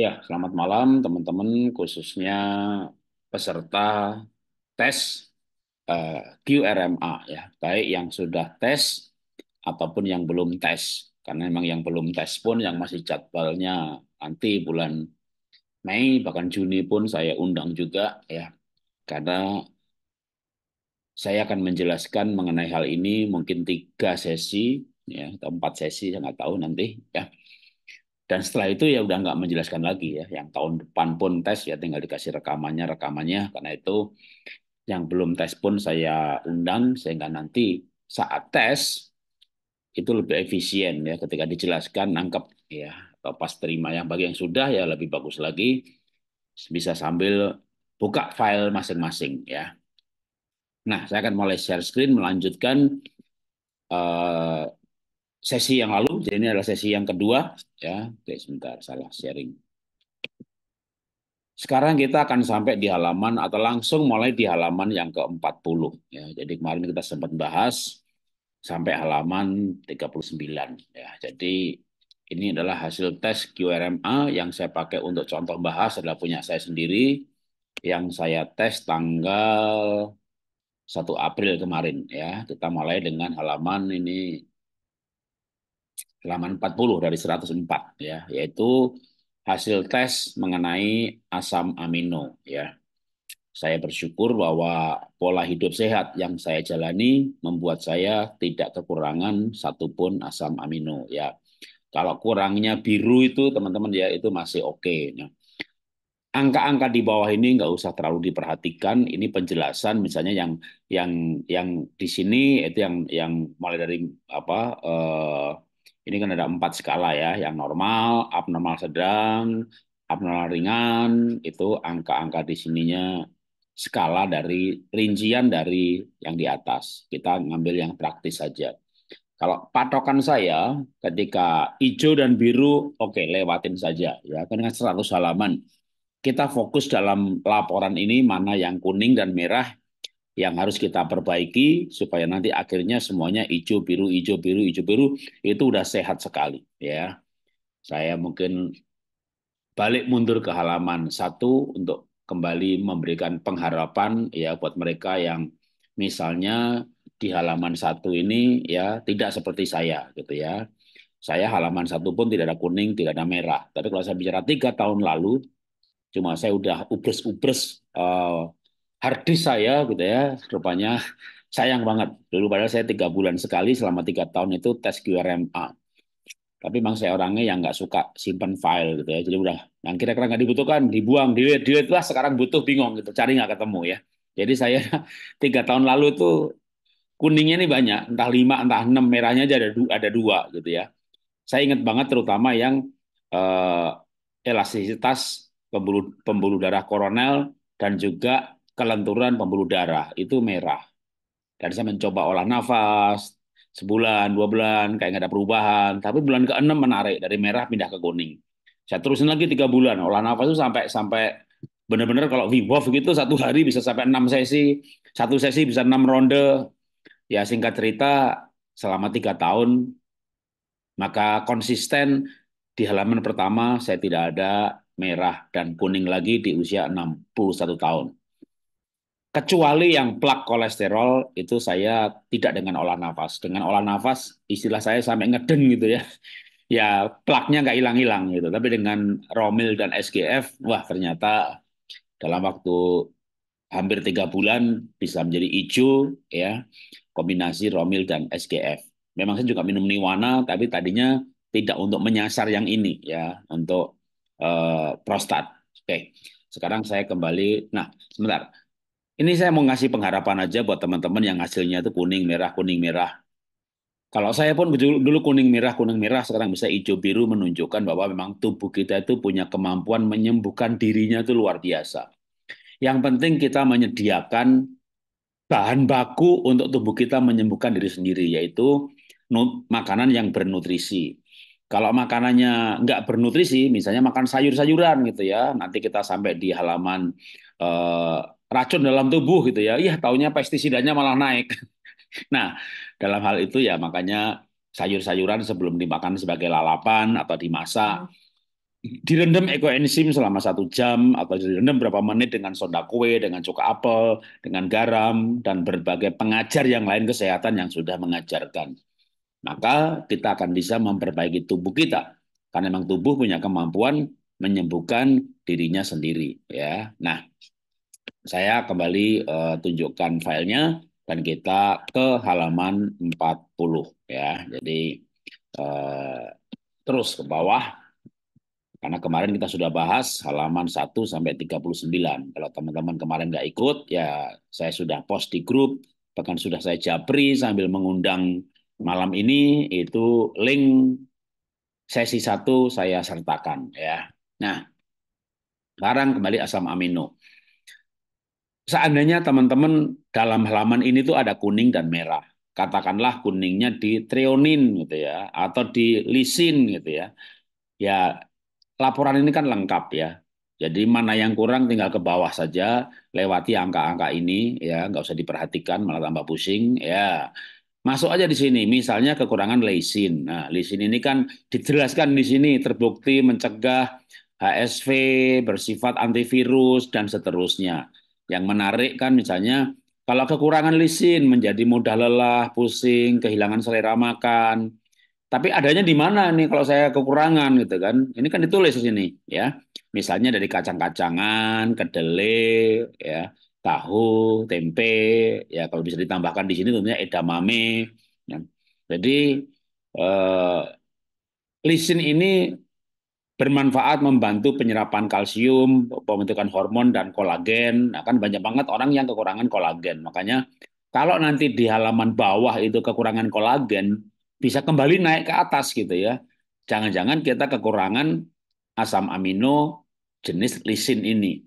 Ya, selamat malam teman-teman, khususnya peserta tes uh, eh, QRMA ya, baik yang sudah tes ataupun yang belum tes. Karena memang yang belum tes pun yang masih jadwalnya nanti bulan Mei bahkan Juni pun saya undang juga ya. Karena saya akan menjelaskan mengenai hal ini mungkin tiga sesi ya atau empat sesi saya nggak tahu nanti ya dan setelah itu ya udah nggak menjelaskan lagi ya. Yang tahun depan pun tes ya tinggal dikasih rekamannya, rekamannya. Karena itu yang belum tes pun saya undang sehingga nanti saat tes itu lebih efisien ya ketika dijelaskan nangkep ya atau pas terima yang bagi yang sudah ya lebih bagus lagi bisa sambil buka file masing-masing ya. Nah, saya akan mulai share screen melanjutkan uh, sesi yang lalu jadi ini adalah sesi yang kedua ya. Oke, sebentar salah sharing. Sekarang kita akan sampai di halaman atau langsung mulai di halaman yang ke-40 ya. Jadi kemarin kita sempat bahas sampai halaman 39 ya. Jadi ini adalah hasil tes QRMA yang saya pakai untuk contoh bahas adalah punya saya sendiri yang saya tes tanggal 1 April kemarin ya. Kita mulai dengan halaman ini halaman 40 dari 104 ya, yaitu hasil tes mengenai asam amino ya. Saya bersyukur bahwa pola hidup sehat yang saya jalani membuat saya tidak kekurangan satupun asam amino ya. Kalau kurangnya biru itu teman-teman ya itu masih oke. Okay, ya. Angka-angka di bawah ini nggak usah terlalu diperhatikan. Ini penjelasan misalnya yang yang yang di sini itu yang yang mulai dari apa eh, ini kan ada empat skala ya, yang normal, abnormal sedang, abnormal ringan, itu angka-angka di sininya skala dari rincian dari yang di atas. Kita ngambil yang praktis saja. Kalau patokan saya ketika hijau dan biru, oke okay, lewatin saja ya karena 100 halaman. Kita fokus dalam laporan ini mana yang kuning dan merah yang harus kita perbaiki supaya nanti akhirnya semuanya hijau biru hijau biru hijau biru itu udah sehat sekali ya. Saya mungkin balik mundur ke halaman satu untuk kembali memberikan pengharapan ya buat mereka yang misalnya di halaman satu ini ya tidak seperti saya gitu ya. Saya halaman satu pun tidak ada kuning, tidak ada merah. Tapi kalau saya bicara tiga tahun lalu, cuma saya udah ubres-ubres uh, hard disk saya gitu ya rupanya sayang banget dulu padahal saya tiga bulan sekali selama tiga tahun itu tes QRMA tapi memang saya orangnya yang nggak suka simpan file gitu ya jadi udah yang kira-kira nggak dibutuhkan dibuang duit duit lah sekarang butuh bingung gitu cari nggak ketemu ya jadi saya tiga tahun lalu itu kuningnya ini banyak entah lima entah enam merahnya aja ada ada dua gitu ya saya ingat banget terutama yang eh, elastisitas pembuluh pembuluh darah koronel dan juga kelenturan pembuluh darah itu merah. Dan saya mencoba olah nafas sebulan, dua bulan, kayak nggak ada perubahan. Tapi bulan ke-6 menarik dari merah pindah ke kuning. Saya terusin lagi tiga bulan olah nafas itu sampai sampai benar-benar kalau Wim Hof gitu satu hari bisa sampai enam sesi, satu sesi bisa enam ronde. Ya singkat cerita selama tiga tahun maka konsisten di halaman pertama saya tidak ada merah dan kuning lagi di usia 61 tahun. Kecuali yang plak kolesterol itu saya tidak dengan olah nafas. Dengan olah nafas istilah saya sampai ngeden gitu ya. Ya plaknya nggak hilang-hilang gitu. Tapi dengan Romil dan SGF, wah ternyata dalam waktu hampir tiga bulan bisa menjadi hijau ya kombinasi Romil dan SGF. Memang saya juga minum Niwana, tapi tadinya tidak untuk menyasar yang ini ya untuk uh, prostat. Oke, okay. sekarang saya kembali. Nah, sebentar ini saya mau ngasih pengharapan aja buat teman-teman yang hasilnya itu kuning, merah, kuning, merah. Kalau saya pun dulu kuning merah, kuning merah, sekarang bisa hijau biru menunjukkan bahwa memang tubuh kita itu punya kemampuan menyembuhkan dirinya itu luar biasa. Yang penting kita menyediakan bahan baku untuk tubuh kita menyembuhkan diri sendiri, yaitu makanan yang bernutrisi. Kalau makanannya nggak bernutrisi, misalnya makan sayur-sayuran gitu ya, nanti kita sampai di halaman eh, racun dalam tubuh gitu ya. Iya, taunya pestisidanya malah naik. nah, dalam hal itu ya makanya sayur-sayuran sebelum dimakan sebagai lalapan atau dimasak hmm. direndam ekoenzim selama satu jam atau direndam berapa menit dengan soda kue, dengan cuka apel, dengan garam dan berbagai pengajar yang lain kesehatan yang sudah mengajarkan. Maka kita akan bisa memperbaiki tubuh kita karena memang tubuh punya kemampuan menyembuhkan dirinya sendiri ya. Nah, saya kembali uh, tunjukkan filenya dan kita ke halaman 40 ya. Jadi uh, terus ke bawah karena kemarin kita sudah bahas halaman 1 sampai 39. Kalau teman-teman kemarin nggak ikut, ya saya sudah post di grup, bahkan sudah saya japri sambil mengundang malam ini itu link sesi 1 saya sertakan ya. Nah, sekarang kembali asam amino seandainya teman-teman dalam halaman ini tuh ada kuning dan merah. Katakanlah kuningnya di treonin gitu ya atau di lisin gitu ya. Ya laporan ini kan lengkap ya. Jadi mana yang kurang tinggal ke bawah saja, lewati angka-angka ini ya, nggak usah diperhatikan malah tambah pusing ya. Masuk aja di sini, misalnya kekurangan lisin, Nah, lisin ini kan dijelaskan di sini terbukti mencegah HSV, bersifat antivirus dan seterusnya. Yang menarik kan misalnya kalau kekurangan lisin menjadi mudah lelah, pusing, kehilangan selera makan. Tapi adanya di mana nih kalau saya kekurangan gitu kan? Ini kan ditulis di sini ya. Misalnya dari kacang-kacangan, kedelai, ya, tahu, tempe, ya kalau bisa ditambahkan di sini tentunya edamame. Ya. Jadi eh, lisin ini bermanfaat membantu penyerapan kalsium, pembentukan hormon dan kolagen. Nah, kan banyak banget orang yang kekurangan kolagen. Makanya kalau nanti di halaman bawah itu kekurangan kolagen, bisa kembali naik ke atas gitu ya. Jangan-jangan kita kekurangan asam amino jenis lisin ini.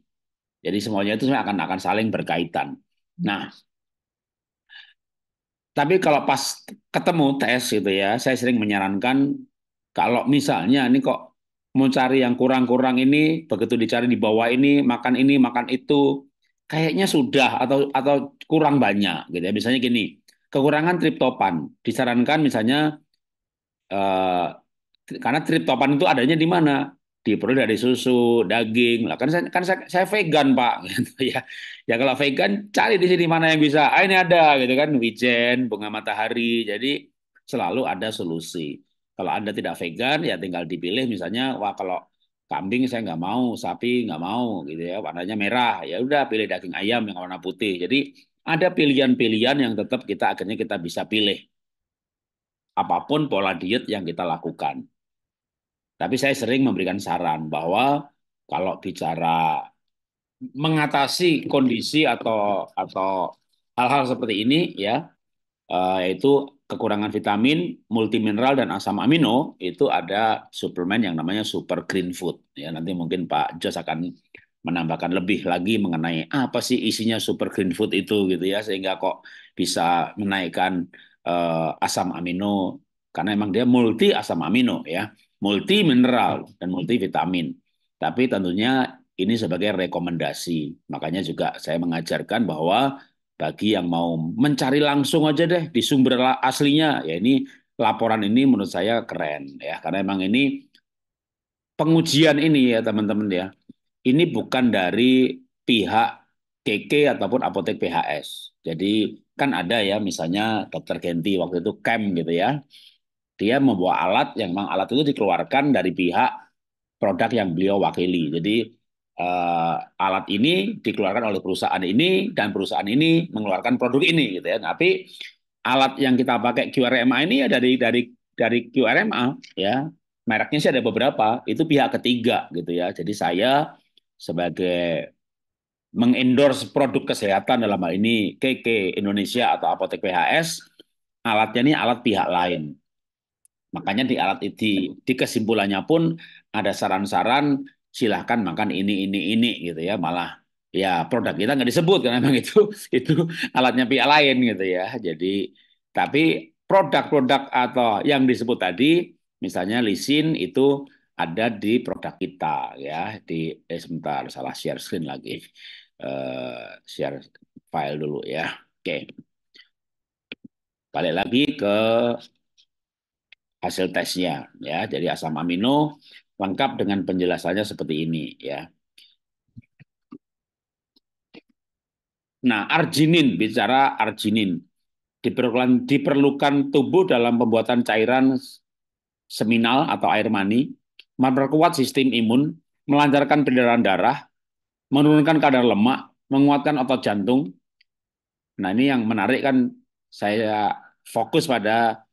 Jadi semuanya itu akan akan saling berkaitan. Nah, tapi kalau pas ketemu tes gitu ya, saya sering menyarankan kalau misalnya ini kok mau cari yang kurang-kurang ini, begitu dicari di bawah ini, makan ini, makan itu, kayaknya sudah atau atau kurang banyak gitu ya. Misalnya gini, kekurangan triptopan. Disarankan misalnya eh, karena triptopan itu adanya di mana? Diperoleh dari susu, daging. Lah kan saya kan saya, saya vegan, Pak gitu ya. Ya kalau vegan cari di sini mana yang bisa. Ah ini ada gitu kan, wijen, bunga matahari. Jadi selalu ada solusi. Kalau Anda tidak vegan, ya tinggal dipilih misalnya, wah kalau kambing saya nggak mau, sapi nggak mau gitu ya, warnanya merah. Ya udah pilih daging ayam yang warna putih. Jadi ada pilihan-pilihan yang tetap kita akhirnya kita bisa pilih. Apapun pola diet yang kita lakukan. Tapi saya sering memberikan saran bahwa kalau bicara mengatasi kondisi atau atau hal-hal seperti ini ya eh, yaitu kekurangan vitamin, multimineral dan asam amino itu ada suplemen yang namanya super green food. Ya nanti mungkin Pak Jos akan menambahkan lebih lagi mengenai apa sih isinya super green food itu gitu ya sehingga kok bisa menaikkan uh, asam amino karena emang dia multi asam amino ya, multi mineral dan multi vitamin. Tapi tentunya ini sebagai rekomendasi. Makanya juga saya mengajarkan bahwa bagi yang mau mencari langsung aja deh di sumber aslinya ya ini laporan ini menurut saya keren ya karena emang ini pengujian ini ya teman-teman ya ini bukan dari pihak KK ataupun apotek PHS jadi kan ada ya misalnya dokter Genti waktu itu kem gitu ya dia membawa alat yang memang alat itu dikeluarkan dari pihak produk yang beliau wakili jadi uh, alat ini dikeluarkan oleh perusahaan ini dan perusahaan ini mengeluarkan produk ini gitu ya. Tapi alat yang kita pakai QRMA ini ya dari dari dari QRMA ya. Mereknya sih ada beberapa, itu pihak ketiga gitu ya. Jadi saya sebagai mengendorse produk kesehatan dalam hal ini KK Indonesia atau Apotek PHS, alatnya ini alat pihak lain. Makanya di alat di, di kesimpulannya pun ada saran-saran silahkan makan ini ini ini gitu ya malah ya produk kita nggak disebut karena memang itu itu alatnya pihak lain gitu ya jadi tapi produk-produk atau yang disebut tadi misalnya lisin itu ada di produk kita ya di eh, sebentar salah share screen lagi uh, share file dulu ya oke balik lagi ke hasil tesnya ya jadi asam amino lengkap dengan penjelasannya seperti ini ya. Nah, arginin bicara arginin diperlukan diperlukan tubuh dalam pembuatan cairan seminal atau air mani, memperkuat sistem imun, melancarkan peredaran darah, menurunkan kadar lemak, menguatkan otot jantung. Nah, ini yang menarik kan saya fokus pada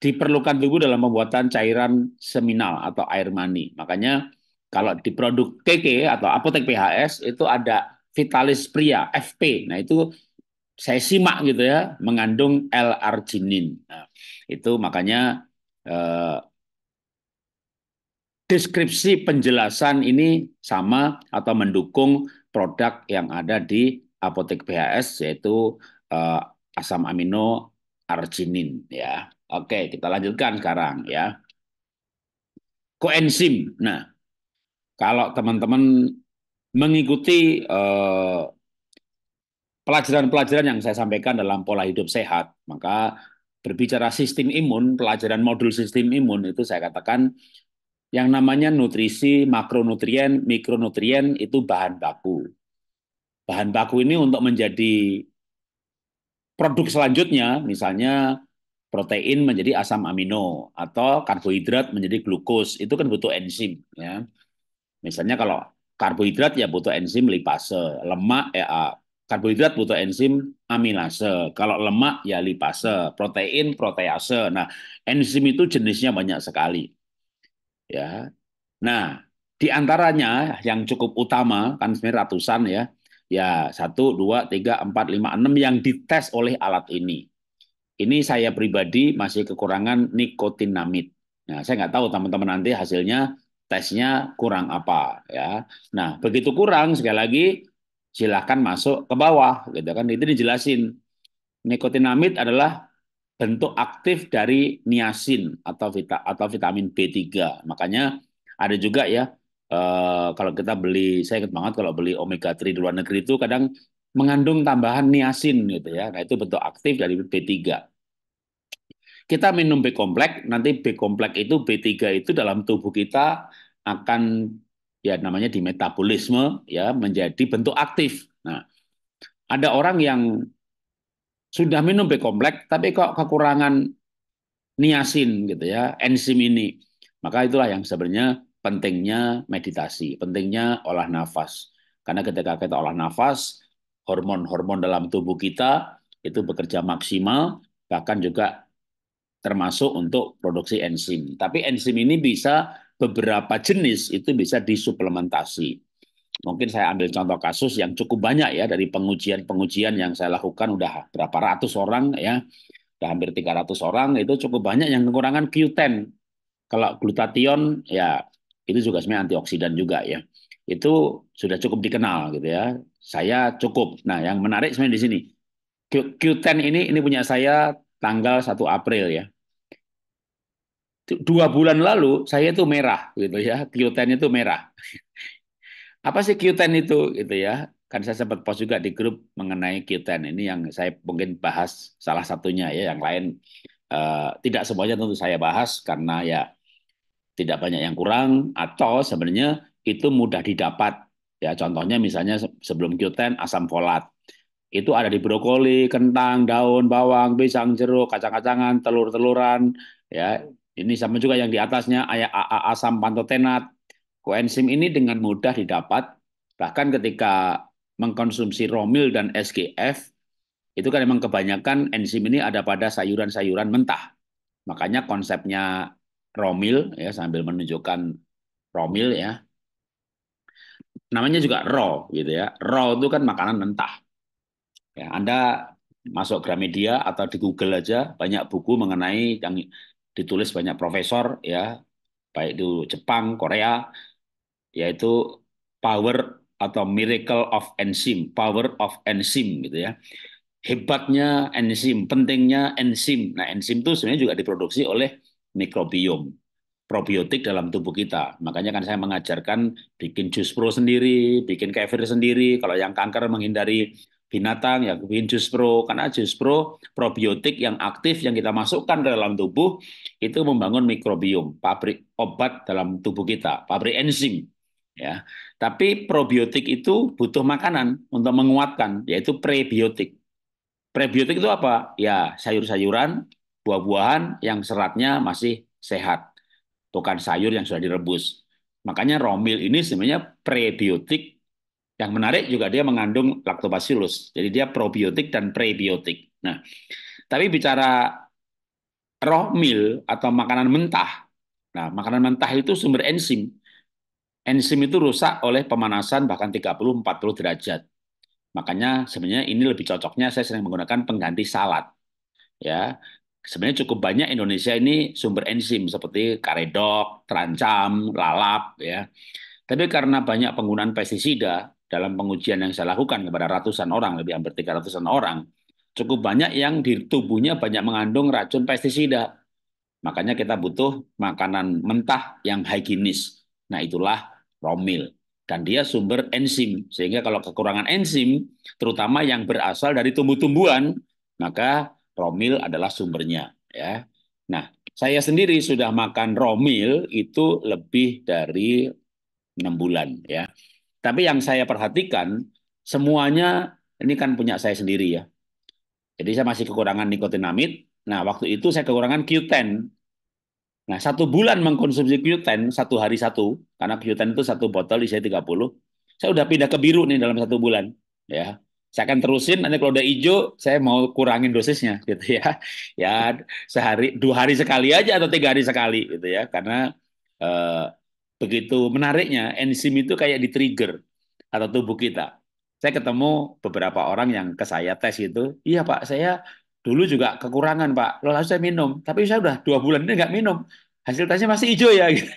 diperlukan tubuh dalam pembuatan cairan seminal atau air mani. Makanya kalau di produk KK atau apotek PHS itu ada vitalis pria FP. Nah itu saya simak gitu ya mengandung L-arginin. Nah, itu makanya eh, deskripsi penjelasan ini sama atau mendukung produk yang ada di apotek PHS yaitu eh, asam amino arginin ya. Oke, kita lanjutkan sekarang ya. Koenzim. Nah, kalau teman-teman mengikuti eh, pelajaran-pelajaran eh, yang saya sampaikan dalam pola hidup sehat, maka berbicara sistem imun, pelajaran modul sistem imun itu saya katakan yang namanya nutrisi, makronutrien, mikronutrien itu bahan baku. Bahan baku ini untuk menjadi produk selanjutnya, misalnya protein menjadi asam amino atau karbohidrat menjadi glukos itu kan butuh enzim ya misalnya kalau karbohidrat ya butuh enzim lipase lemak ya ah, karbohidrat butuh enzim amilase kalau lemak ya lipase protein protease nah enzim itu jenisnya banyak sekali ya nah di antaranya yang cukup utama kan sebenarnya ratusan ya ya satu dua tiga empat lima enam yang dites oleh alat ini ini saya pribadi masih kekurangan nikotinamid. Nah, saya nggak tahu teman-teman nanti hasilnya tesnya kurang apa ya. Nah, begitu kurang sekali lagi silahkan masuk ke bawah gitu kan. Itu dijelasin. Nikotinamid adalah bentuk aktif dari niacin atau vita, atau vitamin B3. Makanya ada juga ya Uh, kalau kita beli, saya ingat banget kalau beli omega 3 di luar negeri itu kadang mengandung tambahan niacin gitu ya. Nah, itu bentuk aktif dari B3. Kita minum B kompleks, nanti B kompleks itu B3 itu dalam tubuh kita akan ya namanya di metabolisme ya menjadi bentuk aktif. Nah, ada orang yang sudah minum B kompleks tapi kok kekurangan niacin gitu ya, enzim ini. Maka itulah yang sebenarnya pentingnya meditasi, pentingnya olah nafas. Karena ketika kita olah nafas, hormon-hormon dalam tubuh kita itu bekerja maksimal, bahkan juga termasuk untuk produksi enzim. Tapi enzim ini bisa beberapa jenis itu bisa disuplementasi. Mungkin saya ambil contoh kasus yang cukup banyak ya dari pengujian-pengujian yang saya lakukan udah berapa ratus orang ya. Udah hampir 300 orang itu cukup banyak yang kekurangan Q10. Kalau glutation ya itu juga sebenarnya antioksidan juga ya. Itu sudah cukup dikenal gitu ya saya cukup. Nah, yang menarik sebenarnya di sini. Q, 10 ini ini punya saya tanggal 1 April ya. Dua bulan lalu saya itu merah gitu ya. Q10 itu merah. Apa sih Q10 itu gitu ya? Kan saya sempat post juga di grup mengenai Q10 ini yang saya mungkin bahas salah satunya ya, yang lain uh, tidak semuanya tentu saya bahas karena ya tidak banyak yang kurang atau sebenarnya itu mudah didapat Ya, contohnya misalnya sebelum Q10 asam folat. Itu ada di brokoli, kentang, daun, bawang, pisang, jeruk, kacang-kacangan, telur-teluran, ya. Ini sama juga yang di atasnya asam pantotenat. Koenzim ini dengan mudah didapat bahkan ketika mengkonsumsi romil dan SGF itu kan memang kebanyakan enzim ini ada pada sayuran-sayuran mentah. Makanya konsepnya romil ya sambil menunjukkan romil ya namanya juga raw gitu ya. Raw itu kan makanan mentah. Ya, Anda masuk Gramedia atau di Google aja banyak buku mengenai yang ditulis banyak profesor ya, baik itu Jepang, Korea, yaitu power atau miracle of enzyme, power of enzyme gitu ya. Hebatnya enzim, pentingnya enzim. Nah, enzim itu sebenarnya juga diproduksi oleh mikrobiom probiotik dalam tubuh kita. Makanya kan saya mengajarkan bikin jus pro sendiri, bikin kefir sendiri. Kalau yang kanker menghindari binatang ya bikin jus pro karena jus pro probiotik yang aktif yang kita masukkan ke dalam tubuh itu membangun mikrobiom, pabrik obat dalam tubuh kita, pabrik enzim ya. Tapi probiotik itu butuh makanan untuk menguatkan yaitu prebiotik. Prebiotik itu apa? Ya, sayur-sayuran, buah-buahan yang seratnya masih sehat bukan sayur yang sudah direbus. Makanya romil ini sebenarnya prebiotik yang menarik juga dia mengandung lactobacillus. Jadi dia probiotik dan prebiotik. Nah, tapi bicara romil atau makanan mentah. Nah, makanan mentah itu sumber enzim. Enzim itu rusak oleh pemanasan bahkan 30-40 derajat. Makanya sebenarnya ini lebih cocoknya saya sering menggunakan pengganti salad. Ya, sebenarnya cukup banyak Indonesia ini sumber enzim seperti karedok, terancam, lalap ya. Tapi karena banyak penggunaan pestisida dalam pengujian yang saya lakukan kepada ratusan orang, lebih hampir tiga ratusan orang, cukup banyak yang di tubuhnya banyak mengandung racun pestisida. Makanya kita butuh makanan mentah yang higienis. Nah, itulah romil dan dia sumber enzim. Sehingga kalau kekurangan enzim, terutama yang berasal dari tumbuh-tumbuhan, maka Romil adalah sumbernya ya. Nah, saya sendiri sudah makan romil itu lebih dari enam bulan ya. Tapi yang saya perhatikan semuanya ini kan punya saya sendiri ya. Jadi saya masih kekurangan nikotinamid. Nah, waktu itu saya kekurangan Q10. Nah, satu bulan mengkonsumsi Q10, satu hari satu, karena Q10 itu satu botol isinya 30. Saya udah pindah ke biru nih dalam satu bulan. ya saya akan terusin nanti kalau udah hijau saya mau kurangin dosisnya gitu ya ya sehari dua hari sekali aja atau tiga hari sekali gitu ya karena eh, begitu menariknya enzim itu kayak di trigger atau tubuh kita saya ketemu beberapa orang yang ke saya tes itu, iya pak saya dulu juga kekurangan pak lalu saya minum tapi saya udah dua bulan ini nggak minum hasil tesnya masih hijau ya gitu.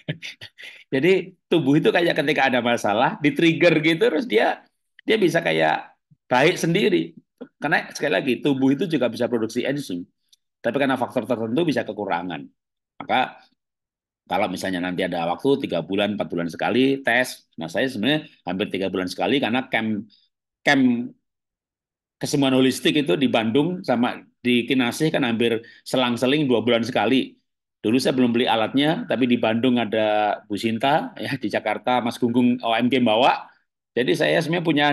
jadi tubuh itu kayak ketika ada masalah di trigger gitu terus dia dia bisa kayak baik sendiri. Karena sekali lagi tubuh itu juga bisa produksi enzim, tapi karena faktor tertentu bisa kekurangan. Maka kalau misalnya nanti ada waktu tiga bulan, empat bulan sekali tes. Nah saya sebenarnya hampir tiga bulan sekali karena camp camp kesemuan holistik itu di Bandung sama di Kinasih kan hampir selang-seling dua bulan sekali. Dulu saya belum beli alatnya, tapi di Bandung ada Bu Sinta, ya di Jakarta Mas Gunggung OMG bawa. Jadi saya sebenarnya punya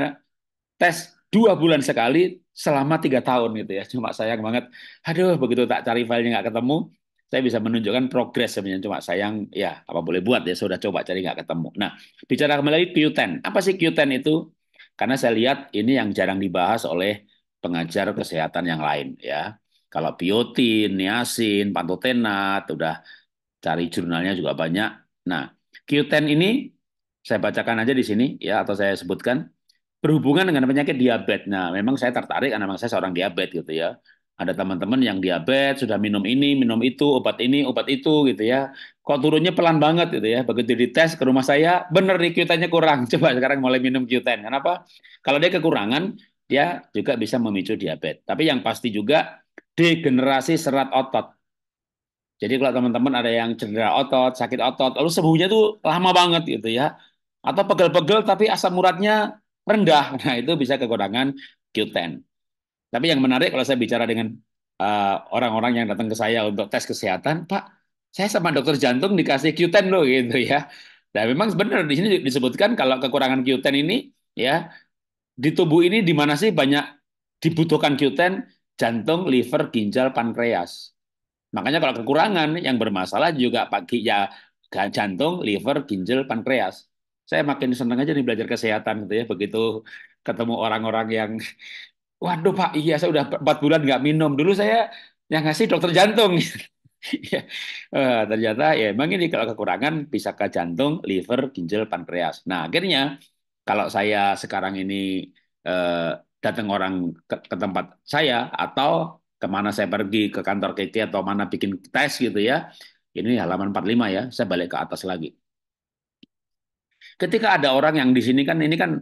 tes dua bulan sekali selama tiga tahun gitu ya. Cuma sayang banget, aduh begitu tak cari filenya nggak ketemu, saya bisa menunjukkan progres sebenarnya. Cuma sayang ya apa boleh buat ya sudah coba cari nggak ketemu. Nah bicara kembali Q10, apa sih Q10 itu? Karena saya lihat ini yang jarang dibahas oleh pengajar kesehatan yang lain ya. Kalau biotin, niacin, pantotenat, udah cari jurnalnya juga banyak. Nah, Q10 ini saya bacakan aja di sini ya atau saya sebutkan berhubungan dengan penyakit diabetes. Nah, memang saya tertarik karena memang saya seorang diabetes gitu ya. Ada teman-teman yang diabetes sudah minum ini, minum itu, obat ini, obat itu gitu ya. Kok turunnya pelan banget gitu ya. Begitu dites ke rumah saya, benar nih q kurang. Coba sekarang mulai minum q Kenapa? Kalau dia kekurangan, dia juga bisa memicu diabetes. Tapi yang pasti juga degenerasi serat otot. Jadi kalau teman-teman ada yang cedera otot, sakit otot, lalu sembuhnya tuh lama banget gitu ya. Atau pegel-pegel tapi asam uratnya rendah. Nah, itu bisa kekurangan Q10. Tapi yang menarik kalau saya bicara dengan eh, orang-orang uh, yang datang ke saya untuk tes kesehatan, Pak, saya sama dokter jantung dikasih Q10 loh gitu ya. Nah, memang benar di sini disebutkan kalau kekurangan Q10 ini ya di tubuh ini di mana sih banyak dibutuhkan Q10? Jantung, liver, ginjal, pankreas. Makanya kalau kekurangan yang bermasalah juga pagi ya jantung, liver, ginjal, pankreas saya makin senang aja nih belajar kesehatan gitu ya begitu ketemu orang-orang yang waduh Pak iya saya udah empat bulan nggak minum dulu saya yang ngasih dokter jantung ya, eh, ternyata ya emang ini kalau kekurangan bisa ke jantung liver ginjal pankreas nah akhirnya kalau saya sekarang ini eh, datang orang ke, ke tempat saya atau kemana saya pergi ke kantor KK atau mana bikin tes gitu ya ini halaman 45 ya saya balik ke atas lagi Ketika ada orang yang di sini kan ini kan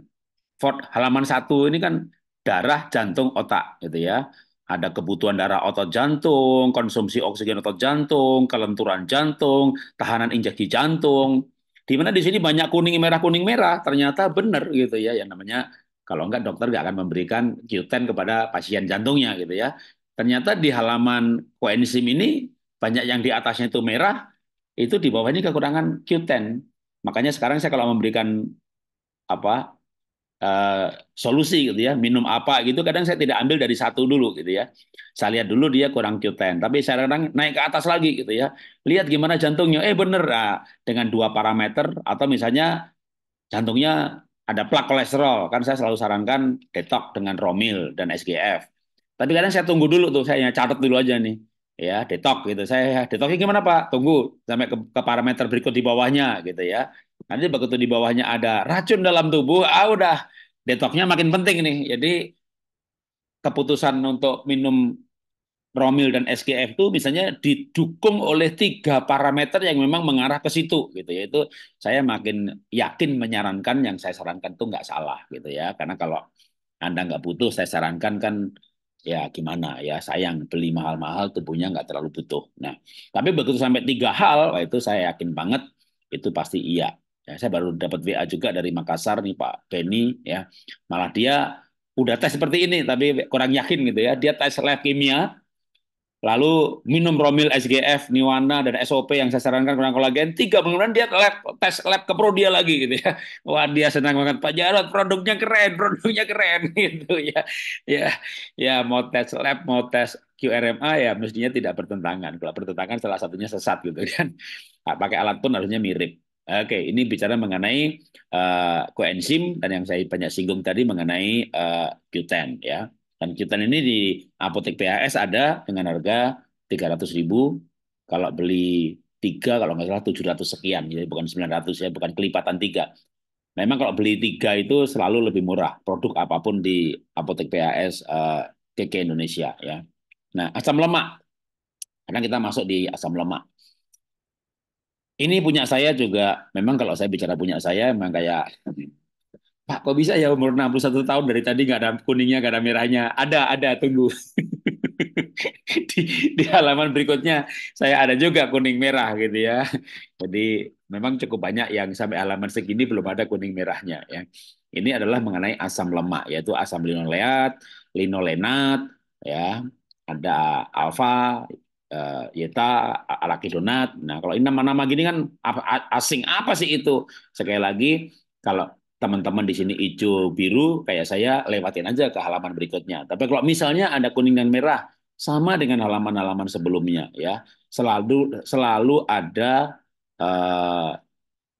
Ford halaman satu ini kan darah, jantung, otak gitu ya. Ada kebutuhan darah otot jantung, konsumsi oksigen otot jantung, kelenturan jantung, tahanan injeksi jantung. Di mana di sini banyak kuning merah kuning merah ternyata benar gitu ya yang namanya kalau enggak dokter enggak akan memberikan Q10 kepada pasien jantungnya gitu ya. Ternyata di halaman koenzim ini banyak yang di atasnya itu merah, itu di bawahnya kekurangan Q10 Makanya sekarang saya kalau memberikan apa uh, solusi gitu ya, minum apa gitu, kadang saya tidak ambil dari satu dulu gitu ya. Saya lihat dulu dia kurang q tapi saya kadang naik ke atas lagi gitu ya. Lihat gimana jantungnya, eh bener nah, dengan dua parameter atau misalnya jantungnya ada plak kolesterol, kan saya selalu sarankan detok dengan romil dan SGF. Tapi kadang saya tunggu dulu tuh, saya catat dulu aja nih ya detok gitu saya detoknya gimana pak tunggu sampai ke, ke parameter berikut di bawahnya gitu ya nanti begitu di bawahnya ada racun dalam tubuh ah udah detoknya makin penting nih jadi keputusan untuk minum Romil dan SGF itu misalnya didukung oleh tiga parameter yang memang mengarah ke situ gitu ya itu saya makin yakin menyarankan yang saya sarankan itu nggak salah gitu ya karena kalau anda nggak butuh saya sarankan kan ya gimana ya sayang beli mahal-mahal tubuhnya nggak terlalu butuh. Nah, tapi begitu sampai tiga hal, itu saya yakin banget itu pasti iya. Ya, saya baru dapat WA juga dari Makassar nih Pak Benny ya. Malah dia udah tes seperti ini tapi kurang yakin gitu ya. Dia tes lab kimia Lalu minum Romil SGF, Niwana dan SOP yang saya sarankan kurang kolagen. Tiga bulan dia lab tes lab ke Prodia lagi gitu ya. Wah dia senang banget Pak Jarot produknya keren, produknya keren gitu ya. Ya ya mau tes lab, mau tes QRMA ya mestinya tidak bertentangan. Kalau bertentangan salah satunya sesat gitu kan. Nah, pakai alat pun harusnya mirip. Oke, ini bicara mengenai uh, koenzim dan yang saya banyak singgung tadi mengenai uh, eh, Q10 ya. Dan ini di apotek PAS ada dengan harga 300 ribu. Kalau beli tiga kalau nggak salah 700 sekian, jadi bukan 900 ya, bukan kelipatan tiga. Memang kalau beli tiga itu selalu lebih murah produk apapun di apotek PHS uh, eh, KK Indonesia ya. Nah asam lemak, karena kita masuk di asam lemak. Ini punya saya juga, memang kalau saya bicara punya saya, memang kayak Pak, kok bisa ya umur 61 tahun dari tadi nggak ada kuningnya, nggak ada merahnya? Ada, ada, tunggu. di, di halaman berikutnya saya ada juga kuning merah gitu ya. Jadi memang cukup banyak yang sampai halaman segini belum ada kuning merahnya ya. Ini adalah mengenai asam lemak yaitu asam linoleat, linolenat ya, ada alfa, eh, yeta, arachidonat Nah, kalau ini nama-nama gini kan asing apa sih itu? Sekali lagi kalau teman-teman di sini hijau biru kayak saya lewatin aja ke halaman berikutnya. Tapi kalau misalnya ada kuning dan merah sama dengan halaman-halaman sebelumnya ya. Selalu selalu ada uh,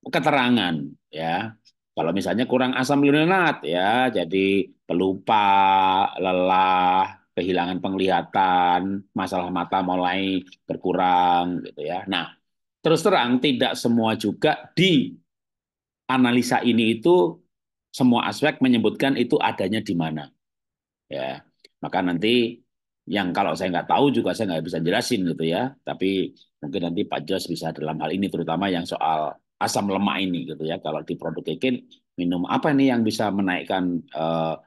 keterangan ya. Kalau misalnya kurang asam linolenat ya, jadi pelupa, lelah, kehilangan penglihatan, masalah mata mulai berkurang gitu ya. Nah, terus terang tidak semua juga di analisa ini itu semua aspek menyebutkan itu adanya di mana. Ya, maka nanti yang kalau saya nggak tahu juga saya nggak bisa jelasin gitu ya. Tapi mungkin nanti Pak Jos bisa dalam hal ini terutama yang soal asam lemak ini gitu ya. Kalau di produk kekin minum apa ini yang bisa menaikkan uh,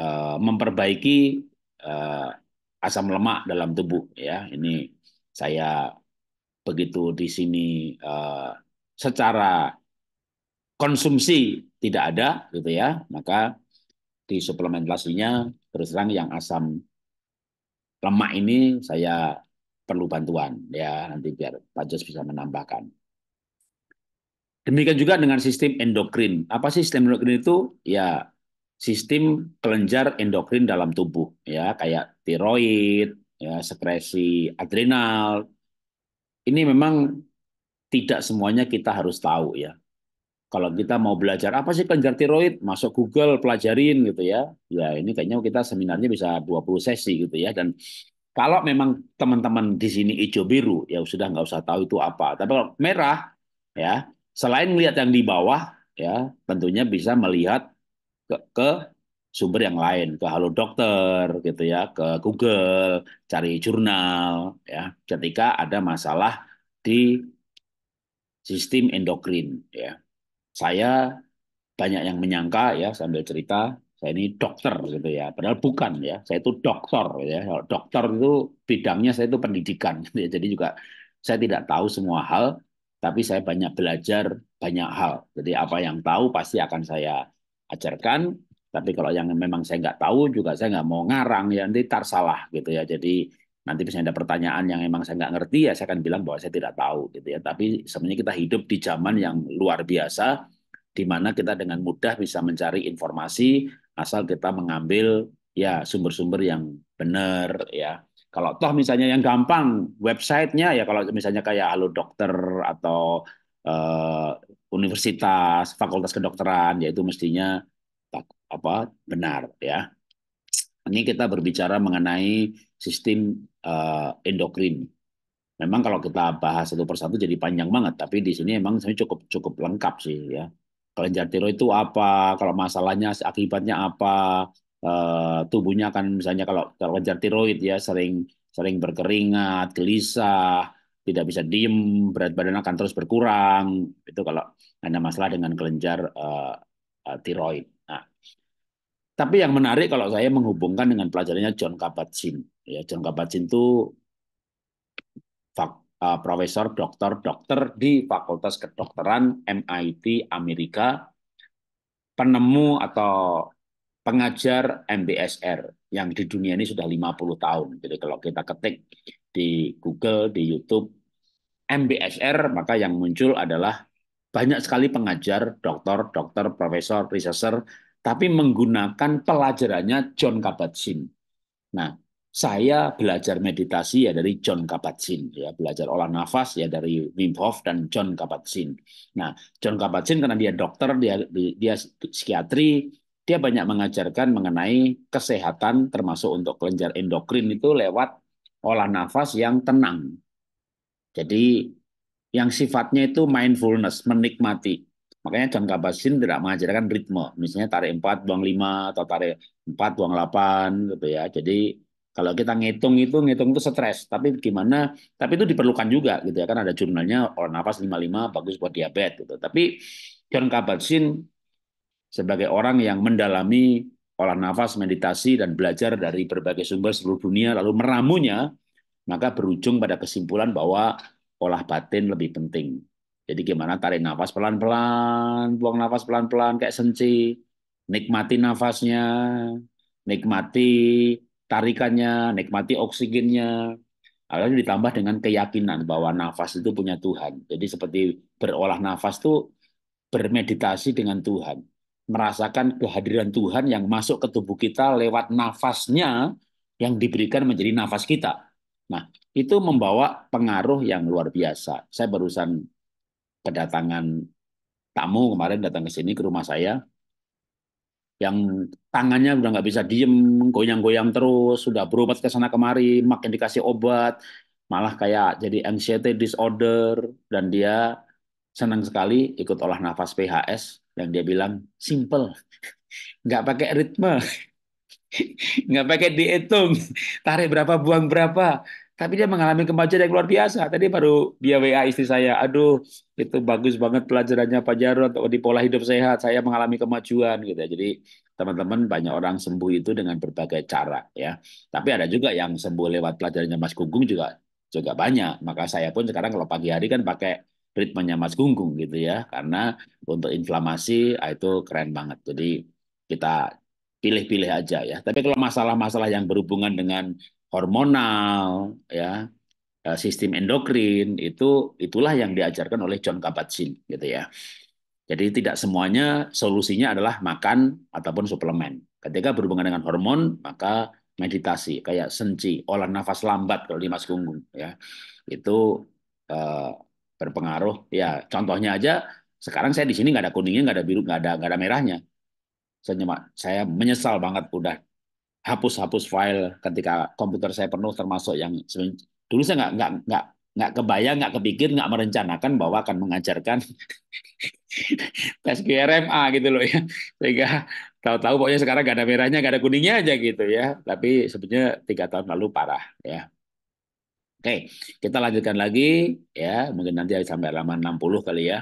uh, memperbaiki uh, asam lemak dalam tubuh ya. Ini saya begitu di sini uh, secara konsumsi tidak ada gitu ya, maka di suplementasinya terus terang yang asam lemak ini saya perlu bantuan ya nanti biar Pak Jos bisa menambahkan. Demikian juga dengan sistem endokrin. Apa sih sistem endokrin itu? Ya sistem kelenjar endokrin dalam tubuh ya kayak tiroid, ya sekresi adrenal. Ini memang tidak semuanya kita harus tahu ya. Kalau kita mau belajar apa sih kelenjar tiroid, masuk Google, pelajarin gitu ya. Ya ini kayaknya kita seminarnya bisa 20 sesi gitu ya. Dan kalau memang teman-teman di sini hijau biru, ya sudah nggak usah tahu itu apa. Tapi kalau merah, ya selain melihat yang di bawah, ya tentunya bisa melihat ke, ke sumber yang lain, ke Halo Dokter gitu ya, ke Google, cari jurnal ya. Ketika ada masalah di sistem endokrin ya saya banyak yang menyangka ya sambil cerita saya ini dokter gitu ya padahal bukan ya saya itu dokter gitu ya dokter itu bidangnya saya itu pendidikan gitu ya. jadi juga saya tidak tahu semua hal tapi saya banyak belajar banyak hal jadi apa yang tahu pasti akan saya ajarkan tapi kalau yang memang saya nggak tahu juga saya nggak mau ngarang ya nanti tar salah gitu ya jadi nanti misalnya ada pertanyaan yang emang saya nggak ngerti ya saya akan bilang bahwa saya tidak tahu gitu ya tapi sebenarnya kita hidup di zaman yang luar biasa di mana kita dengan mudah bisa mencari informasi asal kita mengambil ya sumber-sumber yang benar ya kalau toh misalnya yang gampang websitenya ya kalau misalnya kayak halo dokter atau eh, universitas fakultas kedokteran yaitu mestinya apa benar ya ini kita berbicara mengenai sistem uh, endokrin. Memang kalau kita bahas satu persatu jadi panjang banget, tapi di sini memang saya cukup cukup lengkap sih ya. Kelenjar tiroid itu apa? Kalau masalahnya akibatnya apa? Uh, tubuhnya akan misalnya kalau kelenjar tiroid ya sering sering berkeringat, gelisah, tidak bisa diem, berat badan akan terus berkurang. Itu kalau ada masalah dengan kelenjar uh, uh, tiroid. Tapi yang menarik kalau saya menghubungkan dengan pelajarannya John Kabat-Zinn. Ya, John kabat itu uh, eh, profesor, dokter, dokter di Fakultas Kedokteran MIT Amerika, penemu atau pengajar MBSR yang di dunia ini sudah 50 tahun. Jadi kalau kita ketik di Google, di YouTube MBSR, maka yang muncul adalah banyak sekali pengajar, dokter, dokter, profesor, researcher tapi menggunakan pelajarannya John Kabat-Zinn. Nah, saya belajar meditasi ya dari John Kabat-Zinn ya, belajar olah nafas ya dari Wim Hof dan John Kabat-Zinn. Nah, John Kabat-Zinn karena dia dokter, dia dia psikiatri, dia banyak mengajarkan mengenai kesehatan termasuk untuk kelenjar endokrin itu lewat olah nafas yang tenang. Jadi yang sifatnya itu mindfulness, menikmati. Makanya John Kabat-Zinn tidak mengajarkan ritme, misalnya tarik 4 buang 5 atau tarik 4 buang 8 gitu ya. Jadi kalau kita ngitung itu ngitung itu stres, tapi gimana? Tapi itu diperlukan juga gitu ya kan ada jurnalnya orang nafas 55 bagus buat diabetes gitu. Tapi John Kabat-Zinn sebagai orang yang mendalami olah nafas, meditasi dan belajar dari berbagai sumber seluruh dunia lalu meramunya, maka berujung pada kesimpulan bahwa olah batin lebih penting jadi gimana tarik nafas pelan-pelan, buang nafas pelan-pelan kayak senci. Nikmati nafasnya, nikmati tarikannya, nikmati oksigennya. Lalu ditambah dengan keyakinan bahwa nafas itu punya Tuhan. Jadi seperti berolah nafas itu bermeditasi dengan Tuhan. Merasakan kehadiran Tuhan yang masuk ke tubuh kita lewat nafasnya yang diberikan menjadi nafas kita. Nah, itu membawa pengaruh yang luar biasa. Saya barusan kedatangan tamu kemarin datang ke sini ke rumah saya yang tangannya udah nggak bisa diem, goyang-goyang terus, sudah berobat ke sana kemari, makin dikasih obat, malah kayak jadi anxiety disorder, dan dia senang sekali ikut olah nafas PHS, dan dia bilang, simple, nggak pakai ritme, nggak pakai dihitung, tarik berapa, buang berapa, tapi dia mengalami kemajuan yang luar biasa. Tadi baru dia WA istri saya, aduh itu bagus banget pelajarannya Pak Jarod di pola hidup sehat, saya mengalami kemajuan gitu ya. Jadi teman-teman banyak orang sembuh itu dengan berbagai cara ya. Tapi ada juga yang sembuh lewat pelajarannya Mas Gunggung juga juga banyak. Maka saya pun sekarang kalau pagi hari kan pakai ritmenya Mas Gunggung gitu ya, karena untuk inflamasi ah, itu keren banget. Jadi kita pilih-pilih aja ya. Tapi kalau masalah-masalah yang berhubungan dengan hormonal, ya, e, sistem endokrin itu itulah yang diajarkan oleh John Kabat-Zinn gitu ya. Jadi tidak semuanya solusinya adalah makan ataupun suplemen. Ketika berhubungan dengan hormon, maka meditasi kayak senci, olah nafas lambat kalau di Mas Gunggung ya. Itu eh, berpengaruh ya. Contohnya aja sekarang saya di sini nggak ada kuningnya, nggak ada biru, nggak ada nggak ada merahnya. Saya, saya menyesal banget udah hapus-hapus file ketika komputer saya penuh termasuk yang dulu saya nggak nggak nggak nggak kebayang, nggak kepikir, nggak merencanakan bahwa akan mengajarkan tes QRMA gitu loh ya. Sehingga tahu-tahu pokoknya sekarang nggak ada merahnya, nggak ada kuningnya aja gitu ya. Tapi sebenarnya tiga tahun lalu parah ya. Oke, kita lanjutkan lagi ya. Mungkin nanti sampai halaman 60 kali ya.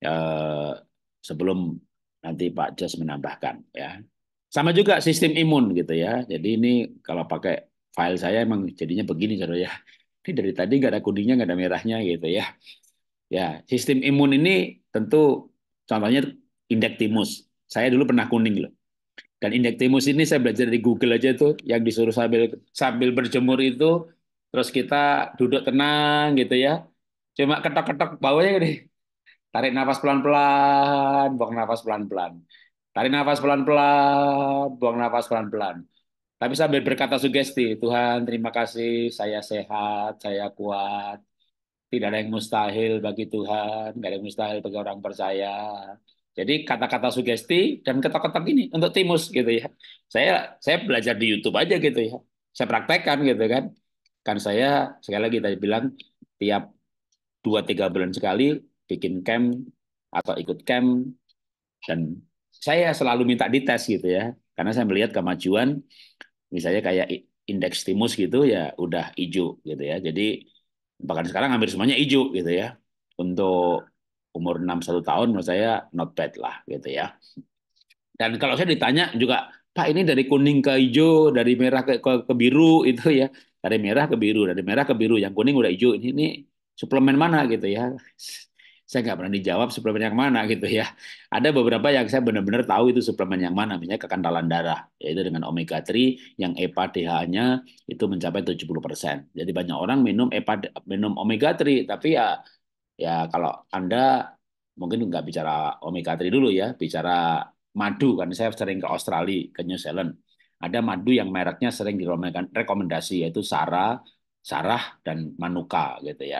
Eh, sebelum nanti Pak Jos menambahkan ya. Sama juga sistem imun gitu ya. Jadi ini kalau pakai file saya emang jadinya begini saudara ya. Ini dari tadi nggak ada kuningnya, nggak ada merahnya gitu ya. Ya, sistem imun ini tentu contohnya indeks timus. Saya dulu pernah kuning loh. Dan indeks timus ini saya belajar di Google aja tuh yang disuruh sambil sambil berjemur itu terus kita duduk tenang gitu ya. Cuma ketok-ketok bawahnya gini. Tarik nafas pelan-pelan, buang nafas pelan-pelan. Tarik nafas pelan-pelan, buang nafas pelan-pelan. Tapi sambil berkata sugesti, Tuhan terima kasih, saya sehat, saya kuat. Tidak ada yang mustahil bagi Tuhan, tidak ada yang mustahil bagi orang percaya. Jadi kata-kata sugesti dan ketok-ketok ini untuk timus gitu ya. Saya saya belajar di YouTube aja gitu ya. Saya praktekkan gitu kan. Kan saya sekali lagi tadi bilang tiap 2 3 bulan sekali bikin camp atau ikut camp dan saya selalu minta dites gitu ya karena saya melihat kemajuan misalnya kayak indeks timus gitu ya udah hijau gitu ya jadi bahkan sekarang hampir semuanya hijau gitu ya untuk umur enam satu tahun menurut saya not bad lah gitu ya dan kalau saya ditanya juga Pak ini dari kuning ke hijau dari merah ke, ke, ke biru itu ya dari merah ke biru dari merah ke biru yang kuning udah hijau ini, ini suplemen mana gitu ya saya nggak pernah dijawab suplemen yang mana gitu ya. Ada beberapa yang saya benar-benar tahu itu suplemen yang mana, misalnya kekentalan darah, yaitu dengan omega 3 yang EPA DHA-nya itu mencapai 70%. Jadi banyak orang minum EPA minum omega 3, tapi ya ya kalau Anda mungkin nggak bicara omega 3 dulu ya, bicara madu kan saya sering ke Australia, ke New Zealand. Ada madu yang mereknya sering direkomendasi yaitu Sarah Sarah dan Manuka gitu ya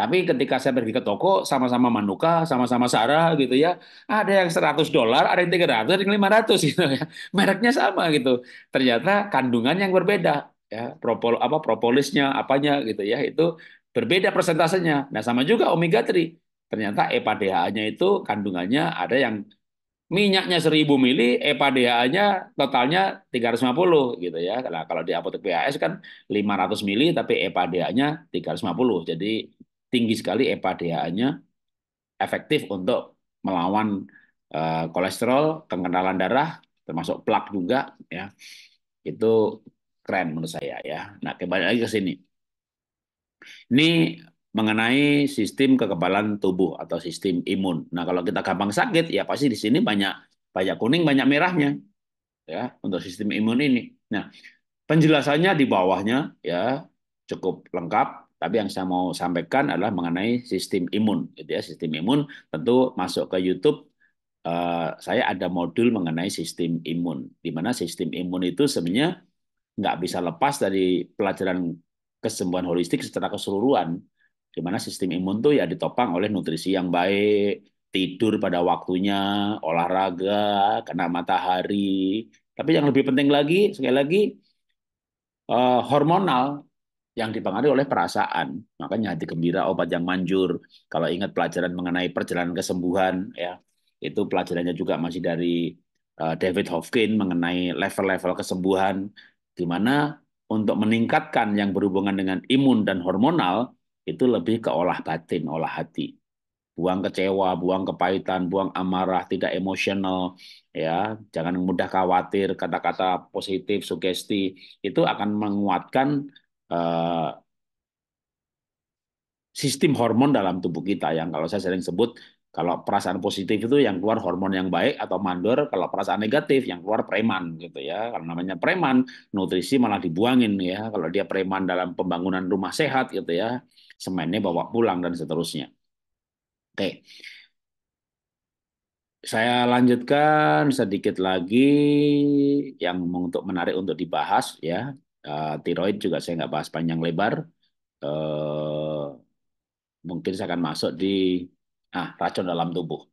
tapi ketika saya pergi ke toko, sama-sama Manuka, sama-sama Sarah gitu ya. Ada yang 100 dolar, ada yang 300, ada yang 500 gitu ya. Mereknya sama gitu. Ternyata kandungan yang berbeda ya, propol apa propolisnya, apanya gitu ya. Itu berbeda persentasenya. Nah, sama juga omega 3. Ternyata EPA DHA-nya itu kandungannya ada yang minyaknya 1000 mili, EPA DHA-nya totalnya 350 gitu ya. Nah, kalau di apotek PAS kan 500 mili tapi EPA DHA-nya 350. Jadi tinggi sekali EPA-DHA-nya efektif untuk melawan uh, kolesterol, kengenalan darah, termasuk plak juga ya. Itu keren menurut saya ya. Nah, kembali lagi ke sini. Ini mengenai sistem kekebalan tubuh atau sistem imun. Nah, kalau kita gampang sakit ya pasti di sini banyak banyak kuning, banyak merahnya ya untuk sistem imun ini. Nah, penjelasannya di bawahnya ya cukup lengkap tapi yang saya mau sampaikan adalah mengenai sistem imun, gitu ya. Sistem imun tentu masuk ke YouTube. Eh, saya ada modul mengenai sistem imun, di mana sistem imun itu sebenarnya nggak bisa lepas dari pelajaran kesembuhan holistik secara keseluruhan, di mana sistem imun itu ya ditopang oleh nutrisi yang baik, tidur pada waktunya, olahraga, kena matahari. Tapi yang lebih penting lagi, sekali lagi, eh, hormonal yang dipengaruhi oleh perasaan. Makanya hati gembira obat yang manjur. Kalau ingat pelajaran mengenai perjalanan kesembuhan ya, itu pelajarannya juga masih dari uh, David Hofkin mengenai level-level kesembuhan di mana untuk meningkatkan yang berhubungan dengan imun dan hormonal itu lebih ke olah batin, olah hati. Buang kecewa, buang kepahitan, buang amarah, tidak emosional, ya. Jangan mudah khawatir, kata-kata positif, sugesti itu akan menguatkan Eh, sistem hormon dalam tubuh kita yang kalau saya sering sebut kalau perasaan positif itu yang keluar hormon yang baik atau mandor, kalau perasaan negatif yang keluar preman gitu ya. Kalau namanya preman, nutrisi malah dibuangin ya. Kalau dia preman dalam pembangunan rumah sehat gitu ya, semennya bawa pulang dan seterusnya. Oke. Saya lanjutkan sedikit lagi yang untuk menarik untuk dibahas ya. Eh, tiroid juga saya nggak bahas panjang lebar. Uh, mungkin saya akan masuk di ah, racun dalam tubuh.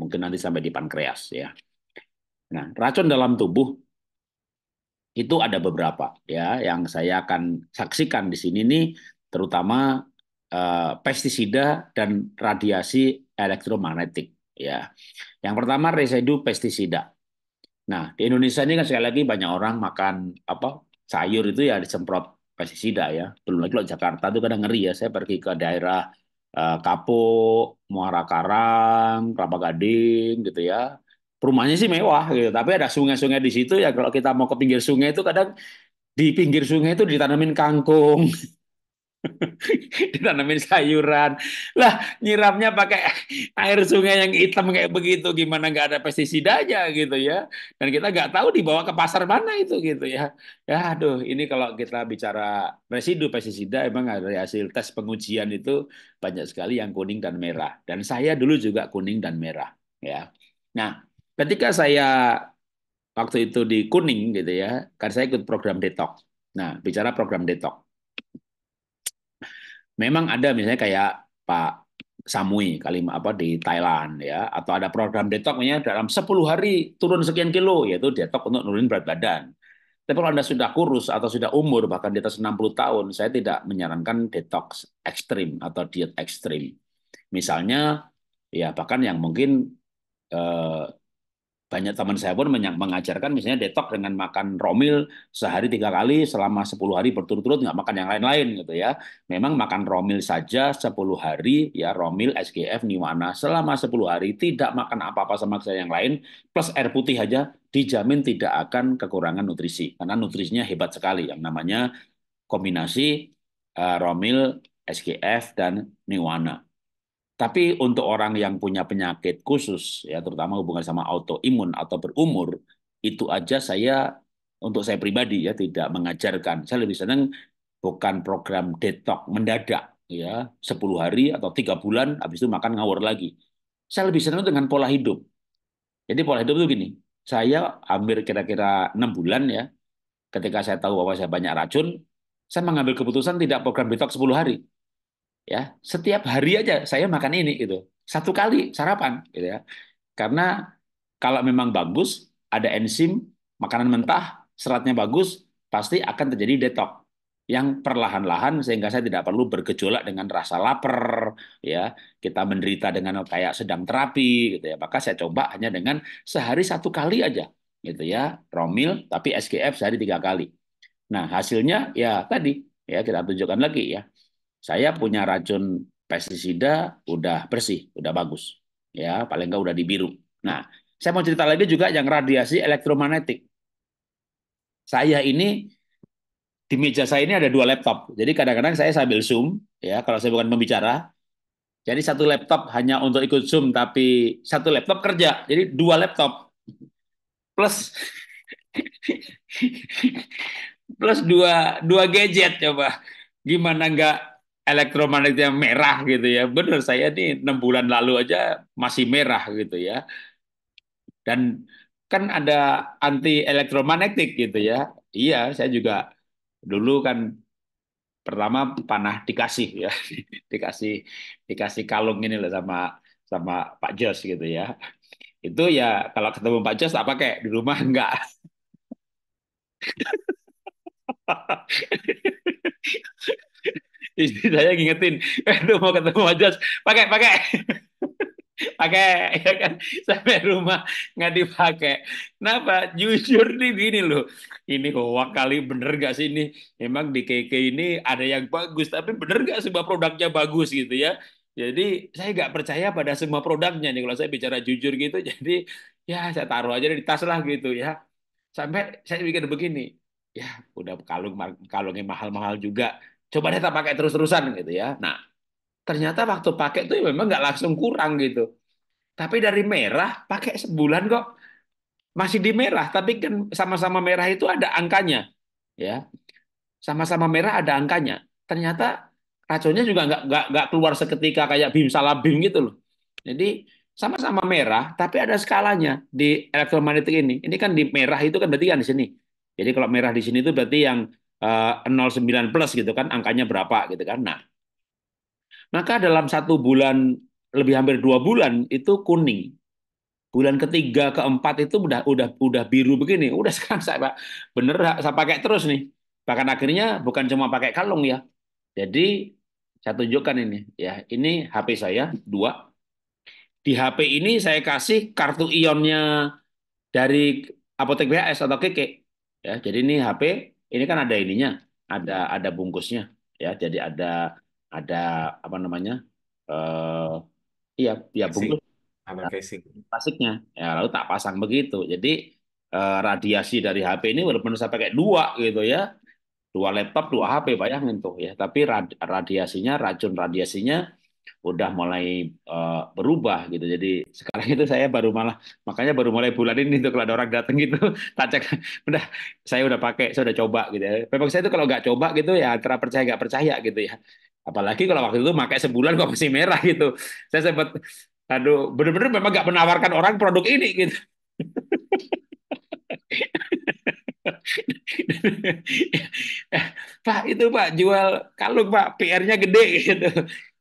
Mungkin nanti sampai di pankreas ya. Nah, racun dalam tubuh itu ada beberapa ya yang saya akan saksikan di sini nih terutama uh, pestisida dan radiasi elektromagnetik ya. Yang pertama residu pestisida. Nah, di Indonesia ini kan sekali lagi banyak orang makan apa sayur itu ya disemprot pestisida ya. Belum lagi kalau Jakarta itu kadang ngeri ya. Saya pergi ke daerah uh, Muara Karang, Kelapa Gading gitu ya. Rumahnya sih mewah gitu, tapi ada sungai-sungai di situ ya kalau kita mau ke pinggir sungai itu kadang di pinggir sungai itu ditanamin kangkung. ditanamin sayuran lah nyiramnya pakai air sungai yang hitam kayak begitu gimana nggak ada aja gitu ya dan kita nggak tahu dibawa ke pasar mana itu gitu ya ya aduh ini kalau kita bicara residu pestisida emang dari hasil tes pengujian itu banyak sekali yang kuning dan merah dan saya dulu juga kuning dan merah ya nah ketika saya waktu itu di kuning gitu ya karena saya ikut program detox nah bicara program detox memang ada misalnya kayak Pak Samui kalimat apa di Thailand ya atau ada program detoknya dalam 10 hari turun sekian kilo yaitu detox untuk nurunin berat badan. Tapi kalau Anda sudah kurus atau sudah umur bahkan di atas 60 tahun, saya tidak menyarankan detox ekstrim atau diet ekstrim. Misalnya ya bahkan yang mungkin eh, banyak teman saya pun mengajarkan misalnya detok dengan makan romil sehari tiga kali selama sepuluh hari berturut-turut nggak makan yang lain-lain gitu ya. Memang makan romil saja sepuluh hari ya romil SGF Niwana selama sepuluh hari tidak makan apa-apa sama saya yang lain plus air putih aja dijamin tidak akan kekurangan nutrisi karena nutrisinya hebat sekali yang namanya kombinasi uh, eh, romil SGF dan Niwana. Tapi untuk orang yang punya penyakit khusus, ya terutama hubungan sama autoimun atau berumur, itu aja saya untuk saya pribadi ya tidak mengajarkan. Saya lebih senang bukan program detox mendadak ya 10 hari atau tiga bulan habis itu makan ngawur lagi. Saya lebih senang dengan pola hidup. Jadi pola hidup itu gini, saya hampir kira-kira enam bulan ya ketika saya tahu bahwa saya banyak racun, saya mengambil keputusan tidak program detox 10 hari ya setiap hari aja saya makan ini gitu satu kali sarapan gitu ya karena kalau memang bagus ada enzim makanan mentah seratnya bagus pasti akan terjadi detok yang perlahan-lahan sehingga saya tidak perlu bergejolak dengan rasa lapar ya kita menderita dengan kayak sedang terapi gitu ya maka saya coba hanya dengan sehari satu kali aja gitu ya romil tapi SKF sehari tiga kali nah hasilnya ya tadi ya kita tunjukkan lagi ya saya punya racun pestisida udah bersih, udah bagus. Ya, paling enggak udah dibiru. Nah, saya mau cerita lagi juga yang radiasi elektromagnetik. Saya ini di meja saya ini ada dua laptop. Jadi kadang-kadang saya sambil Zoom, ya kalau saya bukan pembicara. Jadi satu laptop hanya untuk ikut Zoom, tapi satu laptop kerja. Jadi dua laptop. Plus plus dua dua gadget coba gimana nggak Elektromagnet yang merah gitu ya. Benar saya nih enam bulan lalu aja masih merah gitu ya. Dan kan ada anti elektromagnetik gitu ya. Iya, saya juga dulu kan pertama panah dikasih ya, dikasih dikasih kalung ini loh sama sama Pak Jos gitu ya. Itu ya kalau ketemu Pak Jos apa kayak di rumah enggak. istri saya ngingetin tuh mau ketemu aja, pakai pakai pakai ya kan sampai rumah nggak dipakai kenapa jujur nih gini loh ini hoak kali bener gak sih ini emang di KK ini ada yang bagus tapi bener gak semua produknya bagus gitu ya jadi saya nggak percaya pada semua produknya nih kalau saya bicara jujur gitu jadi ya saya taruh aja di tas lah gitu ya sampai saya mikir begini ya udah kalung kalungnya mahal-mahal juga coba deh kita pakai terus-terusan gitu ya. Nah, ternyata waktu pakai tuh memang nggak langsung kurang gitu. Tapi dari merah pakai sebulan kok masih di merah, tapi kan sama-sama merah itu ada angkanya, ya. Sama-sama merah ada angkanya. Ternyata racunnya juga nggak nggak nggak keluar seketika kayak bim salah bim gitu loh. Jadi sama-sama merah, tapi ada skalanya di elektromagnetik ini. Ini kan di merah itu kan berarti kan di sini. Jadi kalau merah di sini itu berarti yang 09 eh, plus gitu kan angkanya berapa gitu kan. Nah, maka dalam satu bulan lebih hampir dua bulan itu kuning. Bulan ketiga keempat itu udah udah udah biru begini. Udah sekarang saya bener saya pakai terus nih. Bahkan akhirnya bukan cuma pakai kalung ya. Jadi saya tunjukkan ini ya. Ini HP saya dua. Di HP ini saya kasih kartu ionnya dari apotek BHS atau KK Ya, jadi ini HP ini kan ada ininya, ada ada bungkusnya ya. Jadi ada ada apa namanya? Uh, iya, iya bungkus Ada nah, casing. plastiknya. Ya lalu tak pasang begitu. Jadi eh, radiasi dari HP ini walaupun saya pakai dua gitu ya. Dua laptop, dua HP bayangin tuh ya. Tapi radiasinya, racun radiasinya udah mulai uh, berubah gitu. Jadi sekarang itu saya baru malah makanya baru mulai bulan ini tuh kalau ada orang datang gitu tak cek udah saya udah pakai, saya udah coba gitu ya. Memang saya itu kalau nggak coba gitu ya antara percaya nggak percaya gitu ya. Apalagi kalau waktu itu pakai sebulan kok masih merah gitu. Saya sempat aduh bener-bener memang nggak menawarkan orang produk ini gitu. Pak itu Pak jual kalung Pak PR-nya gede gitu.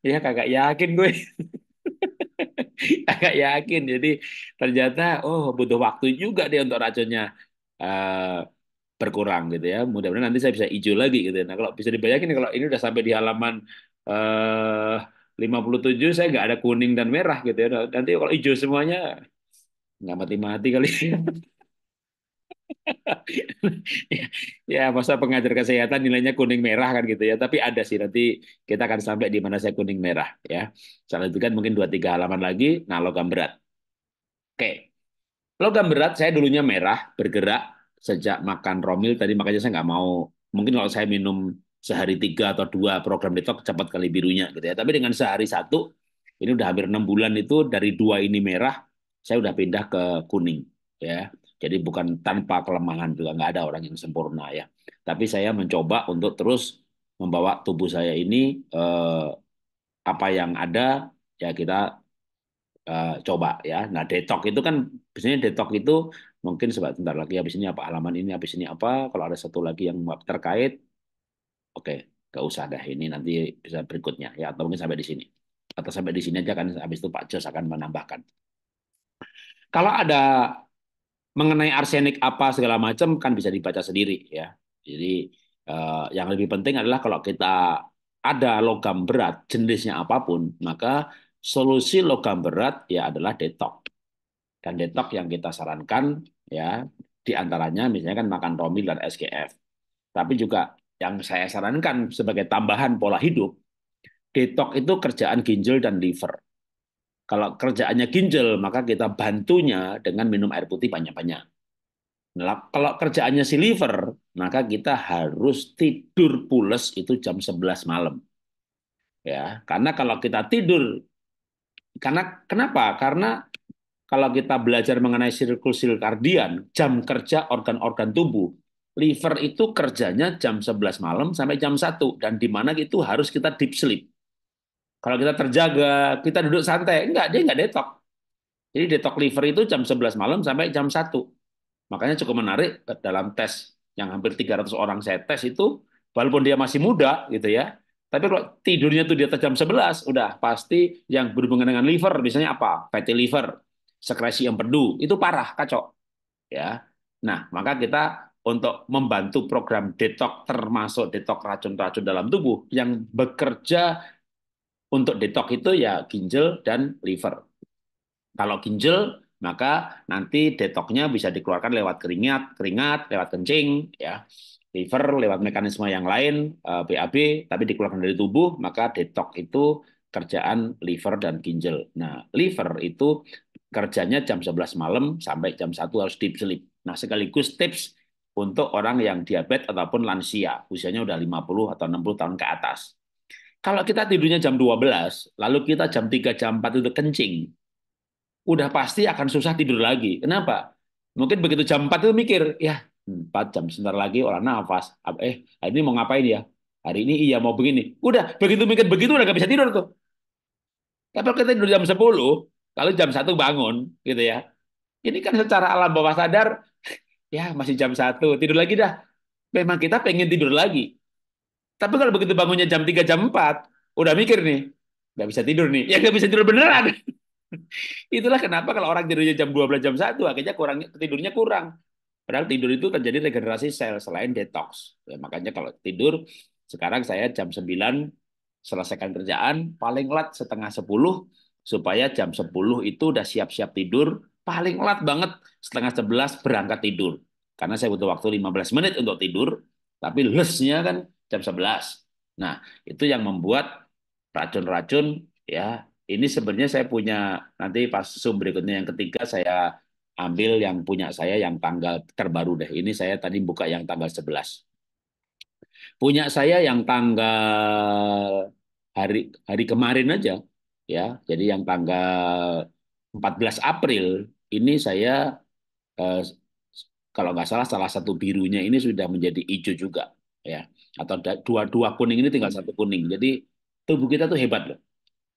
Iya, kagak yakin gue kagak yakin jadi ternyata oh butuh waktu juga deh untuk racunnya uh, berkurang gitu ya mudah-mudahan nanti saya bisa hijau lagi gitu ya. nah kalau bisa dibayangin kalau ini udah sampai di halaman eh, uh, 57 saya nggak ada kuning dan merah gitu ya nanti kalau hijau semuanya nggak mati-mati kali ya. ya, ya masa pengajar kesehatan nilainya kuning merah kan gitu ya tapi ada sih nanti kita akan sampai di mana saya kuning merah ya itu kan mungkin dua tiga halaman lagi nah logam berat oke logam berat saya dulunya merah bergerak sejak makan romil tadi makanya saya nggak mau mungkin kalau saya minum sehari tiga atau dua program detox cepat kali birunya gitu ya tapi dengan sehari satu ini udah hampir enam bulan itu dari dua ini merah saya udah pindah ke kuning ya jadi bukan tanpa kelemahan juga nggak ada orang yang sempurna ya. Tapi saya mencoba untuk terus membawa tubuh saya ini eh, apa yang ada ya kita eh, coba ya. Nah, detok itu kan biasanya detok itu mungkin sebentar lagi habis ini apa halaman ini habis ini apa kalau ada satu lagi yang terkait oke gak usah dah ini nanti bisa berikutnya ya atau mungkin sampai di sini atau sampai di sini aja kan habis itu Pak Jos akan menambahkan. Kalau ada mengenai arsenik apa segala macam kan bisa dibaca sendiri ya. Jadi eh, yang lebih penting adalah kalau kita ada logam berat jenisnya apapun, maka solusi logam berat ya adalah detox. Dan detox yang kita sarankan ya diantaranya misalnya kan makan romil dan SKF. Tapi juga yang saya sarankan sebagai tambahan pola hidup, detox itu kerjaan ginjal dan liver. Kalau kerjaannya ginjal, maka kita bantunya dengan minum air putih banyak-banyak. Nah, kalau kerjaannya si liver, maka kita harus tidur pulas itu jam 11 malam. Ya, karena kalau kita tidur karena kenapa? Karena kalau kita belajar mengenai sirkulasi kardian, jam kerja organ-organ tubuh, liver itu kerjanya jam 11 malam sampai jam 1 dan di mana itu harus kita deep sleep. Kalau kita terjaga, kita duduk santai, enggak dia enggak detok. Jadi detok liver itu jam 11 malam sampai jam 1. Makanya cukup menarik dalam tes yang hampir 300 orang saya tes itu walaupun dia masih muda gitu ya. Tapi kalau tidurnya tuh di atas jam 11, udah pasti yang berhubungan dengan liver misalnya apa? Fatty liver, sekresi yang perdu, itu parah, kacau. Ya. Nah, maka kita untuk membantu program detok termasuk detok racun-racun dalam tubuh yang bekerja untuk detox itu ya ginjal dan liver. Kalau ginjal maka nanti detoknya bisa dikeluarkan lewat keringat, keringat, lewat kencing, ya liver, lewat mekanisme yang lain, BAB, eh, tapi dikeluarkan dari tubuh, maka detok itu kerjaan liver dan ginjal. Nah, liver itu kerjanya jam 11 malam sampai jam 1 harus deep sleep. Nah, sekaligus tips untuk orang yang diabetes ataupun lansia, usianya udah 50 atau 60 tahun ke atas. Kalau kita tidurnya jam 12, lalu kita jam 3, jam 4 itu kencing, udah pasti akan susah tidur lagi. Kenapa? Mungkin begitu jam 4 itu mikir, ya 4 jam sebentar lagi orang nafas. Eh, hari ini mau ngapain ya? Hari ini iya mau begini. Udah, begitu mikir begitu udah gak bisa tidur tuh. Tapi kalau kita tidur jam 10, lalu jam 1 bangun gitu ya. Ini kan secara alam bawah sadar, ya masih jam 1, tidur lagi dah. Memang kita pengen tidur lagi. Tapi kalau begitu bangunnya jam 3, jam 4, udah mikir nih, nggak bisa tidur nih. Ya nggak bisa tidur beneran. Itulah kenapa kalau orang tidurnya jam 12, jam 1, akhirnya kurang, tidurnya kurang. Padahal tidur itu terjadi regenerasi sel selain detox. Ya, makanya kalau tidur, sekarang saya jam 9 selesaikan kerjaan, paling lat setengah 10, supaya jam 10 itu udah siap-siap tidur, paling lat banget setengah 11 berangkat tidur. Karena saya butuh waktu 15 menit untuk tidur, tapi lesnya kan jam 11. Nah, itu yang membuat racun-racun ya. Ini sebenarnya saya punya nanti pas Zoom berikutnya yang ketiga saya ambil yang punya saya yang tanggal terbaru deh. Ini saya tadi buka yang tanggal 11. Punya saya yang tanggal hari hari kemarin aja ya. Jadi yang tanggal 14 April ini saya eh, kalau nggak salah salah satu birunya ini sudah menjadi hijau juga ya atau dua-dua kuning ini tinggal satu kuning. Jadi tubuh kita tuh hebat loh.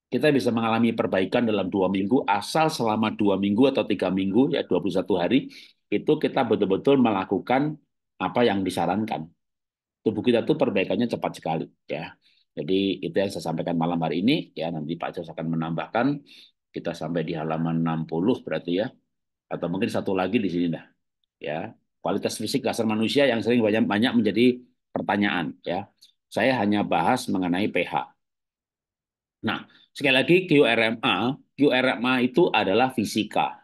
Kita bisa mengalami perbaikan dalam dua minggu, asal selama dua minggu atau tiga minggu, ya 21 hari, itu kita betul-betul melakukan apa yang disarankan. Tubuh kita tuh perbaikannya cepat sekali. ya. Jadi itu yang saya sampaikan malam hari ini, ya nanti Pak Jos akan menambahkan, kita sampai di halaman 60 berarti ya, atau mungkin satu lagi di sini dah. Ya, kualitas fisik dasar manusia yang sering banyak banyak menjadi pertanyaan ya. Saya hanya bahas mengenai pH. Nah, sekali lagi QRMA, QRMA itu adalah fisika.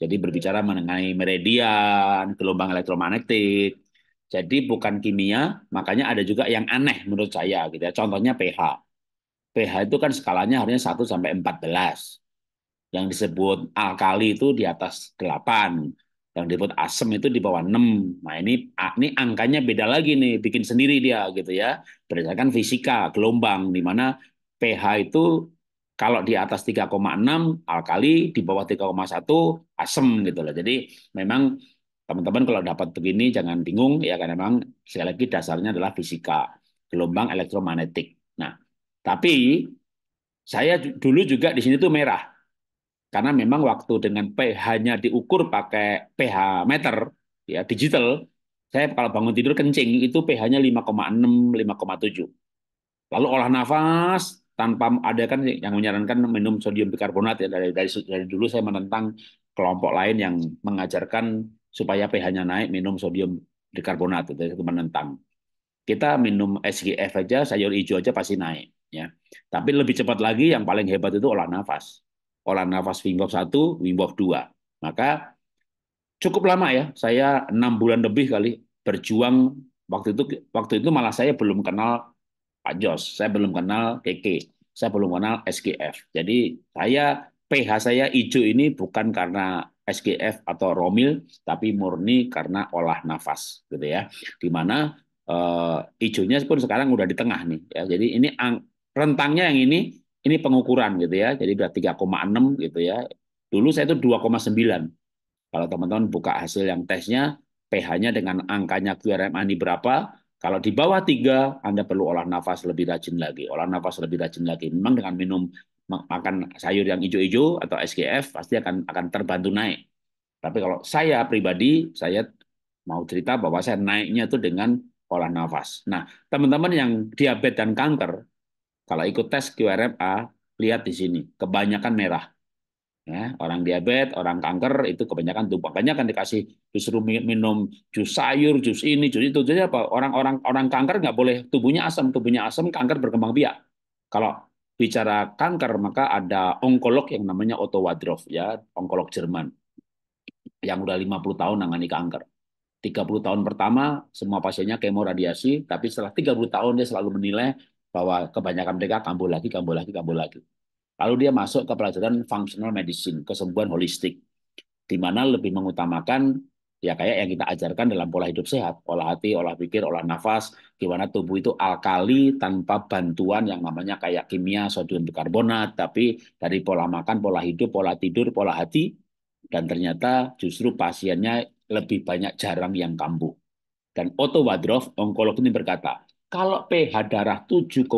Jadi berbicara mengenai meridian, gelombang elektromagnetik. Jadi bukan kimia, makanya ada juga yang aneh menurut saya gitu ya. Contohnya pH. pH itu kan skalanya harusnya 1 sampai 14. Yang disebut alkali itu di atas 8 yang disebut asam itu di bawah 6. Nah, ini ini angkanya beda lagi nih, bikin sendiri dia gitu ya. Berdasarkan fisika gelombang di mana pH itu kalau di atas 3,6 alkali, di bawah 3,1 asam gitu loh. Jadi memang teman-teman kalau dapat begini jangan bingung ya karena memang sekali lagi dasarnya adalah fisika gelombang elektromagnetik. Nah, tapi saya dulu juga di sini tuh merah karena memang waktu dengan pH-nya diukur pakai pH meter, ya digital, saya kalau bangun tidur kencing itu pH-nya 5,6, 5,7. Lalu olah nafas tanpa ada kan yang menyarankan minum sodium bikarbonat ya dari dari, dari dulu saya menentang kelompok lain yang mengajarkan supaya pH-nya naik minum sodium bikarbonat itu saya menentang. Kita minum SGF aja sayur hijau aja pasti naik ya. Tapi lebih cepat lagi yang paling hebat itu olah nafas olah nafas Wim Hof 1, Wim Hof 2. Maka cukup lama ya, saya enam bulan lebih kali berjuang waktu itu waktu itu malah saya belum kenal Pak Jos, saya belum kenal KK, saya belum kenal SKF Jadi saya PH saya hijau ini bukan karena SKF atau Romil, tapi murni karena olah nafas, gitu ya. Dimana mana eh, hijaunya pun sekarang udah di tengah nih, ya. Jadi ini rentangnya yang ini ini pengukuran gitu ya. Jadi udah 3,6 gitu ya. Dulu saya itu 2,9. Kalau teman-teman buka hasil yang tesnya, pH-nya dengan angkanya qrm ini berapa, kalau di bawah 3, Anda perlu olah nafas lebih rajin lagi. Olah nafas lebih rajin lagi. Memang dengan minum makan sayur yang hijau-hijau atau SKF, pasti akan akan terbantu naik. Tapi kalau saya pribadi, saya mau cerita bahwa saya naiknya itu dengan olah nafas. Nah, teman-teman yang diabetes dan kanker, kalau ikut tes QRMA, lihat di sini, kebanyakan merah. Ya, orang diabetes, orang kanker itu kebanyakan tuh makanya kan dikasih disuruh minum jus sayur, jus ini, jus itu. Jadi apa? Orang-orang orang kanker nggak boleh tubuhnya asam, tubuhnya asam kanker berkembang biak. Kalau bicara kanker maka ada onkolog yang namanya Otto Wadroff ya, onkolog Jerman yang udah 50 tahun nangani kanker. 30 tahun pertama semua pasiennya kemo radiasi, tapi setelah 30 tahun dia selalu menilai bahwa kebanyakan mereka kambuh lagi, kambuh lagi, kambuh lagi. Lalu dia masuk ke pelajaran functional medicine, kesembuhan holistik, di mana lebih mengutamakan ya kayak yang kita ajarkan dalam pola hidup sehat, olah hati, olah pikir, olah nafas, gimana tubuh itu alkali tanpa bantuan yang namanya kayak kimia, sodium bikarbonat, tapi dari pola makan, pola hidup, pola tidur, pola hati, dan ternyata justru pasiennya lebih banyak jarang yang kambuh. Dan Otto Wadroff, onkolog ini berkata, kalau pH darah 7,45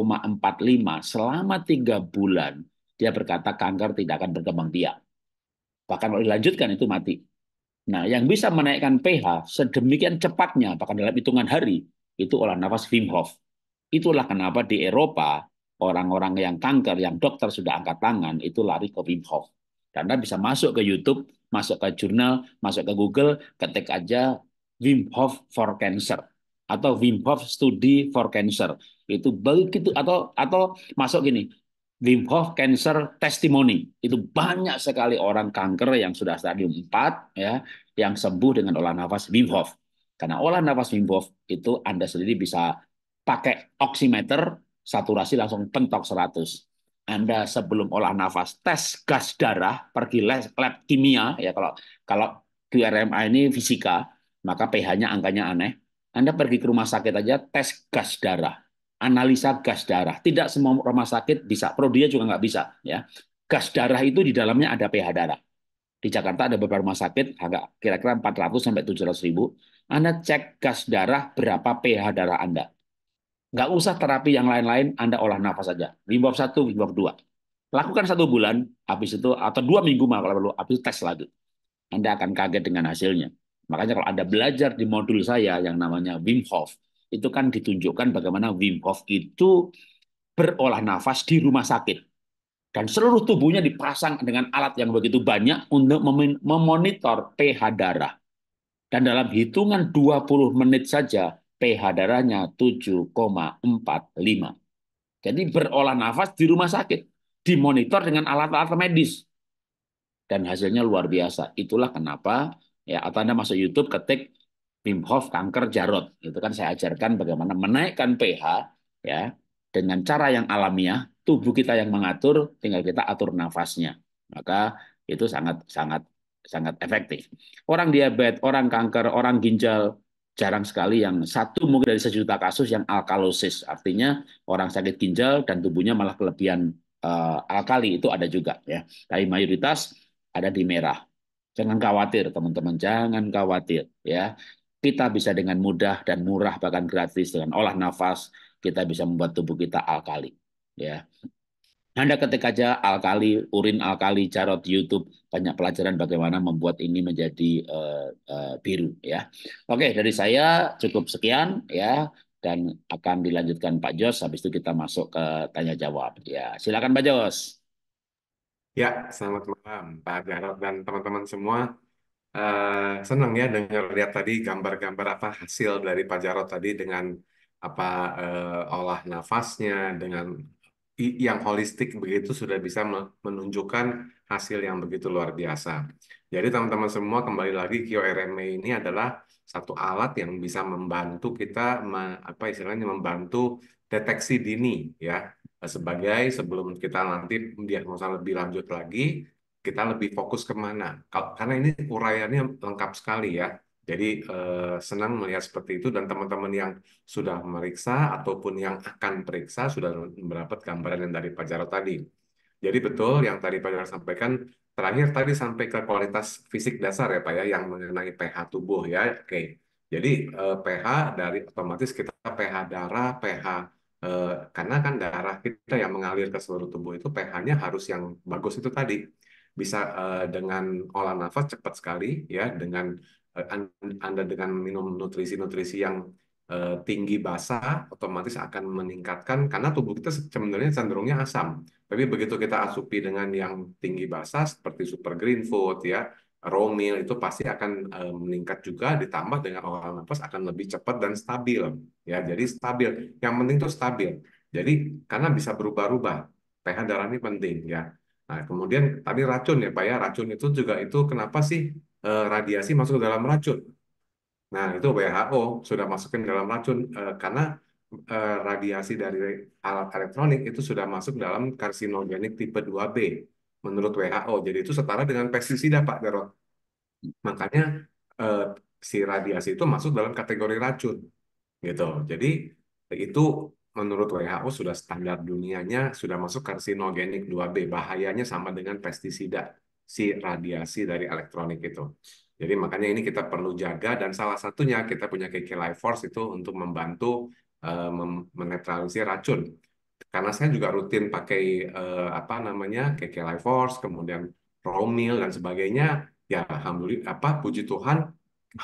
selama tiga bulan, dia berkata kanker tidak akan berkembang biak. Bahkan kalau dilanjutkan itu mati. Nah, yang bisa menaikkan pH sedemikian cepatnya, bahkan dalam hitungan hari, itu olah nafas Wim Hof. Itulah kenapa di Eropa, orang-orang yang kanker, yang dokter sudah angkat tangan, itu lari ke Wim Hof. Karena bisa masuk ke YouTube, masuk ke jurnal, masuk ke Google, ketik aja Wim Hof for Cancer atau Wim Hof Study for Cancer itu begitu atau atau masuk gini Wim Hof Cancer Testimony itu banyak sekali orang kanker yang sudah stadium 4 ya yang sembuh dengan olah nafas Wim Hof karena olah nafas Wim Hof itu Anda sendiri bisa pakai oximeter saturasi langsung pentok 100 anda sebelum olah nafas tes gas darah pergi lab, kimia ya kalau kalau QRMA ini fisika maka pH-nya angkanya aneh anda pergi ke rumah sakit aja, tes gas darah, analisa gas darah. Tidak semua rumah sakit bisa, pro dia juga nggak bisa. Ya, gas darah itu di dalamnya ada pH darah. Di Jakarta ada beberapa rumah sakit, agak kira-kira 400 sampai 700 ribu. Anda cek gas darah berapa pH darah Anda. Nggak usah terapi yang lain-lain, Anda olah nafas saja. Limbab satu, limbab dua. Lakukan satu bulan, habis itu atau dua minggu malah kalau perlu, habis itu tes lagi. Anda akan kaget dengan hasilnya. Makanya kalau Anda belajar di modul saya yang namanya Wim Hof, itu kan ditunjukkan bagaimana Wim Hof itu berolah nafas di rumah sakit. Dan seluruh tubuhnya dipasang dengan alat yang begitu banyak untuk memonitor pH darah. Dan dalam hitungan 20 menit saja, pH darahnya 7,45. Jadi berolah nafas di rumah sakit, dimonitor dengan alat-alat medis. Dan hasilnya luar biasa. Itulah kenapa ya atau Anda masuk YouTube ketik Wim Hof kanker Jarot. Itu kan saya ajarkan bagaimana menaikkan pH ya dengan cara yang alamiah, tubuh kita yang mengatur, tinggal kita atur nafasnya. Maka itu sangat sangat sangat efektif. Orang diabetes, orang kanker, orang ginjal jarang sekali yang satu mungkin dari sejuta kasus yang alkalosis, artinya orang sakit ginjal dan tubuhnya malah kelebihan uh, alkali itu ada juga ya. Tapi mayoritas ada di merah. Jangan khawatir teman-teman, jangan khawatir ya. Kita bisa dengan mudah dan murah bahkan gratis dengan olah nafas kita bisa membuat tubuh kita alkali ya. Anda ketik aja alkali, urin alkali, carot YouTube banyak pelajaran bagaimana membuat ini menjadi uh, uh, biru ya. Oke dari saya cukup sekian ya dan akan dilanjutkan Pak Jos habis itu kita masuk ke tanya jawab ya. Silakan Pak Jos. Ya, selamat malam Pak Jarod dan teman-teman semua. Uh, senang ya dengar lihat tadi gambar-gambar apa hasil dari Pak Jarod tadi dengan apa uh, olah nafasnya dengan yang holistik begitu sudah bisa menunjukkan hasil yang begitu luar biasa. Jadi teman-teman semua kembali lagi QRMA ini adalah satu alat yang bisa membantu kita apa istilahnya membantu deteksi dini ya sebagai sebelum kita nanti diagnosa lebih lanjut lagi, kita lebih fokus kemana. Karena ini uraiannya lengkap sekali ya. Jadi eh, senang melihat seperti itu dan teman-teman yang sudah memeriksa ataupun yang akan periksa sudah mendapat gambaran yang dari Pak Jarod tadi. Jadi betul yang tadi Pak Jarod sampaikan, terakhir tadi sampai ke kualitas fisik dasar ya Pak ya, yang mengenai pH tubuh ya. Oke, jadi eh, pH dari otomatis kita pH darah, pH Eh, karena kan darah kita yang mengalir ke seluruh tubuh itu pH-nya harus yang bagus itu tadi. Bisa eh, dengan olah nafas cepat sekali ya dengan eh, Anda dengan minum nutrisi-nutrisi yang tinggi basa otomatis akan meningkatkan karena tubuh kita sebenarnya cenderungnya asam. Tapi begitu kita asupi dengan yang tinggi basa seperti super green food ya, raw meal itu pasti akan uh, meningkat juga ditambah dengan olah nafas akan lebih cepat dan stabil ya jadi stabil yang penting tuh stabil jadi karena bisa berubah-ubah pH darah ini penting ya nah kemudian tadi racun ya pak ya racun itu juga itu kenapa sih uh, radiasi masuk ke dalam racun nah itu WHO sudah masukin dalam racun uh, karena radiasi dari alat elektronik itu sudah masuk dalam karsinogenik tipe 2B menurut WHO. Jadi itu setara dengan pestisida, Pak Dero. Makanya eh, si radiasi itu masuk dalam kategori racun, gitu. Jadi itu menurut WHO sudah standar dunianya sudah masuk karsinogenik 2B, bahayanya sama dengan pestisida si radiasi dari elektronik itu. Jadi makanya ini kita perlu jaga dan salah satunya kita punya KK Life Force itu untuk membantu eh, menetralkan menetralisir racun karena saya juga rutin pakai uh, apa namanya KK Life Force, kemudian Romil dan sebagainya. Ya alhamdulillah apa puji Tuhan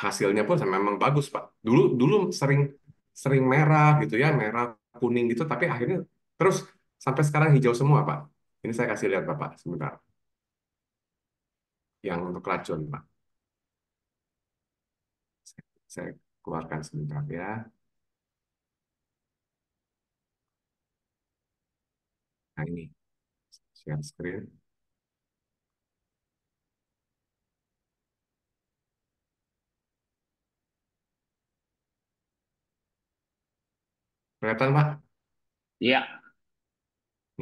hasilnya pun memang bagus Pak. Dulu dulu sering sering merah gitu ya, merah kuning gitu, tapi akhirnya terus sampai sekarang hijau semua Pak. Ini saya kasih lihat Bapak sebentar. Yang untuk racun Pak. Saya keluarkan sebentar ya. Nah ini, share screen. Kelihatan Pak? Iya.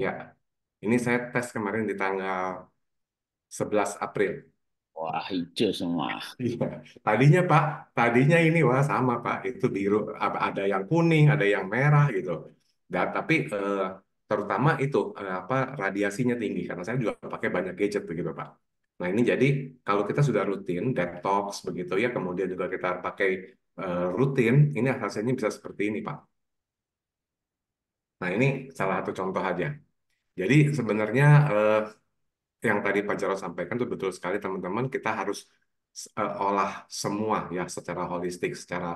Ya, ini saya tes kemarin di tanggal 11 April. Wah, hijau semua. Iya. Tadinya Pak, tadinya ini wah sama Pak, itu biru, ada yang kuning, ada yang merah gitu. Dan, tapi eh, terutama itu eh, apa radiasinya tinggi karena saya juga pakai banyak gadget begitu Pak. Nah ini jadi kalau kita sudah rutin detox begitu ya kemudian juga kita pakai uh, rutin ini hasilnya bisa seperti ini Pak. Nah ini salah satu contoh aja. Jadi sebenarnya uh, yang tadi Pak Jarod sampaikan itu betul sekali teman-teman kita harus uh, olah semua ya secara holistik, secara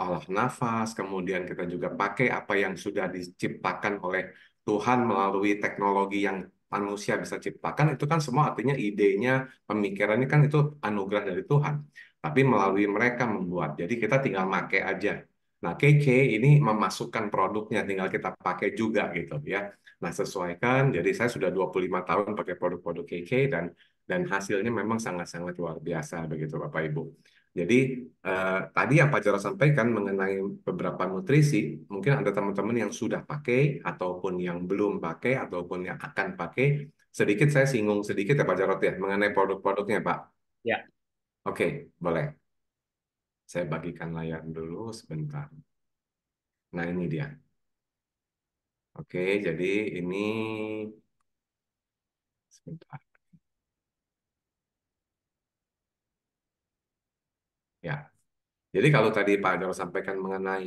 olah nafas, kemudian kita juga pakai apa yang sudah diciptakan oleh Tuhan melalui teknologi yang manusia bisa ciptakan itu kan semua artinya idenya pemikirannya kan itu anugerah dari Tuhan tapi melalui mereka membuat jadi kita tinggal pakai aja nah KK ini memasukkan produknya tinggal kita pakai juga gitu ya nah sesuaikan jadi saya sudah 25 tahun pakai produk-produk KK dan dan hasilnya memang sangat-sangat luar biasa begitu Bapak Ibu jadi eh, tadi yang Pak Jarod sampaikan mengenai beberapa nutrisi, mungkin ada teman-teman yang sudah pakai ataupun yang belum pakai ataupun yang akan pakai. Sedikit saya singgung sedikit ya Pak Jarod ya mengenai produk-produknya Pak. Ya. Oke, boleh. Saya bagikan layar dulu sebentar. Nah ini dia. Oke, jadi ini sebentar. Ya. Jadi kalau tadi Pak Adel sampaikan mengenai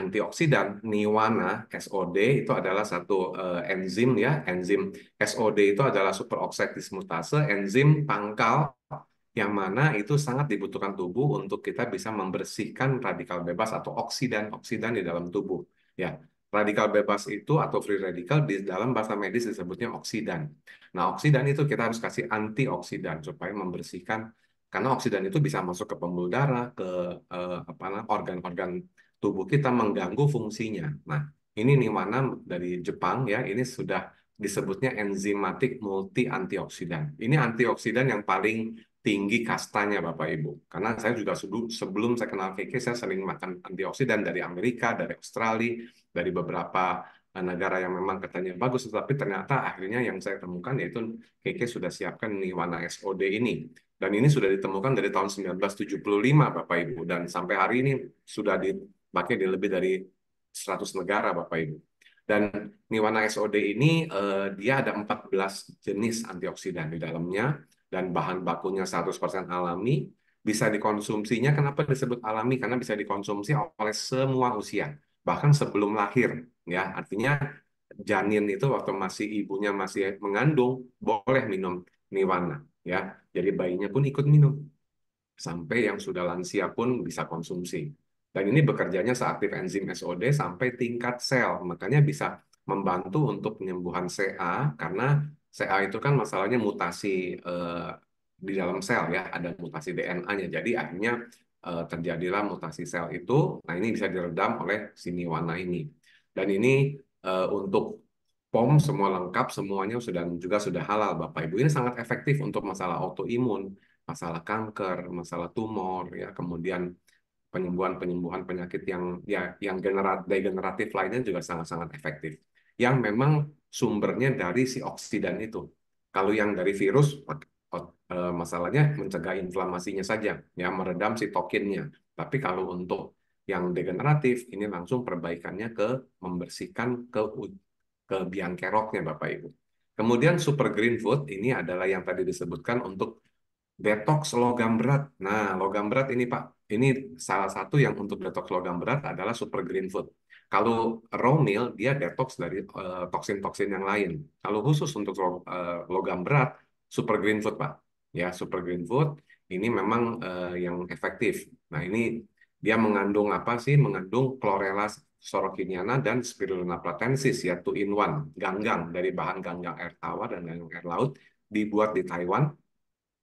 antioksidan niwana SOD itu adalah satu uh, enzim ya enzim SOD itu adalah superoksid dismutase enzim pangkal yang mana itu sangat dibutuhkan tubuh untuk kita bisa membersihkan radikal bebas atau oksidan oksidan di dalam tubuh ya radikal bebas itu atau free radical di dalam bahasa medis disebutnya oksidan nah oksidan itu kita harus kasih antioksidan supaya membersihkan karena oksidan itu bisa masuk ke pembuluh darah, ke eh, apa organ-organ tubuh kita mengganggu fungsinya. Nah, ini nih mana dari Jepang ya, ini sudah disebutnya enzimatik multi antioksidan. Ini antioksidan yang paling tinggi kastanya Bapak Ibu. Karena saya juga sebelum saya kenal keke, saya sering makan antioksidan dari Amerika, dari Australia, dari beberapa eh, negara yang memang katanya bagus, tetapi ternyata akhirnya yang saya temukan yaitu keke sudah siapkan nih warna SOD ini. Dan ini sudah ditemukan dari tahun 1975, Bapak Ibu. Dan sampai hari ini sudah dipakai di lebih dari 100 negara, Bapak Ibu. Dan Niwana SOD ini eh, dia ada 14 jenis antioksidan di dalamnya dan bahan bakunya 100% alami. Bisa dikonsumsinya, kenapa disebut alami? Karena bisa dikonsumsi oleh semua usia, bahkan sebelum lahir. ya Artinya janin itu waktu masih ibunya masih mengandung, boleh minum Niwana. ya jadi bayinya pun ikut minum. Sampai yang sudah lansia pun bisa konsumsi. Dan ini bekerjanya seaktif enzim SOD sampai tingkat sel. Makanya bisa membantu untuk penyembuhan CA karena CA itu kan masalahnya mutasi eh, di dalam sel ya, ada mutasi DNA-nya. Jadi akhirnya eh, terjadilah mutasi sel itu. Nah, ini bisa diredam oleh sini warna ini. Dan ini eh, untuk POM semua lengkap, semuanya sudah juga sudah halal Bapak Ibu. Ini sangat efektif untuk masalah autoimun, masalah kanker, masalah tumor ya, kemudian penyembuhan-penyembuhan penyakit yang ya yang generat degeneratif lainnya juga sangat-sangat efektif. Yang memang sumbernya dari si oksidan itu. Kalau yang dari virus e, masalahnya mencegah inflamasinya saja, ya meredam si tokinnya. Tapi kalau untuk yang degeneratif ini langsung perbaikannya ke membersihkan ke ke biang keroknya Bapak Ibu. Kemudian super green food ini adalah yang tadi disebutkan untuk detox logam berat. Nah, logam berat ini Pak, ini salah satu yang untuk detox logam berat adalah super green food. Kalau raw meal dia detox dari eh, toksin-toksin uh, yang lain. Kalau khusus untuk uh, logam berat super green food Pak. Ya, super green food ini memang uh, yang efektif. Nah, ini dia mengandung apa sih? Mengandung chlorella sorokiniana dan spirulina platensis ya two in one ganggang dari bahan ganggang air tawar dan ganggang air laut dibuat di Taiwan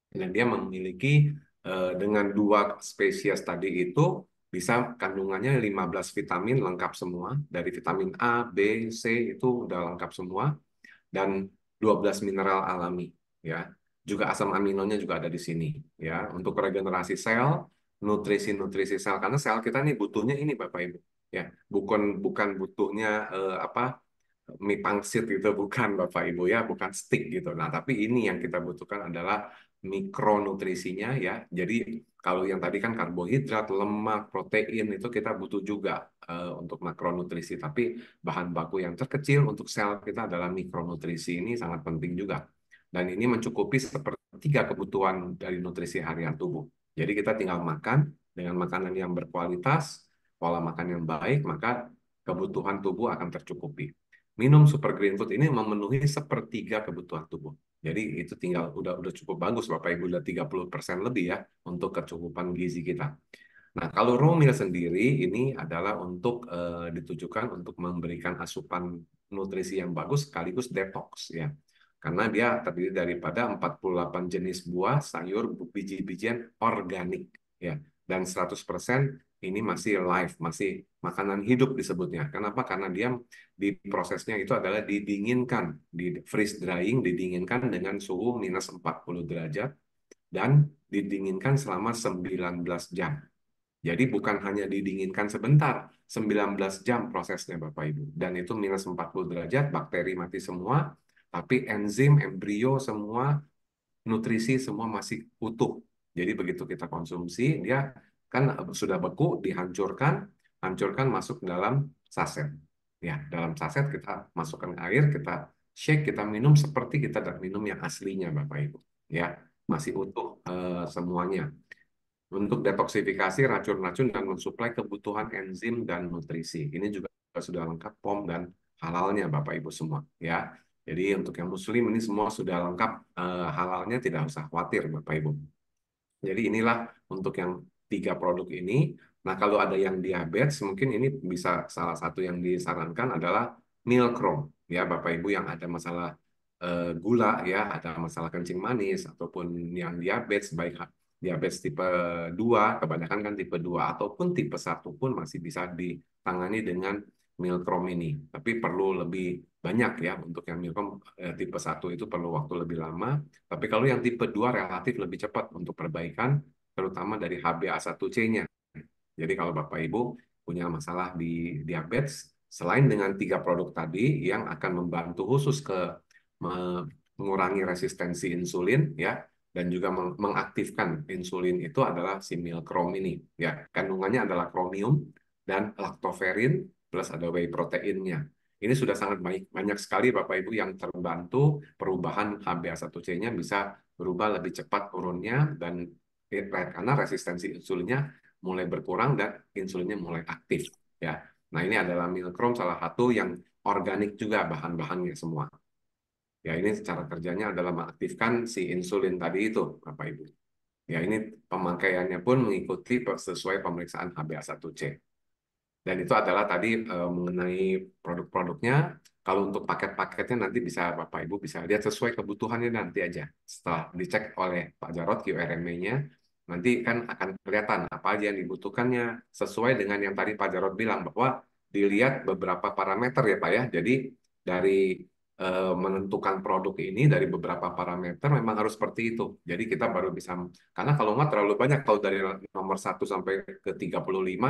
dan dia memiliki uh, dengan dua spesies tadi itu bisa kandungannya 15 vitamin lengkap semua dari vitamin A, B, C itu udah lengkap semua dan 12 mineral alami ya juga asam aminonya juga ada di sini ya untuk regenerasi sel nutrisi nutrisi sel karena sel kita nih butuhnya ini bapak ibu ya bukan bukan butuhnya uh, apa mie pangsit itu bukan Bapak Ibu ya bukan stick gitu nah tapi ini yang kita butuhkan adalah mikronutrisinya ya jadi kalau yang tadi kan karbohidrat lemak protein itu kita butuh juga uh, untuk makronutrisi tapi bahan baku yang terkecil untuk sel kita adalah mikronutrisi ini sangat penting juga dan ini mencukupi sepertiga kebutuhan dari nutrisi harian tubuh jadi kita tinggal makan dengan makanan yang berkualitas pola makan yang baik, maka kebutuhan tubuh akan tercukupi. Minum super green food ini memenuhi sepertiga kebutuhan tubuh. Jadi itu tinggal udah udah cukup bagus Bapak Ibu udah 30% lebih ya untuk kecukupan gizi kita. Nah, kalau raw meal sendiri ini adalah untuk e, ditujukan untuk memberikan asupan nutrisi yang bagus sekaligus detox ya. Karena dia terdiri daripada 48 jenis buah, sayur, biji-bijian organik ya dan 100% ini masih live, masih makanan hidup disebutnya. Kenapa? Karena dia di prosesnya itu adalah didinginkan, di freeze drying, didinginkan dengan suhu minus 40 derajat, dan didinginkan selama 19 jam. Jadi bukan hanya didinginkan sebentar, 19 jam prosesnya Bapak Ibu. Dan itu minus 40 derajat, bakteri mati semua, tapi enzim, embrio semua, nutrisi semua masih utuh. Jadi begitu kita konsumsi, dia kan eh, sudah beku dihancurkan hancurkan masuk ke dalam saset ya dalam saset kita masukkan air kita shake kita minum seperti kita minum yang aslinya bapak ibu ya masih utuh eh, semuanya untuk detoksifikasi racun-racun dan mensuplai kebutuhan enzim dan nutrisi ini juga sudah lengkap pom dan halalnya bapak ibu semua ya jadi untuk yang muslim ini semua sudah lengkap eh, halalnya tidak usah khawatir bapak ibu jadi inilah untuk yang tiga produk ini. Nah, kalau ada yang diabetes, mungkin ini bisa salah satu yang disarankan adalah Nilkrom. Ya, Bapak Ibu yang ada masalah uh, gula, ya, ada masalah kencing manis, ataupun yang diabetes, baik diabetes tipe 2, kebanyakan kan tipe 2, ataupun tipe satu pun masih bisa ditangani dengan Milkrom ini. Tapi perlu lebih banyak ya untuk yang Milkom eh, tipe satu itu perlu waktu lebih lama, tapi kalau yang tipe 2 relatif lebih cepat untuk perbaikan terutama dari HbA1c-nya. Jadi kalau Bapak Ibu punya masalah di diabetes, selain dengan tiga produk tadi yang akan membantu khusus ke mengurangi resistensi insulin ya dan juga mengaktifkan insulin itu adalah si milkrom ini ya kandungannya adalah kromium dan laktoferin plus ada whey proteinnya ini sudah sangat baik, banyak sekali Bapak Ibu yang terbantu perubahan HbA1c-nya bisa berubah lebih cepat turunnya dan Nah, karena resistensi insulinnya mulai berkurang dan insulinnya mulai aktif ya. Nah, ini adalah milkrom salah satu yang organik juga bahan-bahannya semua. Ya, ini secara kerjanya adalah mengaktifkan si insulin tadi itu, Bapak Ibu. Ya, ini pemakaiannya pun mengikuti sesuai pemeriksaan HbA1c. Dan itu adalah tadi e, mengenai produk-produknya. Kalau untuk paket-paketnya nanti bisa Bapak Ibu bisa lihat sesuai kebutuhannya nanti aja. Setelah dicek oleh Pak jarod QRM-nya, Nanti kan akan kelihatan apa aja yang dibutuhkannya sesuai dengan yang tadi Pak Jarod bilang bahwa dilihat beberapa parameter ya Pak ya. Jadi dari e, menentukan produk ini dari beberapa parameter memang harus seperti itu. Jadi kita baru bisa karena kalau nggak terlalu banyak kalau dari nomor 1 sampai ke 35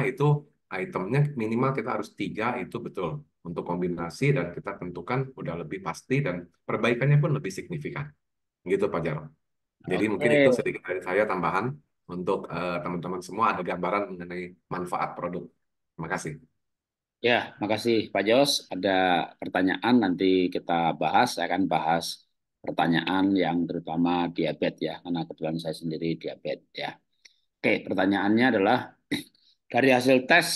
itu itemnya minimal kita harus tiga itu betul untuk kombinasi dan kita tentukan udah lebih pasti dan perbaikannya pun lebih signifikan. Gitu Pak Jarod. Jadi okay. mungkin itu sedikit dari saya tambahan untuk eh, teman-teman uh, semua ada gambaran mengenai manfaat produk. Terima kasih. Ya, makasih Pak Jos. Ada pertanyaan nanti kita bahas. Saya akan bahas pertanyaan yang terutama diabetes ya, karena kebetulan saya sendiri diabetes ya. Oke, pertanyaannya adalah dari hasil tes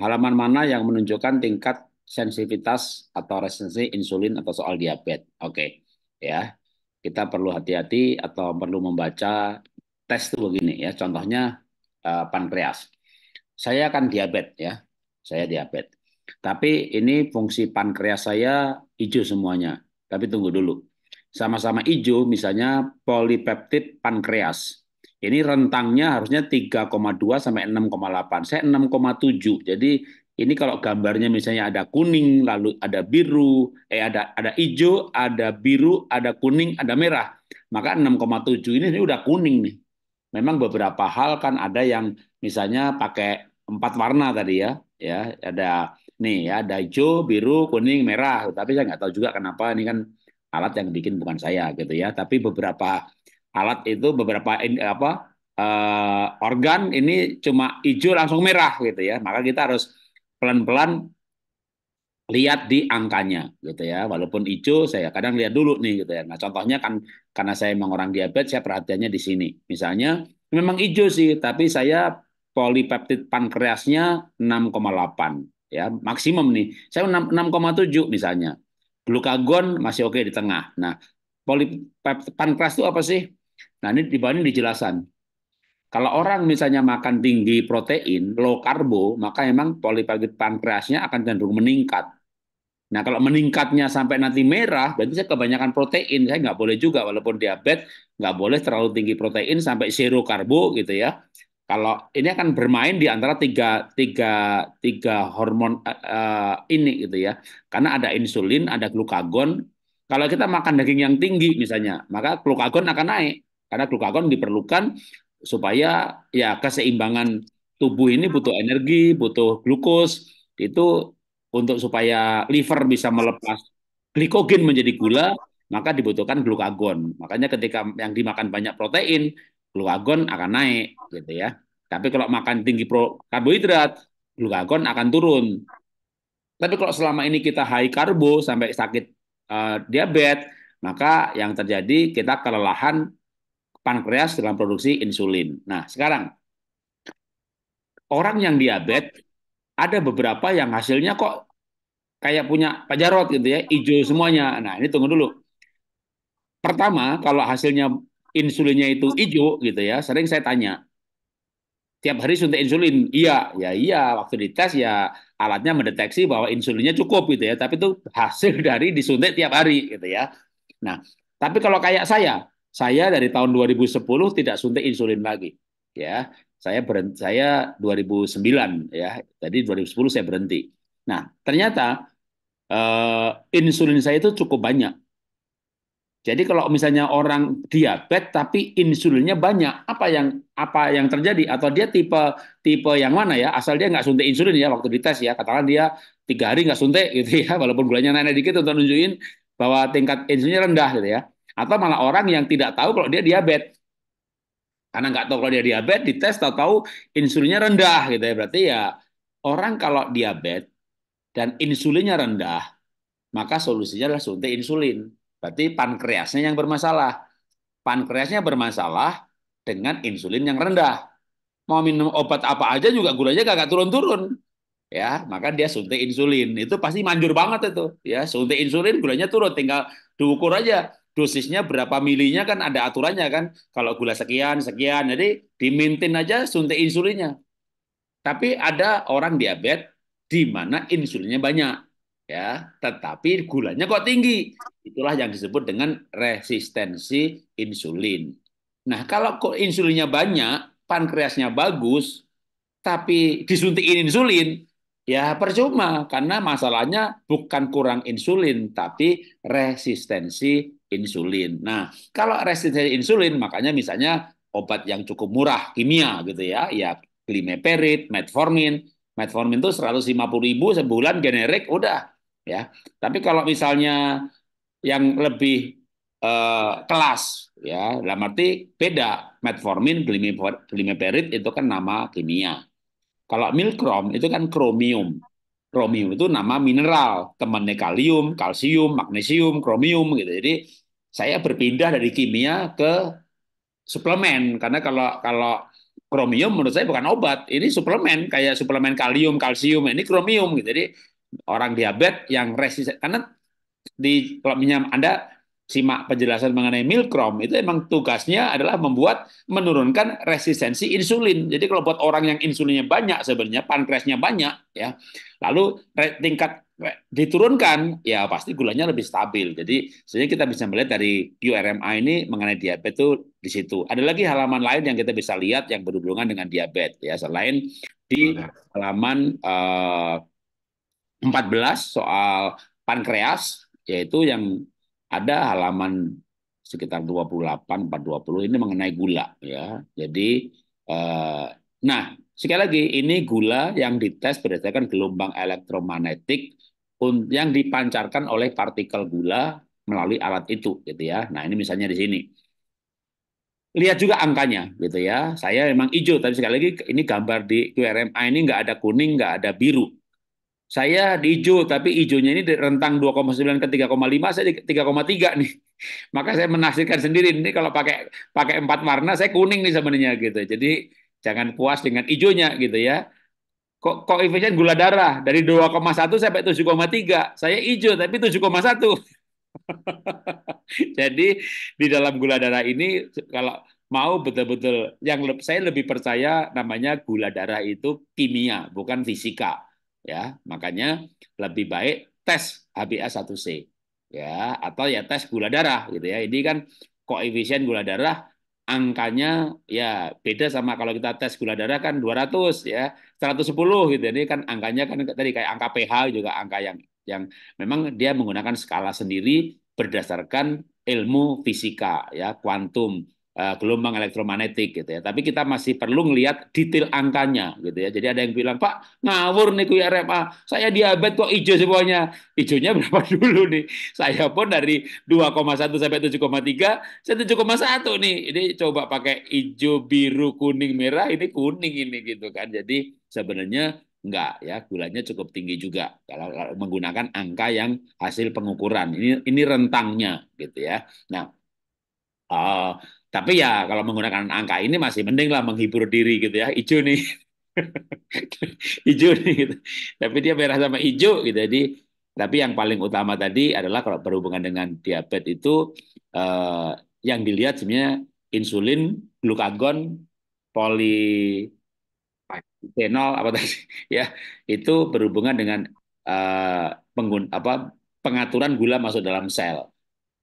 halaman mana yang menunjukkan tingkat sensitivitas atau resistensi insulin atau soal diabetes. Oke, ya. Kita perlu hati-hati atau perlu membaca tes tuh begini ya, contohnya uh, pankreas. Saya akan diabet ya, saya diabet Tapi ini fungsi pankreas saya hijau semuanya. Tapi tunggu dulu. Sama-sama hijau misalnya polipeptid pankreas. Ini rentangnya harusnya 3,2 sampai 6,8. Saya 6,7. Jadi ini kalau gambarnya misalnya ada kuning, lalu ada biru, eh ada ada hijau, ada biru, ada kuning, ada merah. Maka 6,7 ini, ini udah kuning nih memang beberapa hal kan ada yang misalnya pakai empat warna tadi ya, ya ada nih ya ada hijau, biru, kuning, merah. Tapi saya nggak tahu juga kenapa ini kan alat yang bikin bukan saya gitu ya. Tapi beberapa alat itu beberapa apa uh, organ ini cuma hijau langsung merah gitu ya. Maka kita harus pelan-pelan lihat di angkanya gitu ya walaupun hijau saya kadang lihat dulu nih gitu ya nah contohnya kan karena saya memang orang diabetes saya perhatiannya di sini misalnya memang hijau sih tapi saya polipeptid pankreasnya 6,8 ya maksimum nih saya 6,7 misalnya glukagon masih oke di tengah nah polipeptid pankreas itu apa sih nah ini dibanding di jelasan kalau orang misalnya makan tinggi protein, low karbo, maka memang polipagit pankreasnya akan cenderung meningkat. Nah, kalau meningkatnya sampai nanti merah, berarti saya kebanyakan protein. Saya nggak boleh juga, walaupun diabetes, nggak boleh terlalu tinggi protein sampai zero karbo gitu ya. Kalau ini akan bermain di antara tiga, tiga, tiga hormon uh, ini gitu ya. Karena ada insulin, ada glukagon. Kalau kita makan daging yang tinggi misalnya, maka glukagon akan naik. Karena glukagon diperlukan supaya ya keseimbangan tubuh ini butuh energi, butuh glukos itu untuk supaya liver bisa melepas glikogen menjadi gula, maka dibutuhkan glukagon. Makanya ketika yang dimakan banyak protein, glukagon akan naik gitu ya. Tapi kalau makan tinggi pro karbohidrat, glukagon akan turun. Tapi kalau selama ini kita high karbo sampai sakit uh, diabetes, maka yang terjadi kita kelelahan pankreas dalam produksi insulin. Nah, sekarang orang yang diabetes ada beberapa yang hasilnya kok kayak punya Pak gitu ya, hijau semuanya. Nah, ini tunggu dulu. Pertama, kalau hasilnya insulinnya itu hijau gitu ya, sering saya tanya, tiap hari suntik insulin, iya, ya iya, waktu dites ya alatnya mendeteksi bahwa insulinnya cukup gitu ya, tapi itu hasil dari disuntik tiap hari gitu ya. Nah, tapi kalau kayak saya, saya dari tahun 2010 tidak suntik insulin lagi. Ya, saya berhenti, saya 2009 ya. Tadi 2010 saya berhenti. Nah, ternyata uh, insulin saya itu cukup banyak. Jadi kalau misalnya orang diabetes tapi insulinnya banyak, apa yang apa yang terjadi? Atau dia tipe tipe yang mana ya? Asal dia nggak suntik insulin ya waktu dites ya, katakan dia tiga hari nggak suntik gitu ya, walaupun gulanya naik dikit untuk nunjukin bahwa tingkat insulinnya rendah gitu ya. Atau malah orang yang tidak tahu kalau dia diabetes. Karena nggak tahu kalau dia diabetes, dites tahu-tahu insulinnya rendah gitu ya. Berarti ya orang kalau diabetes dan insulinnya rendah, maka solusinya adalah suntik insulin. Berarti pankreasnya yang bermasalah. Pankreasnya bermasalah dengan insulin yang rendah. Mau minum obat apa aja juga gulanya gak turun-turun ya maka dia suntik insulin itu pasti manjur banget itu ya suntik insulin gulanya turun tinggal diukur aja dosisnya berapa milinya kan ada aturannya kan. Kalau gula sekian, sekian. Jadi dimintin aja suntik insulinnya. Tapi ada orang diabetes di mana insulinnya banyak. ya Tetapi gulanya kok tinggi. Itulah yang disebut dengan resistensi insulin. Nah kalau kok insulinnya banyak, pankreasnya bagus, tapi disuntikin insulin, Ya percuma, karena masalahnya bukan kurang insulin, tapi resistensi insulin. Nah, kalau resistensi insulin, makanya misalnya obat yang cukup murah kimia gitu ya, ya glimeperit, metformin. Metformin itu 150 ribu sebulan generik udah ya. Tapi kalau misalnya yang lebih eh, kelas ya, dalam arti beda metformin, glimeperit itu kan nama kimia. Kalau milkrom itu kan kromium. Kromium itu nama mineral, temannya kalium, kalsium, magnesium, kromium gitu. Jadi saya berpindah dari kimia ke suplemen karena kalau kalau kromium menurut saya bukan obat, ini suplemen kayak suplemen kalium, kalsium, ini kromium gitu. Jadi orang diabetes yang resisten karena di kalau minyak Anda simak penjelasan mengenai Milkrom itu emang tugasnya adalah membuat menurunkan resistensi insulin. Jadi kalau buat orang yang insulinnya banyak sebenarnya pankreasnya banyak ya. Lalu tingkat diturunkan ya pasti gulanya lebih stabil. Jadi sebenarnya kita bisa melihat dari QRMA ini mengenai diabetes itu di situ. Ada lagi halaman lain yang kita bisa lihat yang berhubungan dengan diabetes ya selain di halaman uh, eh, 14 soal pankreas yaitu yang ada halaman sekitar 28 420 ini mengenai gula ya. Jadi uh, nah Sekali lagi, ini gula yang dites berdasarkan gelombang elektromagnetik yang dipancarkan oleh partikel gula melalui alat itu, gitu ya. Nah, ini misalnya di sini. Lihat juga angkanya, gitu ya. Saya memang hijau, tapi sekali lagi ini gambar di QRMA ini nggak ada kuning, nggak ada biru. Saya di hijau, tapi hijaunya ini di rentang 2,9 ke 3,5, saya 3,3 nih. Maka saya menafsirkan sendiri, ini kalau pakai pakai empat warna, saya kuning nih sebenarnya, gitu. Jadi Jangan puas dengan ijonya gitu ya. Kok efisien gula darah dari 2,1 sampai 7,3. Saya ijo tapi 7,1. Jadi di dalam gula darah ini kalau mau betul-betul yang saya lebih percaya namanya gula darah itu kimia bukan fisika ya makanya lebih baik tes HbA1c ya atau ya tes gula darah gitu ya ini kan koefisien gula darah angkanya ya beda sama kalau kita tes gula darah kan 200 ya 110 gitu ini kan angkanya kan tadi kayak angka pH juga angka yang yang memang dia menggunakan skala sendiri berdasarkan ilmu fisika ya kuantum Eh, gelombang elektromagnetik gitu ya. Tapi kita masih perlu ngelihat detail angkanya gitu ya. Jadi ada yang bilang, "Pak, ngawur nih kuy RMA. Saya diabetes kok hijau semuanya." Hijaunya berapa dulu nih? Saya pun dari 2,1 sampai 7,3, saya 7,1 nih. Ini coba pakai hijau, biru, kuning, merah, ini kuning ini gitu kan. Jadi sebenarnya enggak ya gulanya cukup tinggi juga kalau, kalau menggunakan angka yang hasil pengukuran ini ini rentangnya gitu ya nah uh, tapi ya kalau menggunakan angka ini masih mending lah menghibur diri gitu ya. Ijo nih. ijo nih gitu. Tapi dia merah sama ijo gitu. Jadi tapi yang paling utama tadi adalah kalau berhubungan dengan diabetes itu eh, yang dilihat sebenarnya insulin, glukagon, poli Tenol apa tadi ya itu berhubungan dengan uh, penggun apa pengaturan gula masuk dalam sel.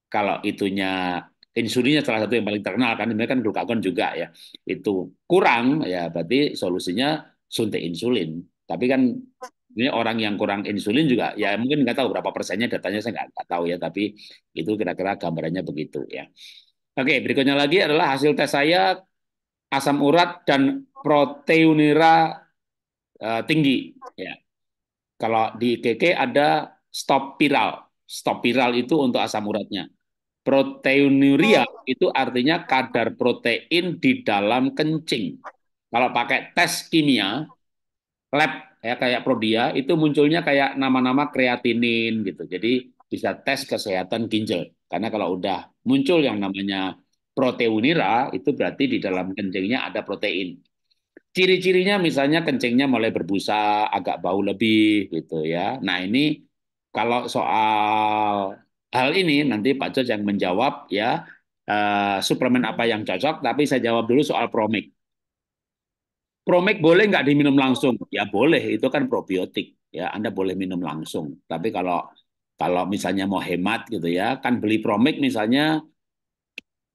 Kalau itunya insulinnya salah satu yang paling terkenal kan ini kan glukagon juga ya itu kurang ya berarti solusinya suntik insulin tapi kan ini orang yang kurang insulin juga ya mungkin nggak tahu berapa persennya datanya saya nggak tahu ya tapi itu kira-kira gambarannya begitu ya oke berikutnya lagi adalah hasil tes saya asam urat dan proteinura uh, eh, tinggi ya kalau di KK ada stop viral stop viral itu untuk asam uratnya Proteinuria hmm. itu artinya kadar protein di dalam kencing. Kalau pakai tes kimia, lab ya kayak Prodia itu munculnya kayak nama-nama kreatinin gitu. Jadi bisa tes kesehatan ginjal. Karena kalau udah muncul yang namanya proteinuria itu berarti di dalam kencingnya ada protein. Ciri-cirinya misalnya kencingnya mulai berbusa, agak bau lebih gitu ya. Nah, ini kalau soal hal ini nanti Pak George yang menjawab ya uh, eh, suplemen apa yang cocok, tapi saya jawab dulu soal promik. Promik boleh nggak diminum langsung? Ya boleh, itu kan probiotik. Ya Anda boleh minum langsung. Tapi kalau kalau misalnya mau hemat gitu ya, kan beli promik misalnya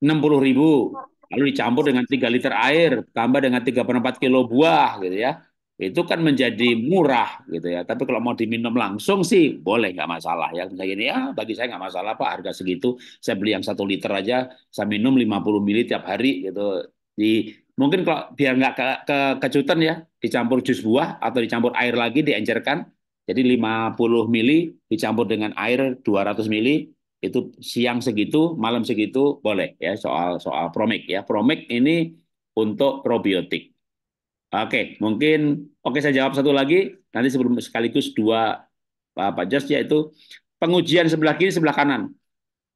60 ribu, lalu dicampur dengan 3 liter air, tambah dengan 3 4 kilo buah gitu ya itu kan menjadi murah gitu ya. Tapi kalau mau diminum langsung sih boleh nggak masalah ya. Misalnya ini ya ah, bagi saya nggak masalah pak harga segitu. Saya beli yang satu liter aja, saya minum 50 mili tiap hari gitu. Di mungkin kalau biar nggak ke, ke kecutan ya, dicampur jus buah atau dicampur air lagi diencerkan. Jadi 50 mili dicampur dengan air 200 mili itu siang segitu, malam segitu boleh ya soal soal promik ya. Promik ini untuk probiotik Oke, mungkin oke saya jawab satu lagi. Nanti sebelum sekaligus dua Pak Jos yaitu pengujian sebelah kiri sebelah kanan.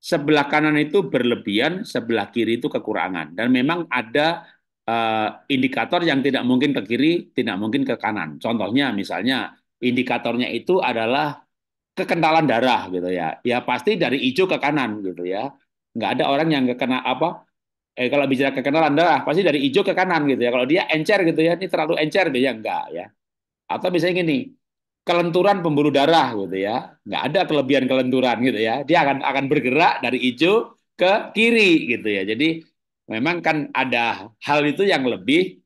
Sebelah kanan itu berlebihan, sebelah kiri itu kekurangan. Dan memang ada uh, indikator yang tidak mungkin ke kiri, tidak mungkin ke kanan. Contohnya misalnya indikatornya itu adalah kekentalan darah gitu ya. Ya pasti dari hijau ke kanan gitu ya. Nggak ada orang yang kena apa eh, kalau bicara ke kanan ah, pasti dari hijau ke kanan gitu ya kalau dia encer gitu ya ini terlalu encer dia ya enggak ya atau misalnya gini kelenturan pembuluh darah gitu ya nggak ada kelebihan kelenturan gitu ya dia akan akan bergerak dari hijau ke kiri gitu ya jadi memang kan ada hal itu yang lebih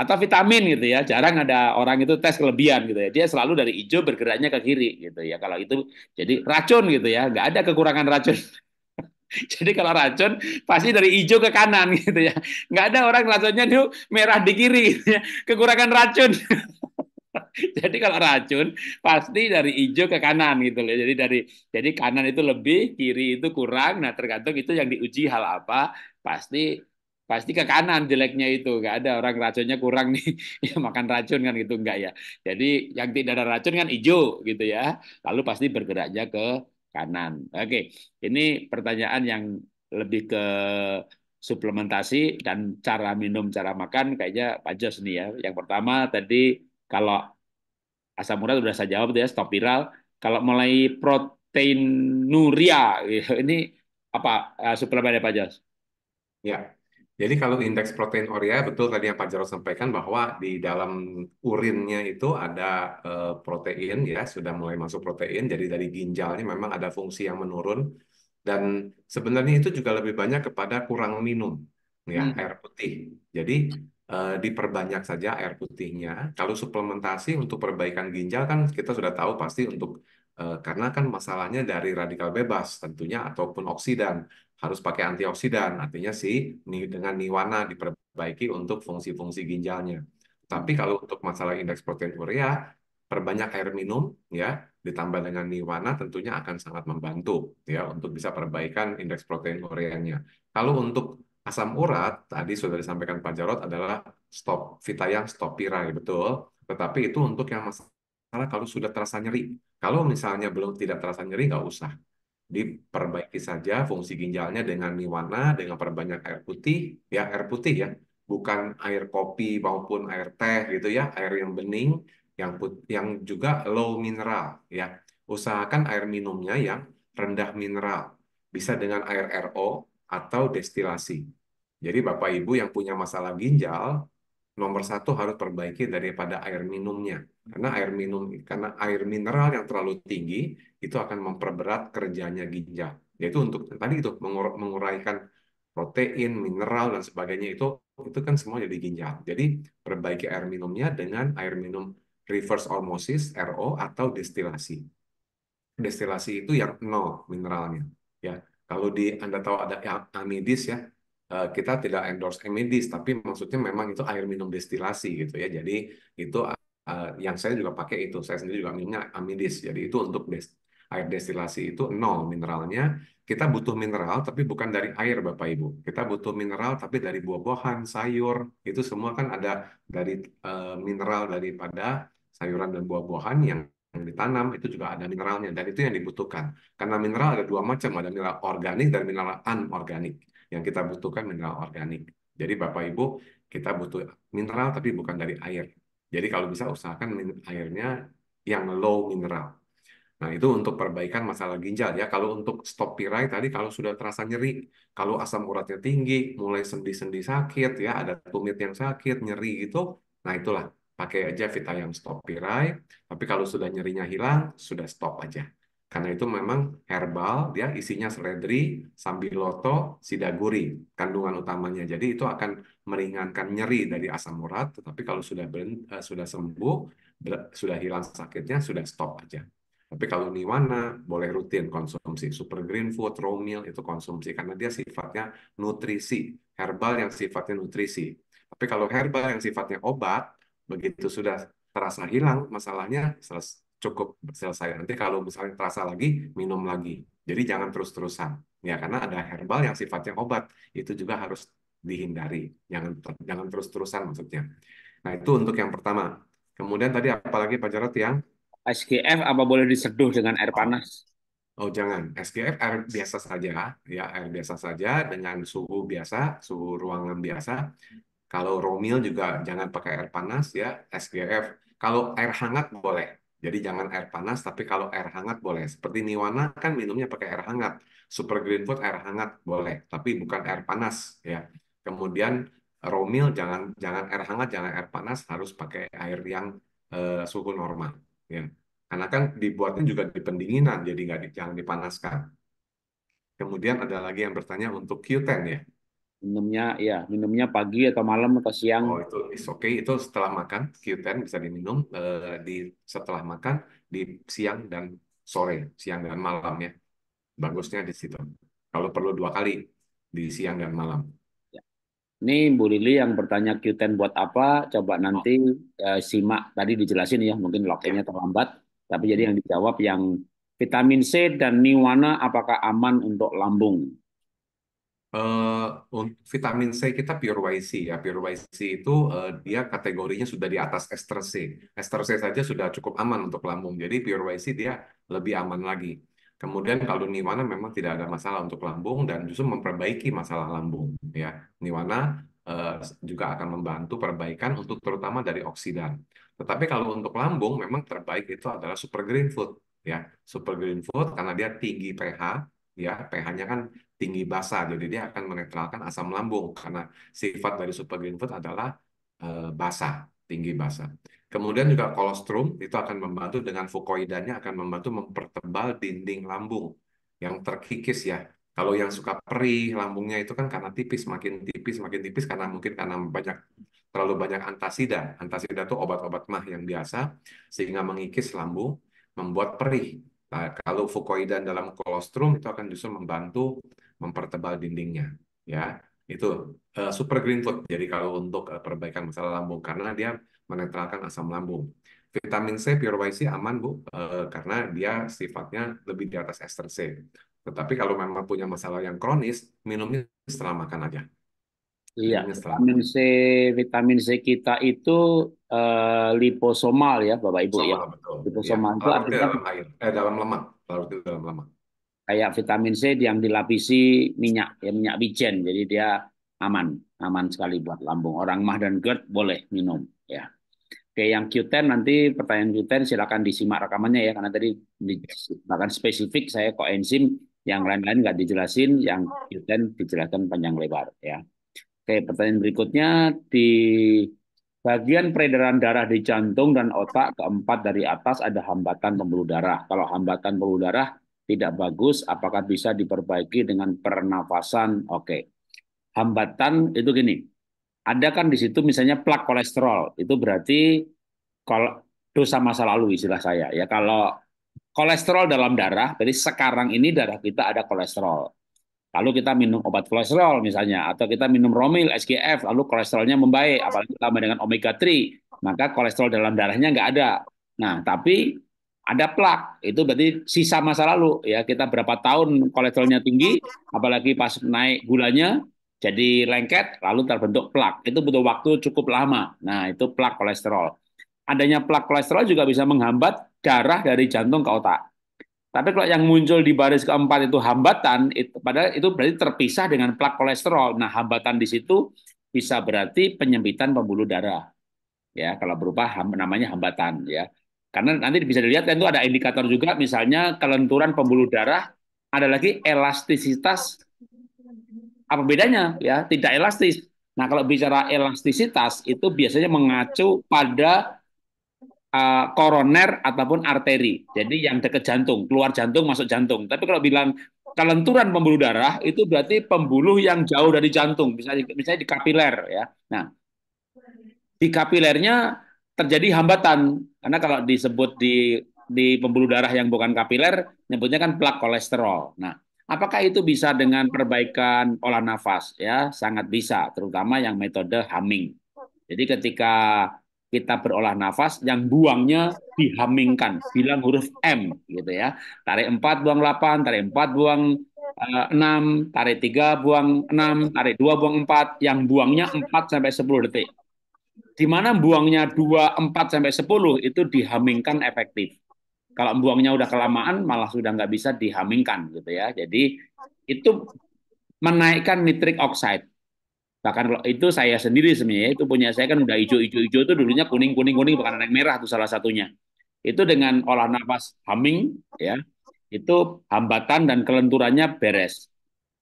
atau vitamin gitu ya jarang ada orang itu tes kelebihan gitu ya dia selalu dari hijau bergeraknya ke kiri gitu ya kalau itu jadi racun gitu ya nggak ada kekurangan racun Jadi kalau racun pasti dari hijau ke kanan gitu ya. Nggak ada orang racunnya tuh merah di kiri, gitu ya. kekurangan racun. jadi kalau racun pasti dari hijau ke kanan gitu loh. Jadi dari jadi kanan itu lebih, kiri itu kurang. Nah tergantung itu yang diuji hal apa. Pasti pasti ke kanan jeleknya itu nggak ada orang racunnya kurang nih ya makan racun kan gitu enggak ya jadi yang tidak ada racun kan hijau gitu ya lalu pasti bergeraknya ke kanan. Oke, ini pertanyaan yang lebih ke suplementasi dan cara minum, cara makan kayaknya Pak Jos nih ya. Yang pertama tadi kalau asam urat sudah saya jawab ya stop viral. Kalau mulai proteinuria ini apa eh, suplemen ya Pak Jos? Ya, jadi kalau indeks protein urea betul tadi yang Pak Jarod sampaikan bahwa di dalam urinnya itu ada eh, protein ya sudah mulai masuk protein jadi dari ginjalnya memang ada fungsi yang menurun dan sebenarnya itu juga lebih banyak kepada kurang minum ya hmm. air putih. Jadi eh, diperbanyak saja air putihnya. Kalau suplementasi untuk perbaikan ginjal kan kita sudah tahu pasti untuk eh, karena kan masalahnya dari radikal bebas tentunya ataupun oksidan harus pakai antioksidan, artinya si dengan niwana diperbaiki untuk fungsi-fungsi ginjalnya. Tapi kalau untuk masalah indeks protein urea, perbanyak air minum ya, ditambah dengan niwana tentunya akan sangat membantu ya untuk bisa perbaikan indeks protein ureanya. Kalau untuk asam urat tadi sudah disampaikan Pak Jarot adalah stop yang stop pirai betul. Tetapi itu untuk yang masalah kalau sudah terasa nyeri. Kalau misalnya belum tidak terasa nyeri nggak usah diperbaiki saja fungsi ginjalnya dengan niwana, dengan perbanyak air putih, ya air putih ya, bukan air kopi maupun air teh gitu ya, air yang bening, yang put yang juga low mineral ya. Usahakan air minumnya yang rendah mineral, bisa dengan air RO atau destilasi. Jadi Bapak Ibu yang punya masalah ginjal, nomor satu harus perbaiki daripada air minumnya. Karena air minum, karena air mineral yang terlalu tinggi itu akan memperberat kerjanya ginjal. Yaitu untuk tadi itu mengur menguraikan protein, mineral dan sebagainya itu itu kan semua jadi ginjal. Jadi perbaiki air minumnya dengan air minum reverse osmosis (RO) atau destilasi. Destilasi itu yang nol mineralnya. Ya, kalau di Anda tahu ada amidis ya, Eh, kita tidak endorse medis, tapi maksudnya memang itu air minum destilasi gitu ya. Jadi itu uh, yang saya juga pakai itu, saya sendiri juga minumnya amidis. Jadi itu untuk des air destilasi itu nol mineralnya. Kita butuh mineral tapi bukan dari air Bapak Ibu. Kita butuh mineral tapi dari buah-buahan, sayur, itu semua kan ada dari uh, mineral daripada sayuran dan buah-buahan yang yang ditanam itu juga ada mineralnya dan itu yang dibutuhkan. Karena mineral ada dua macam, ada mineral organik dan mineral anorganik yang kita butuhkan mineral organik. Jadi Bapak Ibu, kita butuh mineral tapi bukan dari air. Jadi kalau bisa usahakan airnya yang low mineral. Nah, itu untuk perbaikan masalah ginjal ya. Kalau untuk stop pirai tadi kalau sudah terasa nyeri, kalau asam uratnya tinggi, mulai sendi-sendi sakit ya, ada tumit yang sakit, nyeri gitu, nah itulah pakai aja vita yang stop pirai. Tapi kalau sudah nyerinya hilang, sudah stop aja. Karena itu memang herbal, ya isinya seledri, sambiloto, sidaguri, kandungan utamanya. Jadi itu akan meringankan nyeri dari asam urat, tetapi kalau sudah uh, sudah sembuh, sudah hilang sakitnya, sudah stop aja. Tapi kalau niwana, boleh rutin konsumsi. Super green food, raw meal, itu konsumsi. Karena dia sifatnya nutrisi. Herbal yang sifatnya nutrisi. Tapi kalau herbal yang sifatnya obat, begitu sudah terasa hilang, masalahnya selesai cukup selesai. Nanti kalau misalnya terasa lagi, minum lagi. Jadi jangan terus-terusan. Ya, karena ada herbal yang sifatnya obat. Itu juga harus dihindari. Jangan jangan terus-terusan maksudnya. Nah, itu untuk yang pertama. Kemudian tadi apalagi Pak Jarot yang? SGF apa boleh diseduh dengan air panas? Oh, jangan. SGF air biasa saja. Ya, air biasa saja dengan suhu biasa, suhu ruangan biasa. Kalau romil juga jangan pakai air panas ya, SGF. Kalau air hangat boleh jadi jangan air panas, tapi kalau air hangat boleh. Seperti Niwana kan minumnya pakai air hangat. Super Green Food air hangat boleh, tapi bukan air panas ya. Kemudian Romil jangan jangan air hangat, jangan air panas, harus pakai air yang uh, suhu normal. Ya. Karena kan dibuatnya juga di pendinginan, jadi nggak di, jangan dipanaskan. Kemudian ada lagi yang bertanya untuk Q10 ya minumnya ya minumnya pagi atau malam atau siang oh itu is okay itu setelah makan Q10 bisa diminum uh, di setelah makan di siang dan sore siang dan malam ya bagusnya di situ kalau perlu dua kali di siang dan malam ya. ini Bu Lili yang bertanya Q10 buat apa coba nanti oh. uh, simak tadi dijelasin ya mungkin waktunya ya. terlambat tapi jadi hmm. yang dijawab yang vitamin C dan niwana apakah aman untuk lambung Eh, untuk vitamin C kita pure YC ya. Pure YC itu uh, dia kategorinya sudah di atas ester C. Ester C saja sudah cukup aman untuk lambung. Jadi pure YC dia lebih aman lagi. Kemudian kalau Niwana memang tidak ada masalah untuk lambung dan justru memperbaiki masalah lambung ya. Niwana eh, juga akan membantu perbaikan untuk terutama dari oksidan. Tetapi kalau untuk lambung memang terbaik itu adalah super green food ya. Super green food karena dia tinggi pH ya pH-nya kan tinggi basa. Jadi dia akan menetralkan asam lambung karena sifat dari super green food adalah eh, basa, tinggi basa. Kemudian juga kolostrum itu akan membantu dengan fukoidannya akan membantu mempertebal dinding lambung yang terkikis ya. Kalau yang suka perih lambungnya itu kan karena tipis, makin tipis, makin tipis karena mungkin karena banyak terlalu banyak antasida. Antasida itu obat-obat mah yang biasa sehingga mengikis lambung, membuat perih. Nah, kalau fukoidan dalam kolostrum itu akan justru membantu mempertebal dindingnya ya itu uh, super green food jadi kalau untuk uh, perbaikan masalah lambung karena dia menetralkan asam lambung vitamin C pure YC aman bu uh, karena dia sifatnya lebih di atas ester C tetapi kalau memang punya masalah yang kronis minumnya setelah makan aja Iya, vitamin C, vitamin C kita itu uh, liposomal ya, Bapak Ibu Somal, ya. Betul. Liposomal ya. itu artinya dalam air, eh dalam lemak, larut dalam lemak kayak vitamin C yang dilapisi minyak ya minyak wijen jadi dia aman aman sekali buat lambung orang mah dan GERD boleh minum ya oke yang Q10 nanti pertanyaan Q10 silakan disimak rekamannya ya karena tadi bahkan spesifik saya kok enzim yang lain-lain nggak dijelasin yang Q10 dijelaskan panjang lebar ya oke pertanyaan berikutnya di Bagian peredaran darah di jantung dan otak keempat dari atas ada hambatan pembuluh darah. Kalau hambatan pembuluh darah tidak bagus, apakah bisa diperbaiki dengan pernafasan? Oke. Okay. Hambatan itu gini. Ada kan di situ misalnya plak kolesterol, itu berarti kalau dosa masa lalu istilah saya. Ya kalau kolesterol dalam darah, berarti sekarang ini darah kita ada kolesterol. Lalu kita minum obat kolesterol misalnya, atau kita minum romil, SGF, lalu kolesterolnya membaik, apalagi tambah dengan omega 3, maka kolesterol dalam darahnya nggak ada. Nah, tapi ada plak itu berarti sisa masa lalu ya kita berapa tahun kolesterolnya tinggi apalagi pas naik gulanya jadi lengket lalu terbentuk plak itu butuh waktu cukup lama nah itu plak kolesterol adanya plak kolesterol juga bisa menghambat darah dari jantung ke otak tapi kalau yang muncul di baris keempat itu hambatan itu padahal itu berarti terpisah dengan plak kolesterol nah hambatan di situ bisa berarti penyempitan pembuluh darah ya kalau berubah namanya hambatan ya karena nanti bisa dilihat kan itu ada indikator juga misalnya kelenturan pembuluh darah, ada lagi elastisitas. Apa bedanya ya? Tidak elastis. Nah, kalau bicara elastisitas itu biasanya mengacu pada uh, koroner ataupun arteri. Jadi yang dekat jantung, keluar jantung masuk jantung. Tapi kalau bilang kelenturan pembuluh darah itu berarti pembuluh yang jauh dari jantung, misalnya misalnya di kapiler ya. Nah, di kapilernya terjadi hambatan karena kalau disebut di di pembuluh darah yang bukan kapiler, nyebutnya kan plak kolesterol. Nah, apakah itu bisa dengan perbaikan olah nafas? Ya, sangat bisa, terutama yang metode humming. Jadi ketika kita berolah nafas yang buangnya dihamingkan, bilang huruf M gitu ya. Tarik empat, buang delapan. tarik empat, buang eh, enam, tarik tiga, buang enam. tarik dua, buang empat. yang buangnya empat sampai sepuluh detik di mana buangnya 2, 4 sampai 10 itu dihamingkan efektif. Kalau buangnya udah kelamaan malah sudah nggak bisa dihamingkan gitu ya. Jadi itu menaikkan nitrik oxide. Bahkan kalau itu saya sendiri sebenarnya itu punya saya kan udah hijau-hijau-hijau itu dulunya kuning-kuning-kuning bahkan anak merah itu salah satunya. Itu dengan olah nafas humming ya. Itu hambatan dan kelenturannya beres.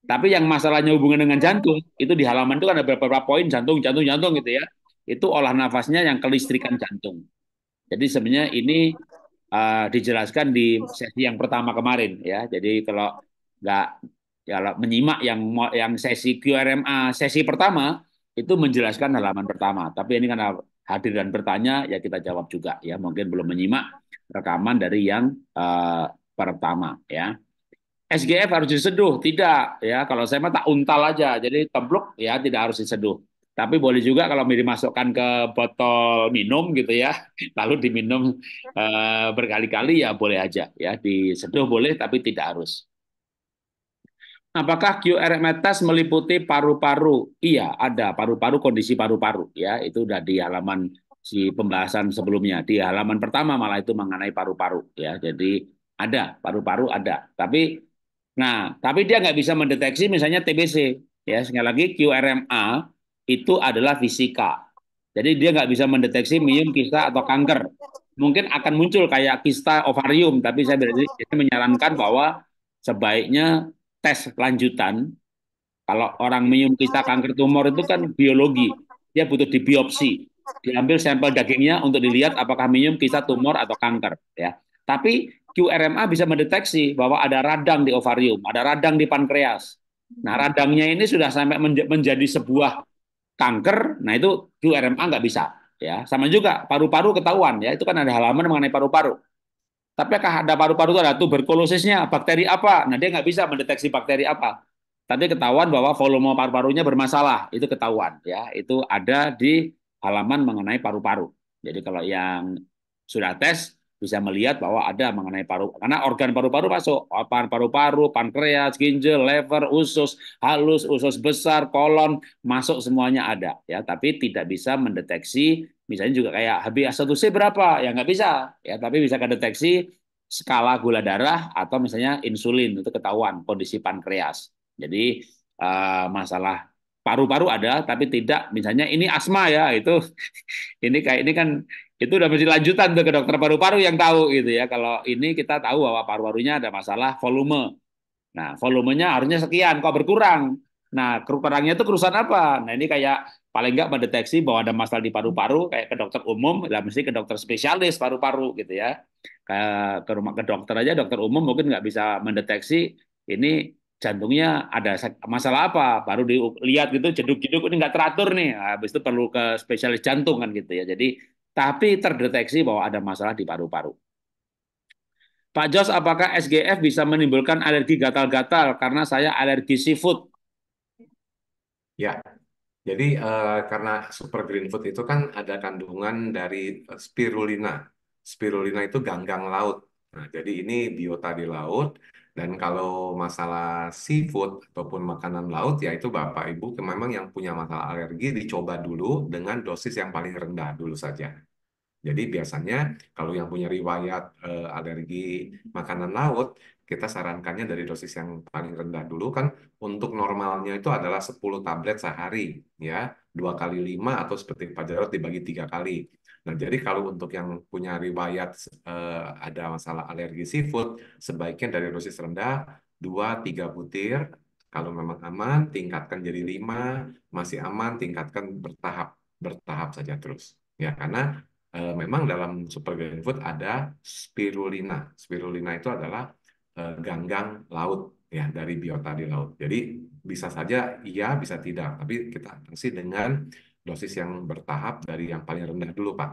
Tapi yang masalahnya hubungan dengan jantung, itu di halaman itu kan ada beberapa poin jantung, jantung, jantung gitu ya itu olah nafasnya yang kelistrikan jantung. Jadi sebenarnya ini uh, dijelaskan di sesi yang pertama kemarin ya. Jadi kalau nggak kalau menyimak yang yang sesi QRMA sesi pertama itu menjelaskan halaman pertama. Tapi ini karena hadir dan bertanya ya kita jawab juga ya. Mungkin belum menyimak rekaman dari yang uh, pertama ya. SGF harus diseduh tidak ya kalau saya mah tak untal aja jadi tembok ya tidak harus diseduh tapi boleh juga kalau dimasukkan ke botol minum gitu ya, lalu diminum e, berkali-kali ya boleh aja ya, diseduh boleh tapi tidak harus. Apakah QRM test meliputi paru-paru? Iya, ada paru-paru kondisi paru-paru ya, itu udah di halaman si pembahasan sebelumnya di halaman pertama malah itu mengenai paru-paru ya. Jadi ada paru-paru ada, tapi nah tapi dia nggak bisa mendeteksi misalnya TBC ya sekali lagi QRMA itu adalah fisika. Jadi dia nggak bisa mendeteksi miom, kista atau kanker. Mungkin akan muncul kayak kista ovarium, tapi saya berarti menyarankan bahwa sebaiknya tes lanjutan. Kalau orang miom, kista, kanker, tumor itu kan biologi, dia butuh dibiopsi, diambil sampel dagingnya untuk dilihat apakah miom, kista, tumor atau kanker. Ya, tapi QRMA bisa mendeteksi bahwa ada radang di ovarium, ada radang di pankreas. Nah, radangnya ini sudah sampai menjadi sebuah kanker, nah itu QRMA nggak bisa. Ya, sama juga paru-paru ketahuan ya, itu kan ada halaman mengenai paru-paru. Tapi ada paru-paru itu ada tuberkulosisnya, bakteri apa? Nah dia nggak bisa mendeteksi bakteri apa. Tadi ketahuan bahwa volume paru-parunya bermasalah, itu ketahuan ya, itu ada di halaman mengenai paru-paru. Jadi kalau yang sudah tes bisa melihat bahwa ada mengenai paru karena organ paru-paru masuk oh, paru-paru, pankreas, ginjal, lever, usus halus, usus besar, kolon masuk semuanya ada ya tapi tidak bisa mendeteksi misalnya juga kayak HbA1c berapa ya nggak bisa ya tapi bisa kedeteksi skala gula darah atau misalnya insulin itu ketahuan kondisi pankreas jadi uh, masalah paru-paru ada tapi tidak misalnya ini asma ya itu ini kayak ini kan itu udah mesti lanjutan tuh ke dokter paru-paru yang tahu gitu ya. Kalau ini kita tahu bahwa paru-parunya ada masalah volume. Nah, volumenya harusnya sekian, kok berkurang. Nah, kurangnya itu kerusakan apa? Nah, ini kayak paling nggak mendeteksi bahwa ada masalah di paru-paru, kayak ke dokter umum, lah mesti ke dokter spesialis paru-paru gitu ya. Kayak ke rumah ke dokter aja, dokter umum mungkin nggak bisa mendeteksi ini jantungnya ada masalah apa baru dilihat gitu jeduk-jeduk ini nggak teratur nih habis itu perlu ke spesialis jantung kan gitu ya jadi tapi terdeteksi bahwa ada masalah di paru-paru. Pak Jos, apakah SGF bisa menimbulkan alergi gatal-gatal karena saya alergi seafood? Ya, jadi uh, karena super green food itu kan ada kandungan dari eh, spirulina. Spirulina itu ganggang laut. Nah, jadi ini biota di laut. Dan kalau masalah seafood ataupun makanan laut, ya itu Bapak Ibu memang yang punya masalah alergi dicoba dulu dengan dosis yang paling rendah dulu saja. Jadi biasanya kalau yang punya riwayat eh, alergi makanan laut, kita sarankannya dari dosis yang paling rendah dulu kan untuk normalnya itu adalah 10 tablet sehari ya, dua kali 5 atau seperti Pak Jarod dibagi tiga kali. Nah, jadi kalau untuk yang punya riwayat eh, ada masalah alergi seafood, sebaiknya dari dosis rendah 2-3 butir kalau memang aman, tingkatkan jadi lima. Masih aman, tingkatkan bertahap bertahap saja terus. Ya, karena Eh, memang dalam supergreen food ada spirulina. Spirulina itu adalah uh, ganggang laut ya dari biota di laut. Jadi bisa saja iya, bisa tidak. Tapi kita sih dengan dosis yang bertahap dari yang paling rendah dulu, Pak.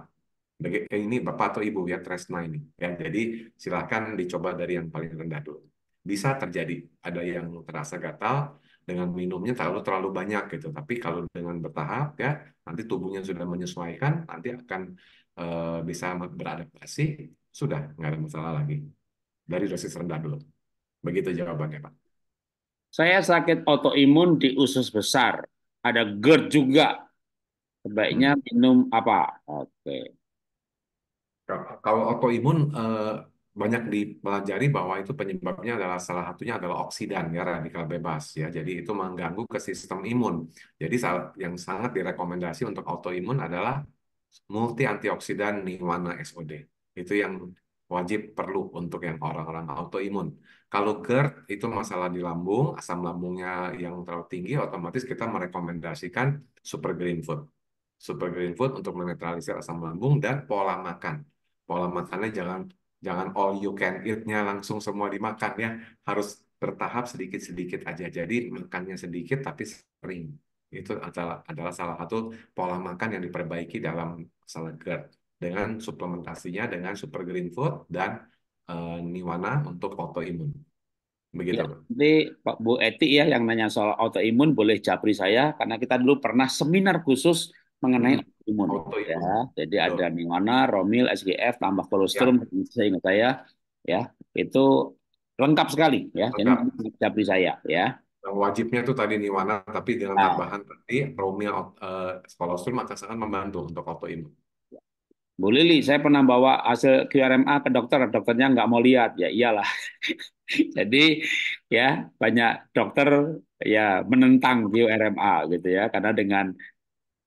Eh, ini Bapak atau Ibu ya tresna ini. Ya, jadi silahkan dicoba dari yang paling rendah dulu. Bisa terjadi ada yang terasa gatal dengan minumnya terlalu terlalu banyak gitu. Tapi kalau dengan bertahap ya nanti tubuhnya sudah menyesuaikan, nanti akan Eh, bisa beradaptasi, sudah nggak ada masalah lagi. Dari dosis rendah dulu. Begitu jawabannya, Pak. Saya sakit autoimun di usus besar. Ada GERD juga. Sebaiknya hmm. minum apa? Oke. Okay. Kalau autoimun eh, banyak dipelajari bahwa itu penyebabnya adalah salah satunya adalah oksidan ya radikal bebas ya. Jadi itu mengganggu ke sistem imun. Jadi yang sangat direkomendasi untuk autoimun adalah multi antioksidan nirwana SOD. Itu yang wajib perlu untuk yang orang-orang autoimun. Kalau GERD itu masalah di lambung, asam lambungnya yang terlalu tinggi, otomatis kita merekomendasikan super green food. Super green food untuk menetralisir asam lambung dan pola makan. Pola makannya jangan jangan all you can eat-nya langsung semua dimakan ya. Harus bertahap sedikit-sedikit aja. Jadi makannya sedikit tapi sering itu adalah adalah salah satu pola makan yang diperbaiki dalam salad dengan suplementasinya dengan super green food dan uh, niwana untuk autoimun. Begitu. Ya, Pak Bu Eti ya yang nanya soal autoimun boleh japri saya karena kita dulu pernah seminar khusus mengenai hmm. autoimun. Autoimun. Ya, jadi Betul. ada niwana, romil, SGF, tambah kolostrum, ya. saya ingat saya ya itu lengkap sekali ya. Lengkap. Jadi japri saya ya. Nah, wajibnya tuh tadi Niwana, tapi dengan nah. tambahan tadi Romia uh, eh, Scholostrum maka sangat membantu untuk autoimun. Bu Lili, saya pernah bawa hasil QRMA ke dokter, dokternya nggak mau lihat, ya iyalah. Jadi ya banyak dokter ya menentang QRMA gitu ya, karena dengan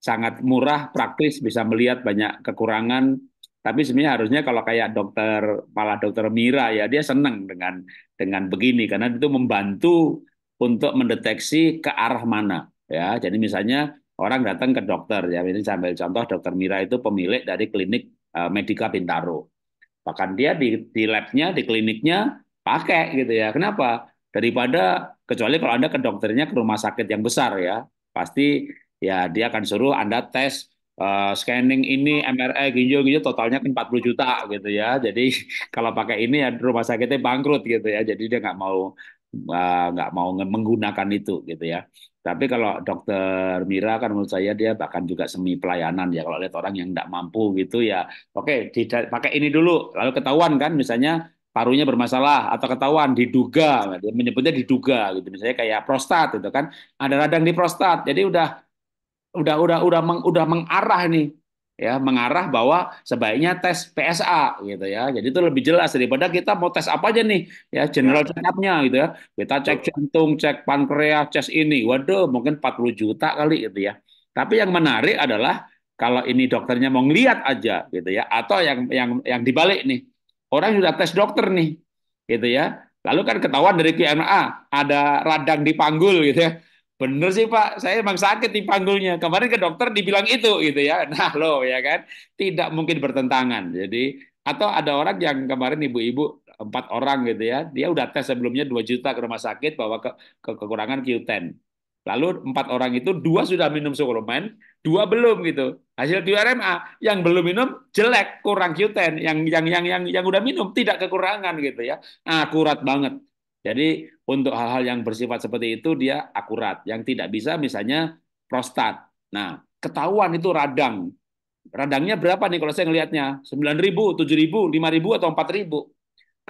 sangat murah, praktis bisa melihat banyak kekurangan. Tapi sebenarnya harusnya kalau kayak dokter, malah dokter Mira ya dia senang dengan dengan begini karena itu membantu untuk mendeteksi ke arah mana ya. Jadi misalnya orang datang ke dokter ya ini sambil contoh dokter Mira itu pemilik dari klinik eh, Medika Bintaro. Bahkan dia di di labnya di kliniknya pakai gitu ya. Kenapa? Daripada kecuali kalau Anda ke dokternya ke rumah sakit yang besar ya, pasti ya dia akan suruh Anda tes Uh, scanning ini MRI ginjal ginjal totalnya kan 40 juta gitu ya. Jadi kalau pakai ini ya rumah sakitnya bangkrut gitu ya. Jadi dia nggak mau Eh, nggak mau menggunakan itu gitu ya. Tapi kalau dokter Mira kan menurut saya dia bahkan juga semi pelayanan ya kalau lihat orang yang tidak mampu gitu ya oke okay, pakai ini dulu lalu ketahuan kan misalnya parunya bermasalah atau ketahuan diduga dia menyebutnya diduga gitu misalnya kayak prostat gitu kan ada radang di prostat jadi udah udah udah udah meng, udah mengarah nih ya mengarah bahwa sebaiknya tes PSA gitu ya. Jadi itu lebih jelas daripada kita mau tes apa aja nih ya general ya. check up-nya gitu ya. Kita cek jantung, cek pankreas, cek ini. Waduh, mungkin 40 juta kali gitu ya. Tapi yang menarik adalah kalau ini dokternya mau ngelihat aja gitu ya atau yang yang yang dibalik nih. Orang sudah tes dokter nih gitu ya. Lalu kan ketahuan dari QMA ada radang di panggul gitu ya. Bener sih Pak, saya emang sakit di panggulnya. Kemarin ke dokter dibilang itu gitu ya. Nah lo ya kan, tidak mungkin bertentangan. Jadi atau ada orang yang kemarin ibu-ibu empat orang gitu ya, dia udah tes sebelumnya 2 juta ke rumah sakit bahwa ke, ke kekurangan Q10. Lalu empat orang itu dua sudah minum suplemen, dua belum gitu. Hasil QRMA yang belum minum jelek, kurang Q10. Yang yang yang yang yang udah minum tidak kekurangan gitu ya. Akurat banget. Jadi untuk hal-hal yang bersifat seperti itu dia akurat. Yang tidak bisa misalnya prostat. Nah, ketahuan itu radang. Radangnya berapa nih kalau saya ngelihatnya? 9.000, 7.000, 5.000 atau 4.000.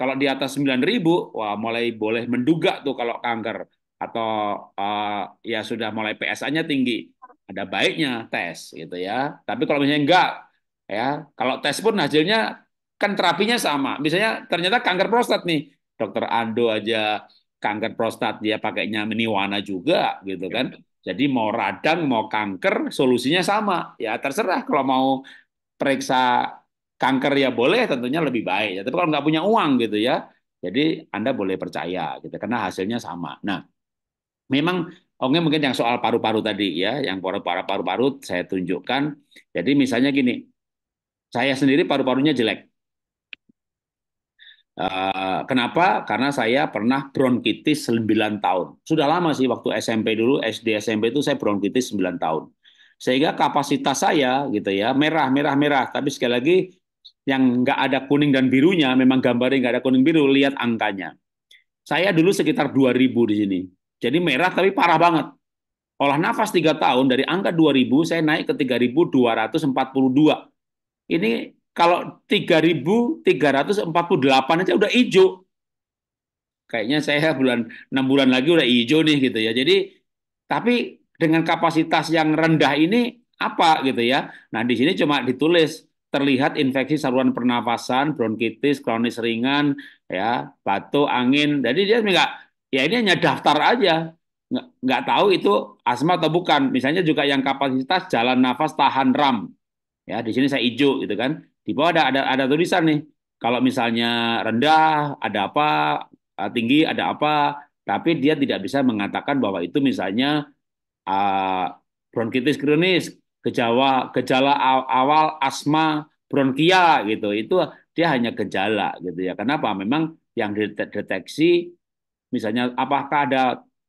Kalau di atas 9.000, wah mulai boleh menduga tuh kalau kanker atau uh, ya sudah mulai PSA-nya tinggi. Ada baiknya tes gitu ya. Tapi kalau misalnya enggak ya, kalau tes pun hasilnya kan terapinya sama. Misalnya ternyata kanker prostat nih, dokter Ando aja kanker prostat dia pakainya meniwana juga gitu kan. Ya, jadi mau radang mau kanker solusinya sama. Ya terserah kalau mau periksa kanker ya boleh tentunya lebih baik. Ya, tapi kalau nggak punya uang gitu ya, jadi Anda boleh percaya gitu karena hasilnya sama. Nah, memang Oke mungkin yang soal paru-paru tadi ya, yang paru-paru paru-paru saya tunjukkan. Jadi misalnya gini, saya sendiri paru-parunya jelek. Eh, kenapa? Karena saya pernah bronkitis 9 tahun. Sudah lama sih waktu SMP dulu, SD SMP itu saya bronkitis 9 tahun. Sehingga kapasitas saya gitu ya, merah, merah, merah. Tapi sekali lagi yang nggak ada kuning dan birunya, memang gambarnya nggak ada kuning biru, lihat angkanya. Saya dulu sekitar 2000 di sini. Jadi merah tapi parah banget. Olah nafas 3 tahun dari angka 2000 saya naik ke 3242. Ini kalau 3.348 aja udah hijau. Kayaknya saya bulan 6 bulan lagi udah hijau nih gitu ya. Jadi tapi dengan kapasitas yang rendah ini apa gitu ya. Nah, di sini cuma ditulis terlihat infeksi saluran pernafasan, bronkitis, kronis ringan, ya, batuk, angin. Jadi dia enggak ya ini hanya daftar aja. Nggak, nggak tahu itu asma atau bukan. Misalnya juga yang kapasitas jalan nafas tahan ram. Ya, di sini saya hijau gitu kan. Di bawah ada ada, ada tulisan nih. Kalau misalnya rendah ada apa, eh, tinggi ada apa, tapi dia tidak bisa mengatakan bahwa itu misalnya uh, bronkitis kronis, gejala gejala awal asma bronkia gitu. Itu dia hanya gejala gitu ya. Kenapa? Memang yang dideteksi misalnya apakah ada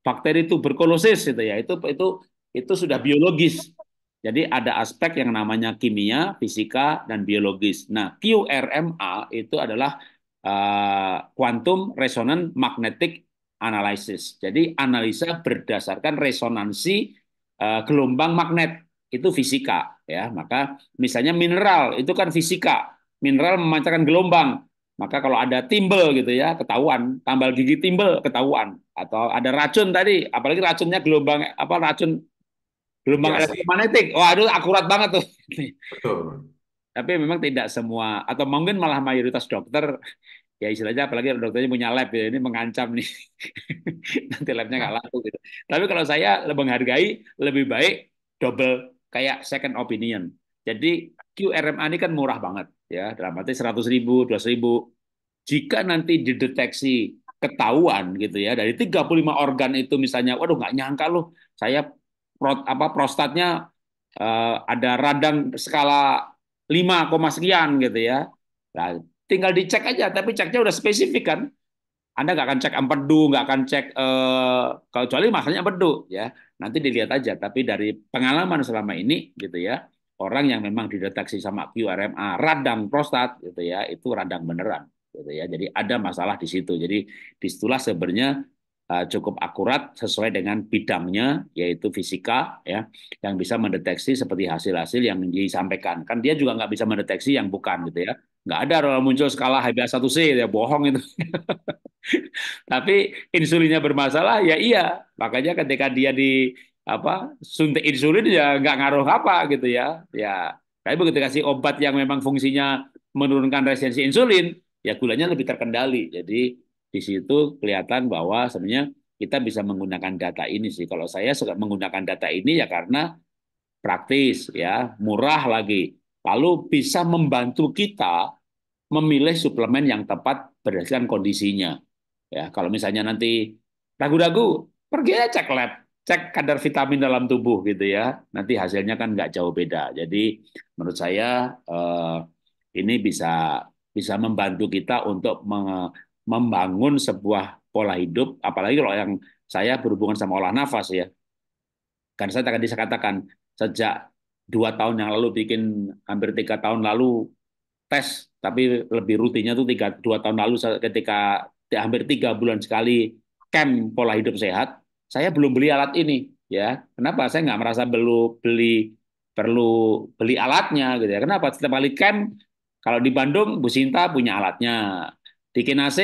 bakteri itu berkolosis gitu ya. Itu itu itu sudah biologis jadi ada aspek yang namanya kimia, fisika, dan biologis. Nah, QRMA itu adalah uh, Quantum Resonant Magnetic Analysis. Jadi analisa berdasarkan resonansi uh, gelombang magnet itu fisika ya maka misalnya mineral itu kan fisika mineral memancarkan gelombang maka kalau ada timbel gitu ya ketahuan tambal gigi timbel ketahuan atau ada racun tadi apalagi racunnya gelombang apa racun Gelombang yes. Iya elektromagnetik. Wah, aduh akurat banget tuh. Betul. Tapi memang tidak semua atau mungkin malah mayoritas dokter ya istilahnya apalagi dokternya punya lab ya ini mengancam nih nanti labnya nggak laku gitu. Tapi kalau saya lebih menghargai lebih baik double kayak second opinion. Jadi QRMA ini kan murah banget ya dalam arti seratus ribu, dua ribu. Jika nanti dideteksi ketahuan gitu ya dari 35 organ itu misalnya, waduh nggak nyangka loh saya pro, apa prostatnya uh, ada radang skala 5, sekian gitu ya. Nah, tinggal dicek aja, tapi ceknya udah spesifik kan. Anda nggak akan cek empedu, nggak akan cek uh, kecuali masalahnya empedu ya. Nanti dilihat aja. Tapi dari pengalaman selama ini gitu ya, orang yang memang dideteksi sama QRMA radang prostat gitu ya, itu radang beneran gitu ya. Jadi ada masalah di situ. Jadi disitulah sebenarnya Eh, cukup akurat sesuai dengan bidangnya yaitu fisika ya yang bisa mendeteksi seperti hasil-hasil yang disampaikan kan dia juga nggak bisa mendeteksi yang bukan gitu ya nggak ada kalau muncul skala HbA1c ya bohong itu tapi insulinnya bermasalah ya iya makanya ketika dia di apa suntik insulin ya nggak ngaruh apa gitu ya ya tapi begitu kasih obat yang memang fungsinya menurunkan resistensi insulin ya gulanya lebih terkendali jadi di situ kelihatan bahwa sebenarnya kita bisa menggunakan data ini sih. Kalau saya suka menggunakan data ini ya karena praktis ya, murah lagi. Lalu bisa membantu kita memilih suplemen yang tepat berdasarkan kondisinya. Ya, kalau misalnya nanti ragu-ragu, pergi aja cek lab, cek kadar vitamin dalam tubuh gitu ya. Nanti hasilnya kan nggak jauh beda. Jadi menurut saya eh, ini bisa bisa membantu kita untuk membangun sebuah pola hidup, apalagi kalau yang saya berhubungan sama olah nafas ya. Kan saya tadi saya katakan, sejak dua tahun yang lalu bikin hampir tiga tahun lalu tes, tapi lebih rutinnya itu tiga dua tahun lalu ketika hampir tiga bulan sekali camp pola hidup sehat, saya belum beli alat ini ya. Kenapa? Saya nggak merasa perlu beli perlu beli alatnya gitu ya. Kenapa? Setiap kali camp kalau di Bandung Bu Sinta punya alatnya, di AC,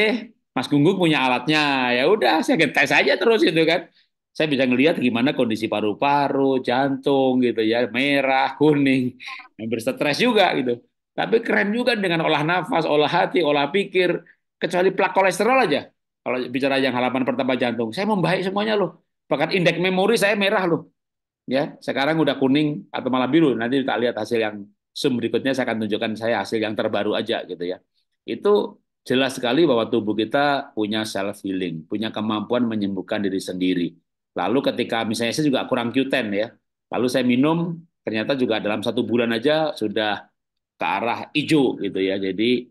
Mas Gunggung punya alatnya ya udah saya tes saja terus itu kan saya bisa ngelihat gimana kondisi paru-paru, jantung gitu ya, merah, kuning, hampir stres juga gitu. Tapi keren juga dengan olah nafas, olah hati, olah pikir, kecuali plak kolesterol aja. Kalau bicara yang halaman pertama jantung, saya membaik semuanya loh. Bahkan indeks memori saya merah loh. Ya, sekarang udah kuning atau malah biru. Nanti kita lihat hasil yang sum berikutnya saya akan tunjukkan saya hasil yang terbaru aja gitu ya. Itu Jelas sekali bahwa tubuh kita punya self healing, punya kemampuan menyembuhkan diri sendiri. Lalu ketika misalnya saya juga kurang Q10 ya, lalu saya minum, ternyata juga dalam satu bulan aja sudah ke arah hijau gitu ya. Jadi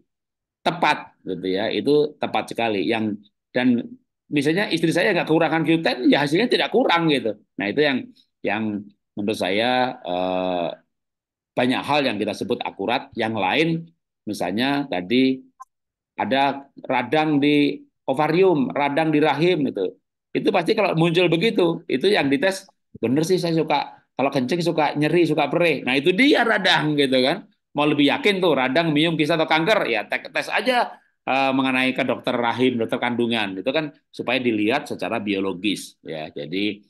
tepat gitu ya, itu tepat sekali. Yang dan misalnya istri saya nggak kekurangan Q10, ya hasilnya tidak kurang gitu. Nah itu yang yang menurut saya eh, banyak hal yang kita sebut akurat. Yang lain misalnya tadi ada radang di ovarium, radang di rahim itu, Itu pasti kalau muncul begitu, itu yang dites benar sih saya suka kalau kencing suka nyeri, suka perih. Nah, itu dia radang gitu kan. Mau lebih yakin tuh radang, miom, kista atau kanker ya tes aja eh, mengenai ke dokter rahim, dokter kandungan. Itu kan supaya dilihat secara biologis ya. Jadi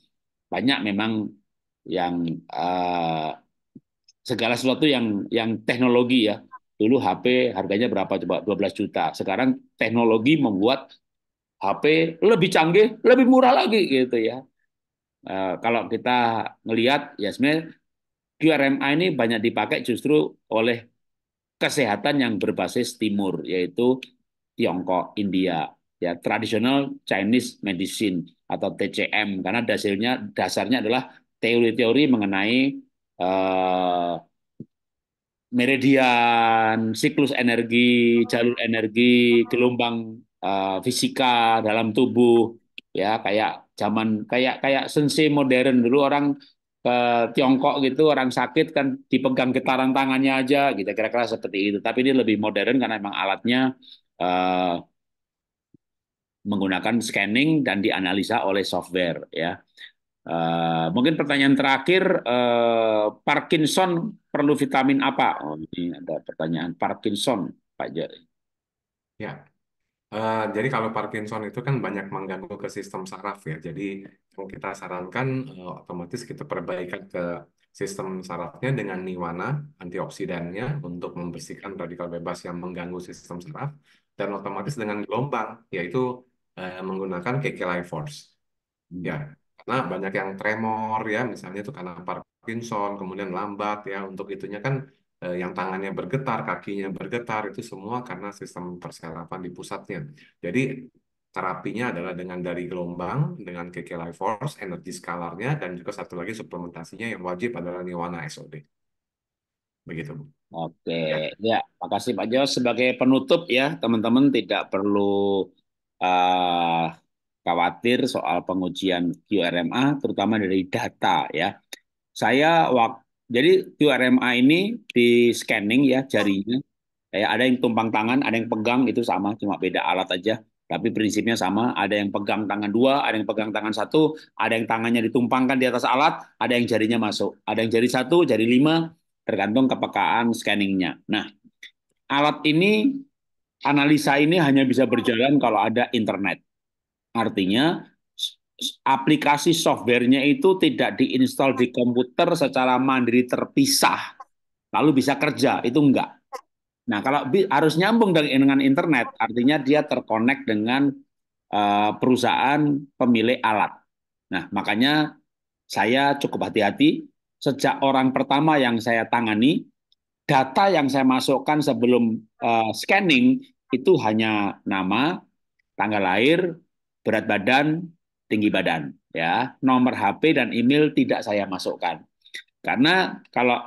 banyak memang yang uh, segala sesuatu yang yang teknologi ya Dulu HP harganya berapa coba? 12 juta. Sekarang teknologi membuat HP lebih canggih, lebih murah lagi gitu ya. E, kalau kita ngelihat ya sebenarnya QRMA ini banyak dipakai justru oleh kesehatan yang berbasis timur yaitu Tiongkok, India, ya tradisional Chinese medicine atau TCM karena dasarnya dasarnya adalah teori-teori mengenai eh, meridian, siklus energi, jalur energi, gelombang uh, fisika dalam tubuh ya kayak zaman kayak kayak sensei modern dulu orang ke eh, Tiongkok gitu orang sakit kan dipegang getaran tangannya aja gitu kira-kira seperti itu tapi ini lebih modern karena memang alatnya uh, menggunakan scanning dan dianalisa oleh software ya uh, mungkin pertanyaan terakhir uh, Parkinson perlu vitamin apa? Oh, ini ada pertanyaan Parkinson, Pak Jari. Ya, uh, jadi kalau Parkinson itu kan banyak mengganggu ke sistem saraf ya. Jadi kalau kita sarankan uh, otomatis kita perbaikan ke sistem sarafnya dengan niwana antioksidannya untuk membersihkan radikal bebas yang mengganggu sistem saraf dan otomatis dengan gelombang yaitu uh, menggunakan KK Life Force. Hmm. Ya, karena banyak yang tremor ya misalnya itu karena Parkinson Parkinson, kemudian lambat ya untuk itunya kan eh, yang tangannya bergetar, kakinya bergetar itu semua karena sistem persyarafan di pusatnya. Jadi terapinya adalah dengan dari gelombang, dengan KK Life Force, energi skalarnya, dan juga satu lagi suplementasinya yang wajib adalah Niwana SOD. Begitu, Bu. Oke, ya, makasih Pak Jo. Sebagai penutup ya, teman-teman tidak perlu uh, khawatir soal pengujian QRMA, terutama dari data ya saya waktu jadi QRMA ini di scanning ya jarinya. Kayak ada yang tumpang tangan, ada yang pegang itu sama, cuma beda alat aja. Tapi prinsipnya sama, ada yang pegang tangan dua, ada yang pegang tangan satu, ada yang tangannya ditumpangkan di atas alat, ada yang jarinya masuk. Ada yang jari satu, jari lima, tergantung kepekaan scanningnya. Nah, alat ini, analisa ini hanya bisa berjalan kalau ada internet. Artinya, aplikasi softwarenya itu tidak diinstal di komputer secara mandiri terpisah, lalu bisa kerja, itu enggak. Nah, kalau harus nyambung dengan internet, artinya dia terkonek dengan uh, perusahaan pemilik alat. Nah, makanya saya cukup hati-hati. Sejak orang pertama yang saya tangani, data yang saya masukkan sebelum uh, scanning itu hanya nama, tanggal lahir, berat badan, tinggi badan ya nomor HP dan email tidak saya masukkan karena kalau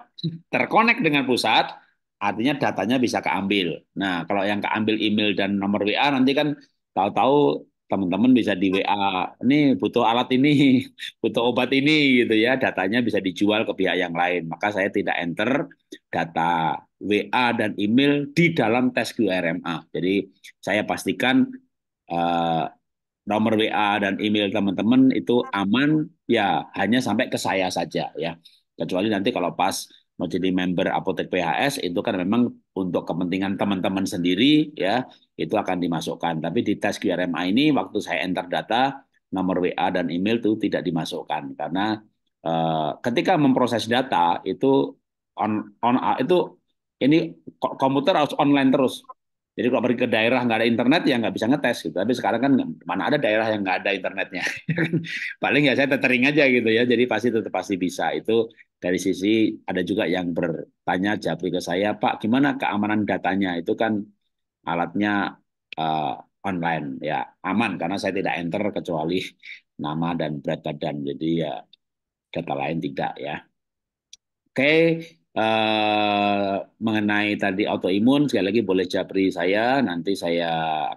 terkonek dengan pusat artinya datanya bisa keambil nah kalau yang keambil email dan nomor WA nanti kan tahu-tahu teman-teman bisa di WA ini butuh alat ini butuh obat ini gitu ya datanya bisa dijual ke pihak yang lain maka saya tidak enter data WA dan email di dalam tes QRMA jadi saya pastikan eh, nomor WA dan email teman-teman itu iya. aman ya hanya sampai ke saya saja ya. Kecuali nanti kalau pas mau jadi member apotek PHS itu kan memang untuk kepentingan teman-teman sendiri ya itu akan dimasukkan. Tapi di tes QRMA ini waktu saya enter data nomor WA dan email itu tidak dimasukkan karena eh, ketika memproses data itu on on itu ini komputer harus online terus jadi kalau pergi ke daerah nggak ada internet ya nggak bisa ngetes gitu. Tapi sekarang kan mana ada daerah yang nggak ada internetnya. Ya kan? Paling ya saya tethering aja gitu ya. Jadi pasti tetap pasti bisa. Itu dari sisi ada juga yang bertanya Japri ke saya, Pak, gimana keamanan datanya? Itu kan alatnya uh, online ya aman karena saya tidak enter kecuali nama dan berat badan. Jadi ya data lain tidak ya. Oke, okay. Uh, mengenai tadi autoimun sekali lagi boleh japri saya nanti saya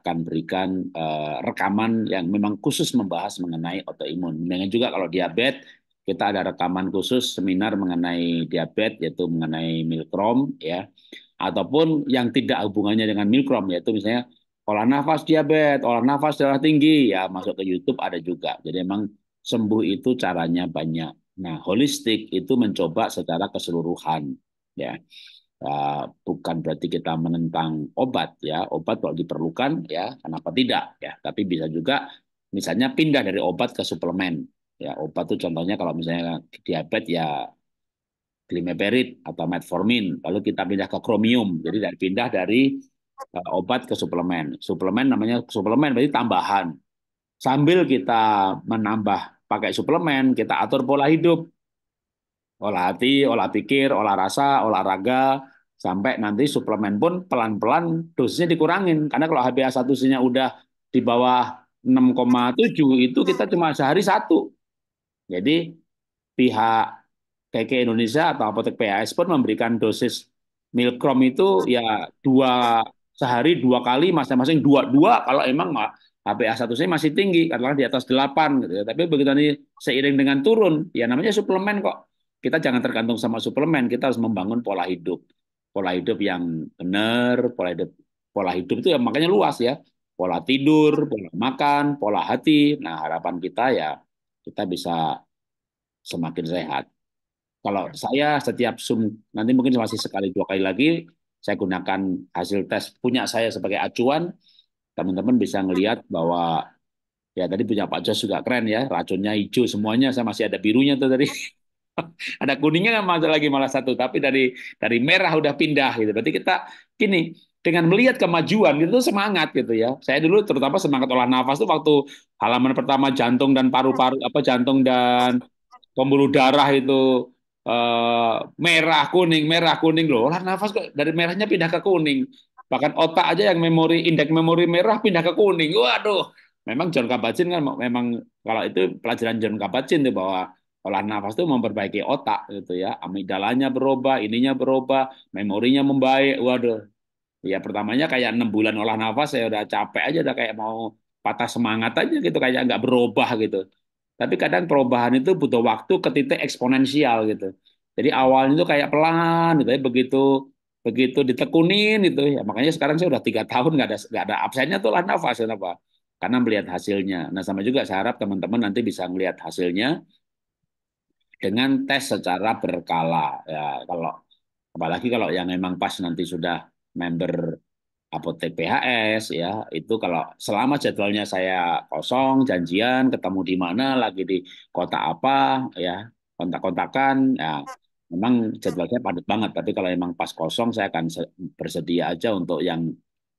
akan berikan uh, rekaman yang memang khusus membahas mengenai autoimun. Dengan juga kalau diabetes kita ada rekaman khusus seminar mengenai diabetes yaitu mengenai milkrom ya ataupun yang tidak hubungannya dengan milkrom yaitu misalnya olah nafas diabetes, olah nafas darah tinggi ya masuk ke YouTube ada juga. Jadi memang sembuh itu caranya banyak. Nah, holistik itu mencoba secara keseluruhan, ya. Eh, bukan berarti kita menentang obat ya obat kalau diperlukan ya kenapa tidak ya tapi bisa juga misalnya pindah dari obat ke suplemen ya obat itu contohnya kalau misalnya diabetes ya glimeperit atau metformin lalu kita pindah ke kromium jadi dari pindah dari eh, obat ke suplemen suplemen namanya suplemen berarti tambahan sambil kita menambah pakai suplemen, kita atur pola hidup. Olah hati, olah pikir, olah rasa, olahraga, sampai nanti suplemen pun pelan-pelan dosisnya dikurangin. Karena kalau hba satu c nya udah di bawah 6,7 itu kita cuma sehari satu. Jadi pihak KK Indonesia atau apotek PAS pun memberikan dosis Milkrom itu ya dua sehari dua kali masing-masing dua dua kalau emang hba satu saya masih tinggi, katakanlah di atas 8 gitu ya. Tapi begitu nanti seiring dengan turun, ya namanya suplemen kok. Kita jangan tergantung sama suplemen, kita harus membangun pola hidup. Pola hidup yang benar, pola hidup pola hidup itu ya makanya luas ya. Pola tidur, pola makan, pola hati. Nah, harapan kita ya kita bisa semakin sehat. Kalau ya. saya setiap sum nanti mungkin masih sekali dua kali lagi saya gunakan hasil tes punya saya sebagai acuan teman-teman bisa ngelihat bahwa ya tadi punya Pak Jos juga keren ya, racunnya hijau semuanya, saya masih ada birunya tuh tadi. ada kuningnya kan masuk lagi malah satu, tapi dari dari merah udah pindah gitu. Berarti kita kini dengan melihat kemajuan itu semangat gitu ya. Saya dulu terutama semangat olah nafas tuh waktu halaman pertama jantung dan paru-paru apa jantung dan pembuluh darah itu uh, merah kuning merah kuning loh olah nafas kok dari merahnya pindah ke kuning Bahkan otak aja yang memori indeks memori merah pindah ke kuning. Waduh, memang John Kabat-Zinn kan memang kalau itu pelajaran John Kabat-Zinn tuh bahwa olah nafas itu memperbaiki otak gitu ya. Amigdalanya berubah, ininya berubah, memorinya membaik. Waduh. Ya pertamanya kayak enam bulan olah nafas saya udah capek aja udah kayak mau patah semangat aja gitu kayak nggak berubah gitu. Tapi kadang perubahan itu butuh waktu ke titik eksponensial gitu. Jadi awalnya itu kayak pelan, gitu ya. begitu begitu ditekunin itu ya makanya sekarang saya sudah tiga tahun nggak ada nggak ada absennya tuh lah nafas kenapa karena melihat hasilnya nah sama juga saya harap teman-teman nanti bisa melihat hasilnya dengan tes secara berkala ya kalau apalagi kalau yang memang pas nanti sudah member apotek PHS ya itu kalau selama jadwalnya saya kosong janjian ketemu di mana lagi di kota apa ya kontak-kontakan ya memang jadwalnya padat banget tapi kalau emang pas kosong saya akan bersedia aja untuk yang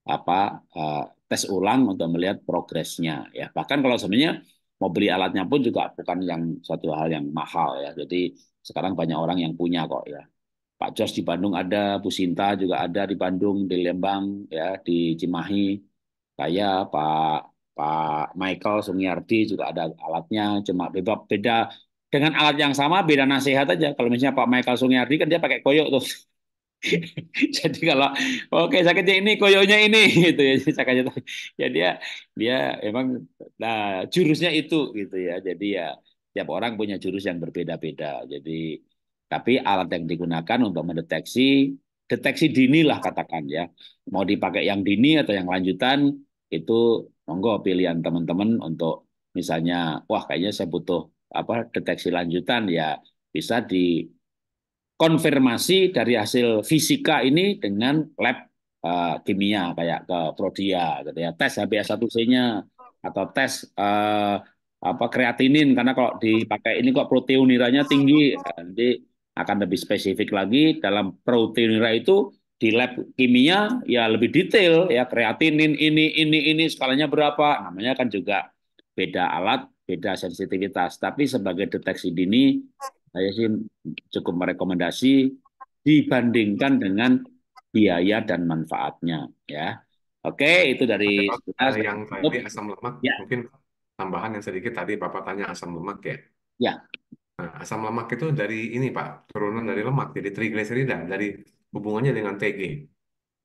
apa eh, tes ulang untuk melihat progresnya ya bahkan kalau sebenarnya mau beli alatnya pun juga bukan yang satu hal yang mahal ya jadi sekarang banyak orang yang punya kok ya Pak Jos di Bandung ada Bu Sinta juga ada di Bandung di Lembang ya di Cimahi saya Pak Pak Michael Sumiarti juga ada alatnya cuma beda beda dengan alat yang sama beda nasihat aja. Kalau misalnya Pak Michael Sungiardi kan dia pakai koyok tuh. Jadi kalau oke okay, sakitnya ini koyoknya ini gitu ya. Sakitnya ya dia dia emang nah jurusnya itu gitu ya. Jadi ya tiap orang punya jurus yang berbeda-beda. Jadi tapi alat yang digunakan untuk mendeteksi deteksi dini lah katakan ya. Mau dipakai yang dini atau yang lanjutan itu monggo pilihan teman-teman untuk misalnya wah kayaknya saya butuh apa deteksi lanjutan ya bisa dikonfirmasi dari hasil fisika ini dengan lab uh, kimia kayak ke prodia gitu ya tes HbA1c-nya atau tes uh, apa kreatinin karena kalau dipakai ini kok proteinuranya tinggi nanti akan lebih spesifik lagi dalam proteinura itu di lab kimia ya lebih detail ya kreatinin ini ini ini skalanya berapa namanya kan juga beda alat beda sensitivitas. Tapi sebagai deteksi dini, saya sih cukup merekomendasi dibandingkan dengan biaya dan manfaatnya, ya. Oke, itu dari Ada yang tadi asam lemak ya. mungkin tambahan yang sedikit tadi Bapak tanya asam lemak ya. Ya. Nah, asam lemak itu dari ini Pak, turunan dari lemak, jadi trigliserida, dari hubungannya dengan TG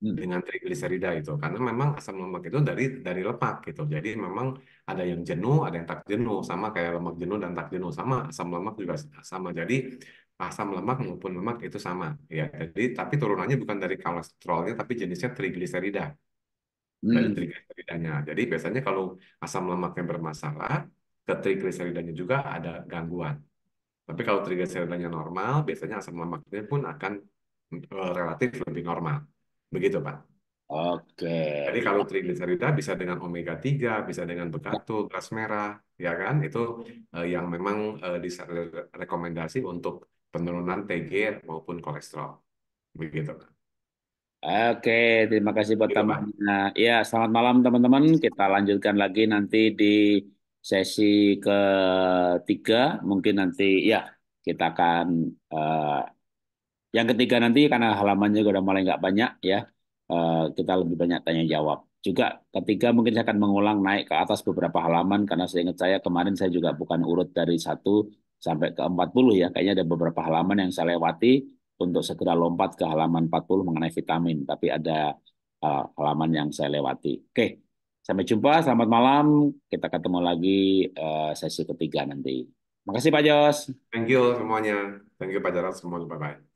hmm. dengan trigliserida itu karena memang asam lemak itu dari dari lemak gitu jadi memang ada yang jenuh, ada yang tak jenuh, sama kayak lemak jenuh dan tak jenuh, sama asam lemak juga sama. Jadi asam lemak maupun lemak itu sama, ya. Jadi tapi turunannya bukan dari kolesterolnya, tapi jenisnya trigliserida hmm. dari trigliseridanya. Jadi biasanya kalau asam lemak yang bermasalah, ke trigliseridanya juga ada gangguan. Tapi kalau trigliseridanya normal, biasanya asam lemaknya pun akan eh, relatif lebih normal. Begitu, Pak. Oke. Jadi kalau trigliserida bisa dengan omega 3, bisa dengan bekatu, beras merah, ya kan? Itu uh, yang memang uh, eh, direkomendasi untuk penurunan TG maupun kolesterol. Begitu. Oke, terima kasih buat teman Nah, Ya, selamat malam teman-teman. Kita lanjutkan lagi nanti di sesi ketiga. Mungkin nanti ya kita akan uh, yang ketiga nanti karena halamannya udah mulai nggak banyak ya. Eh, kita lebih banyak tanya jawab. Juga ketiga mungkin saya akan mengulang naik ke atas beberapa halaman karena saya ingat saya kemarin saya juga bukan urut dari satu sampai ke 40 ya. Kayaknya ada beberapa halaman yang saya lewati untuk segera lompat ke halaman 40 mengenai vitamin, tapi ada uh, halaman yang saya lewati. Oke. Sampai jumpa, selamat malam. Kita ketemu lagi uh, sesi ketiga nanti. Makasih Pak Jos. Thank you semuanya. Thank you Pak Jaras semuanya, Bye-bye.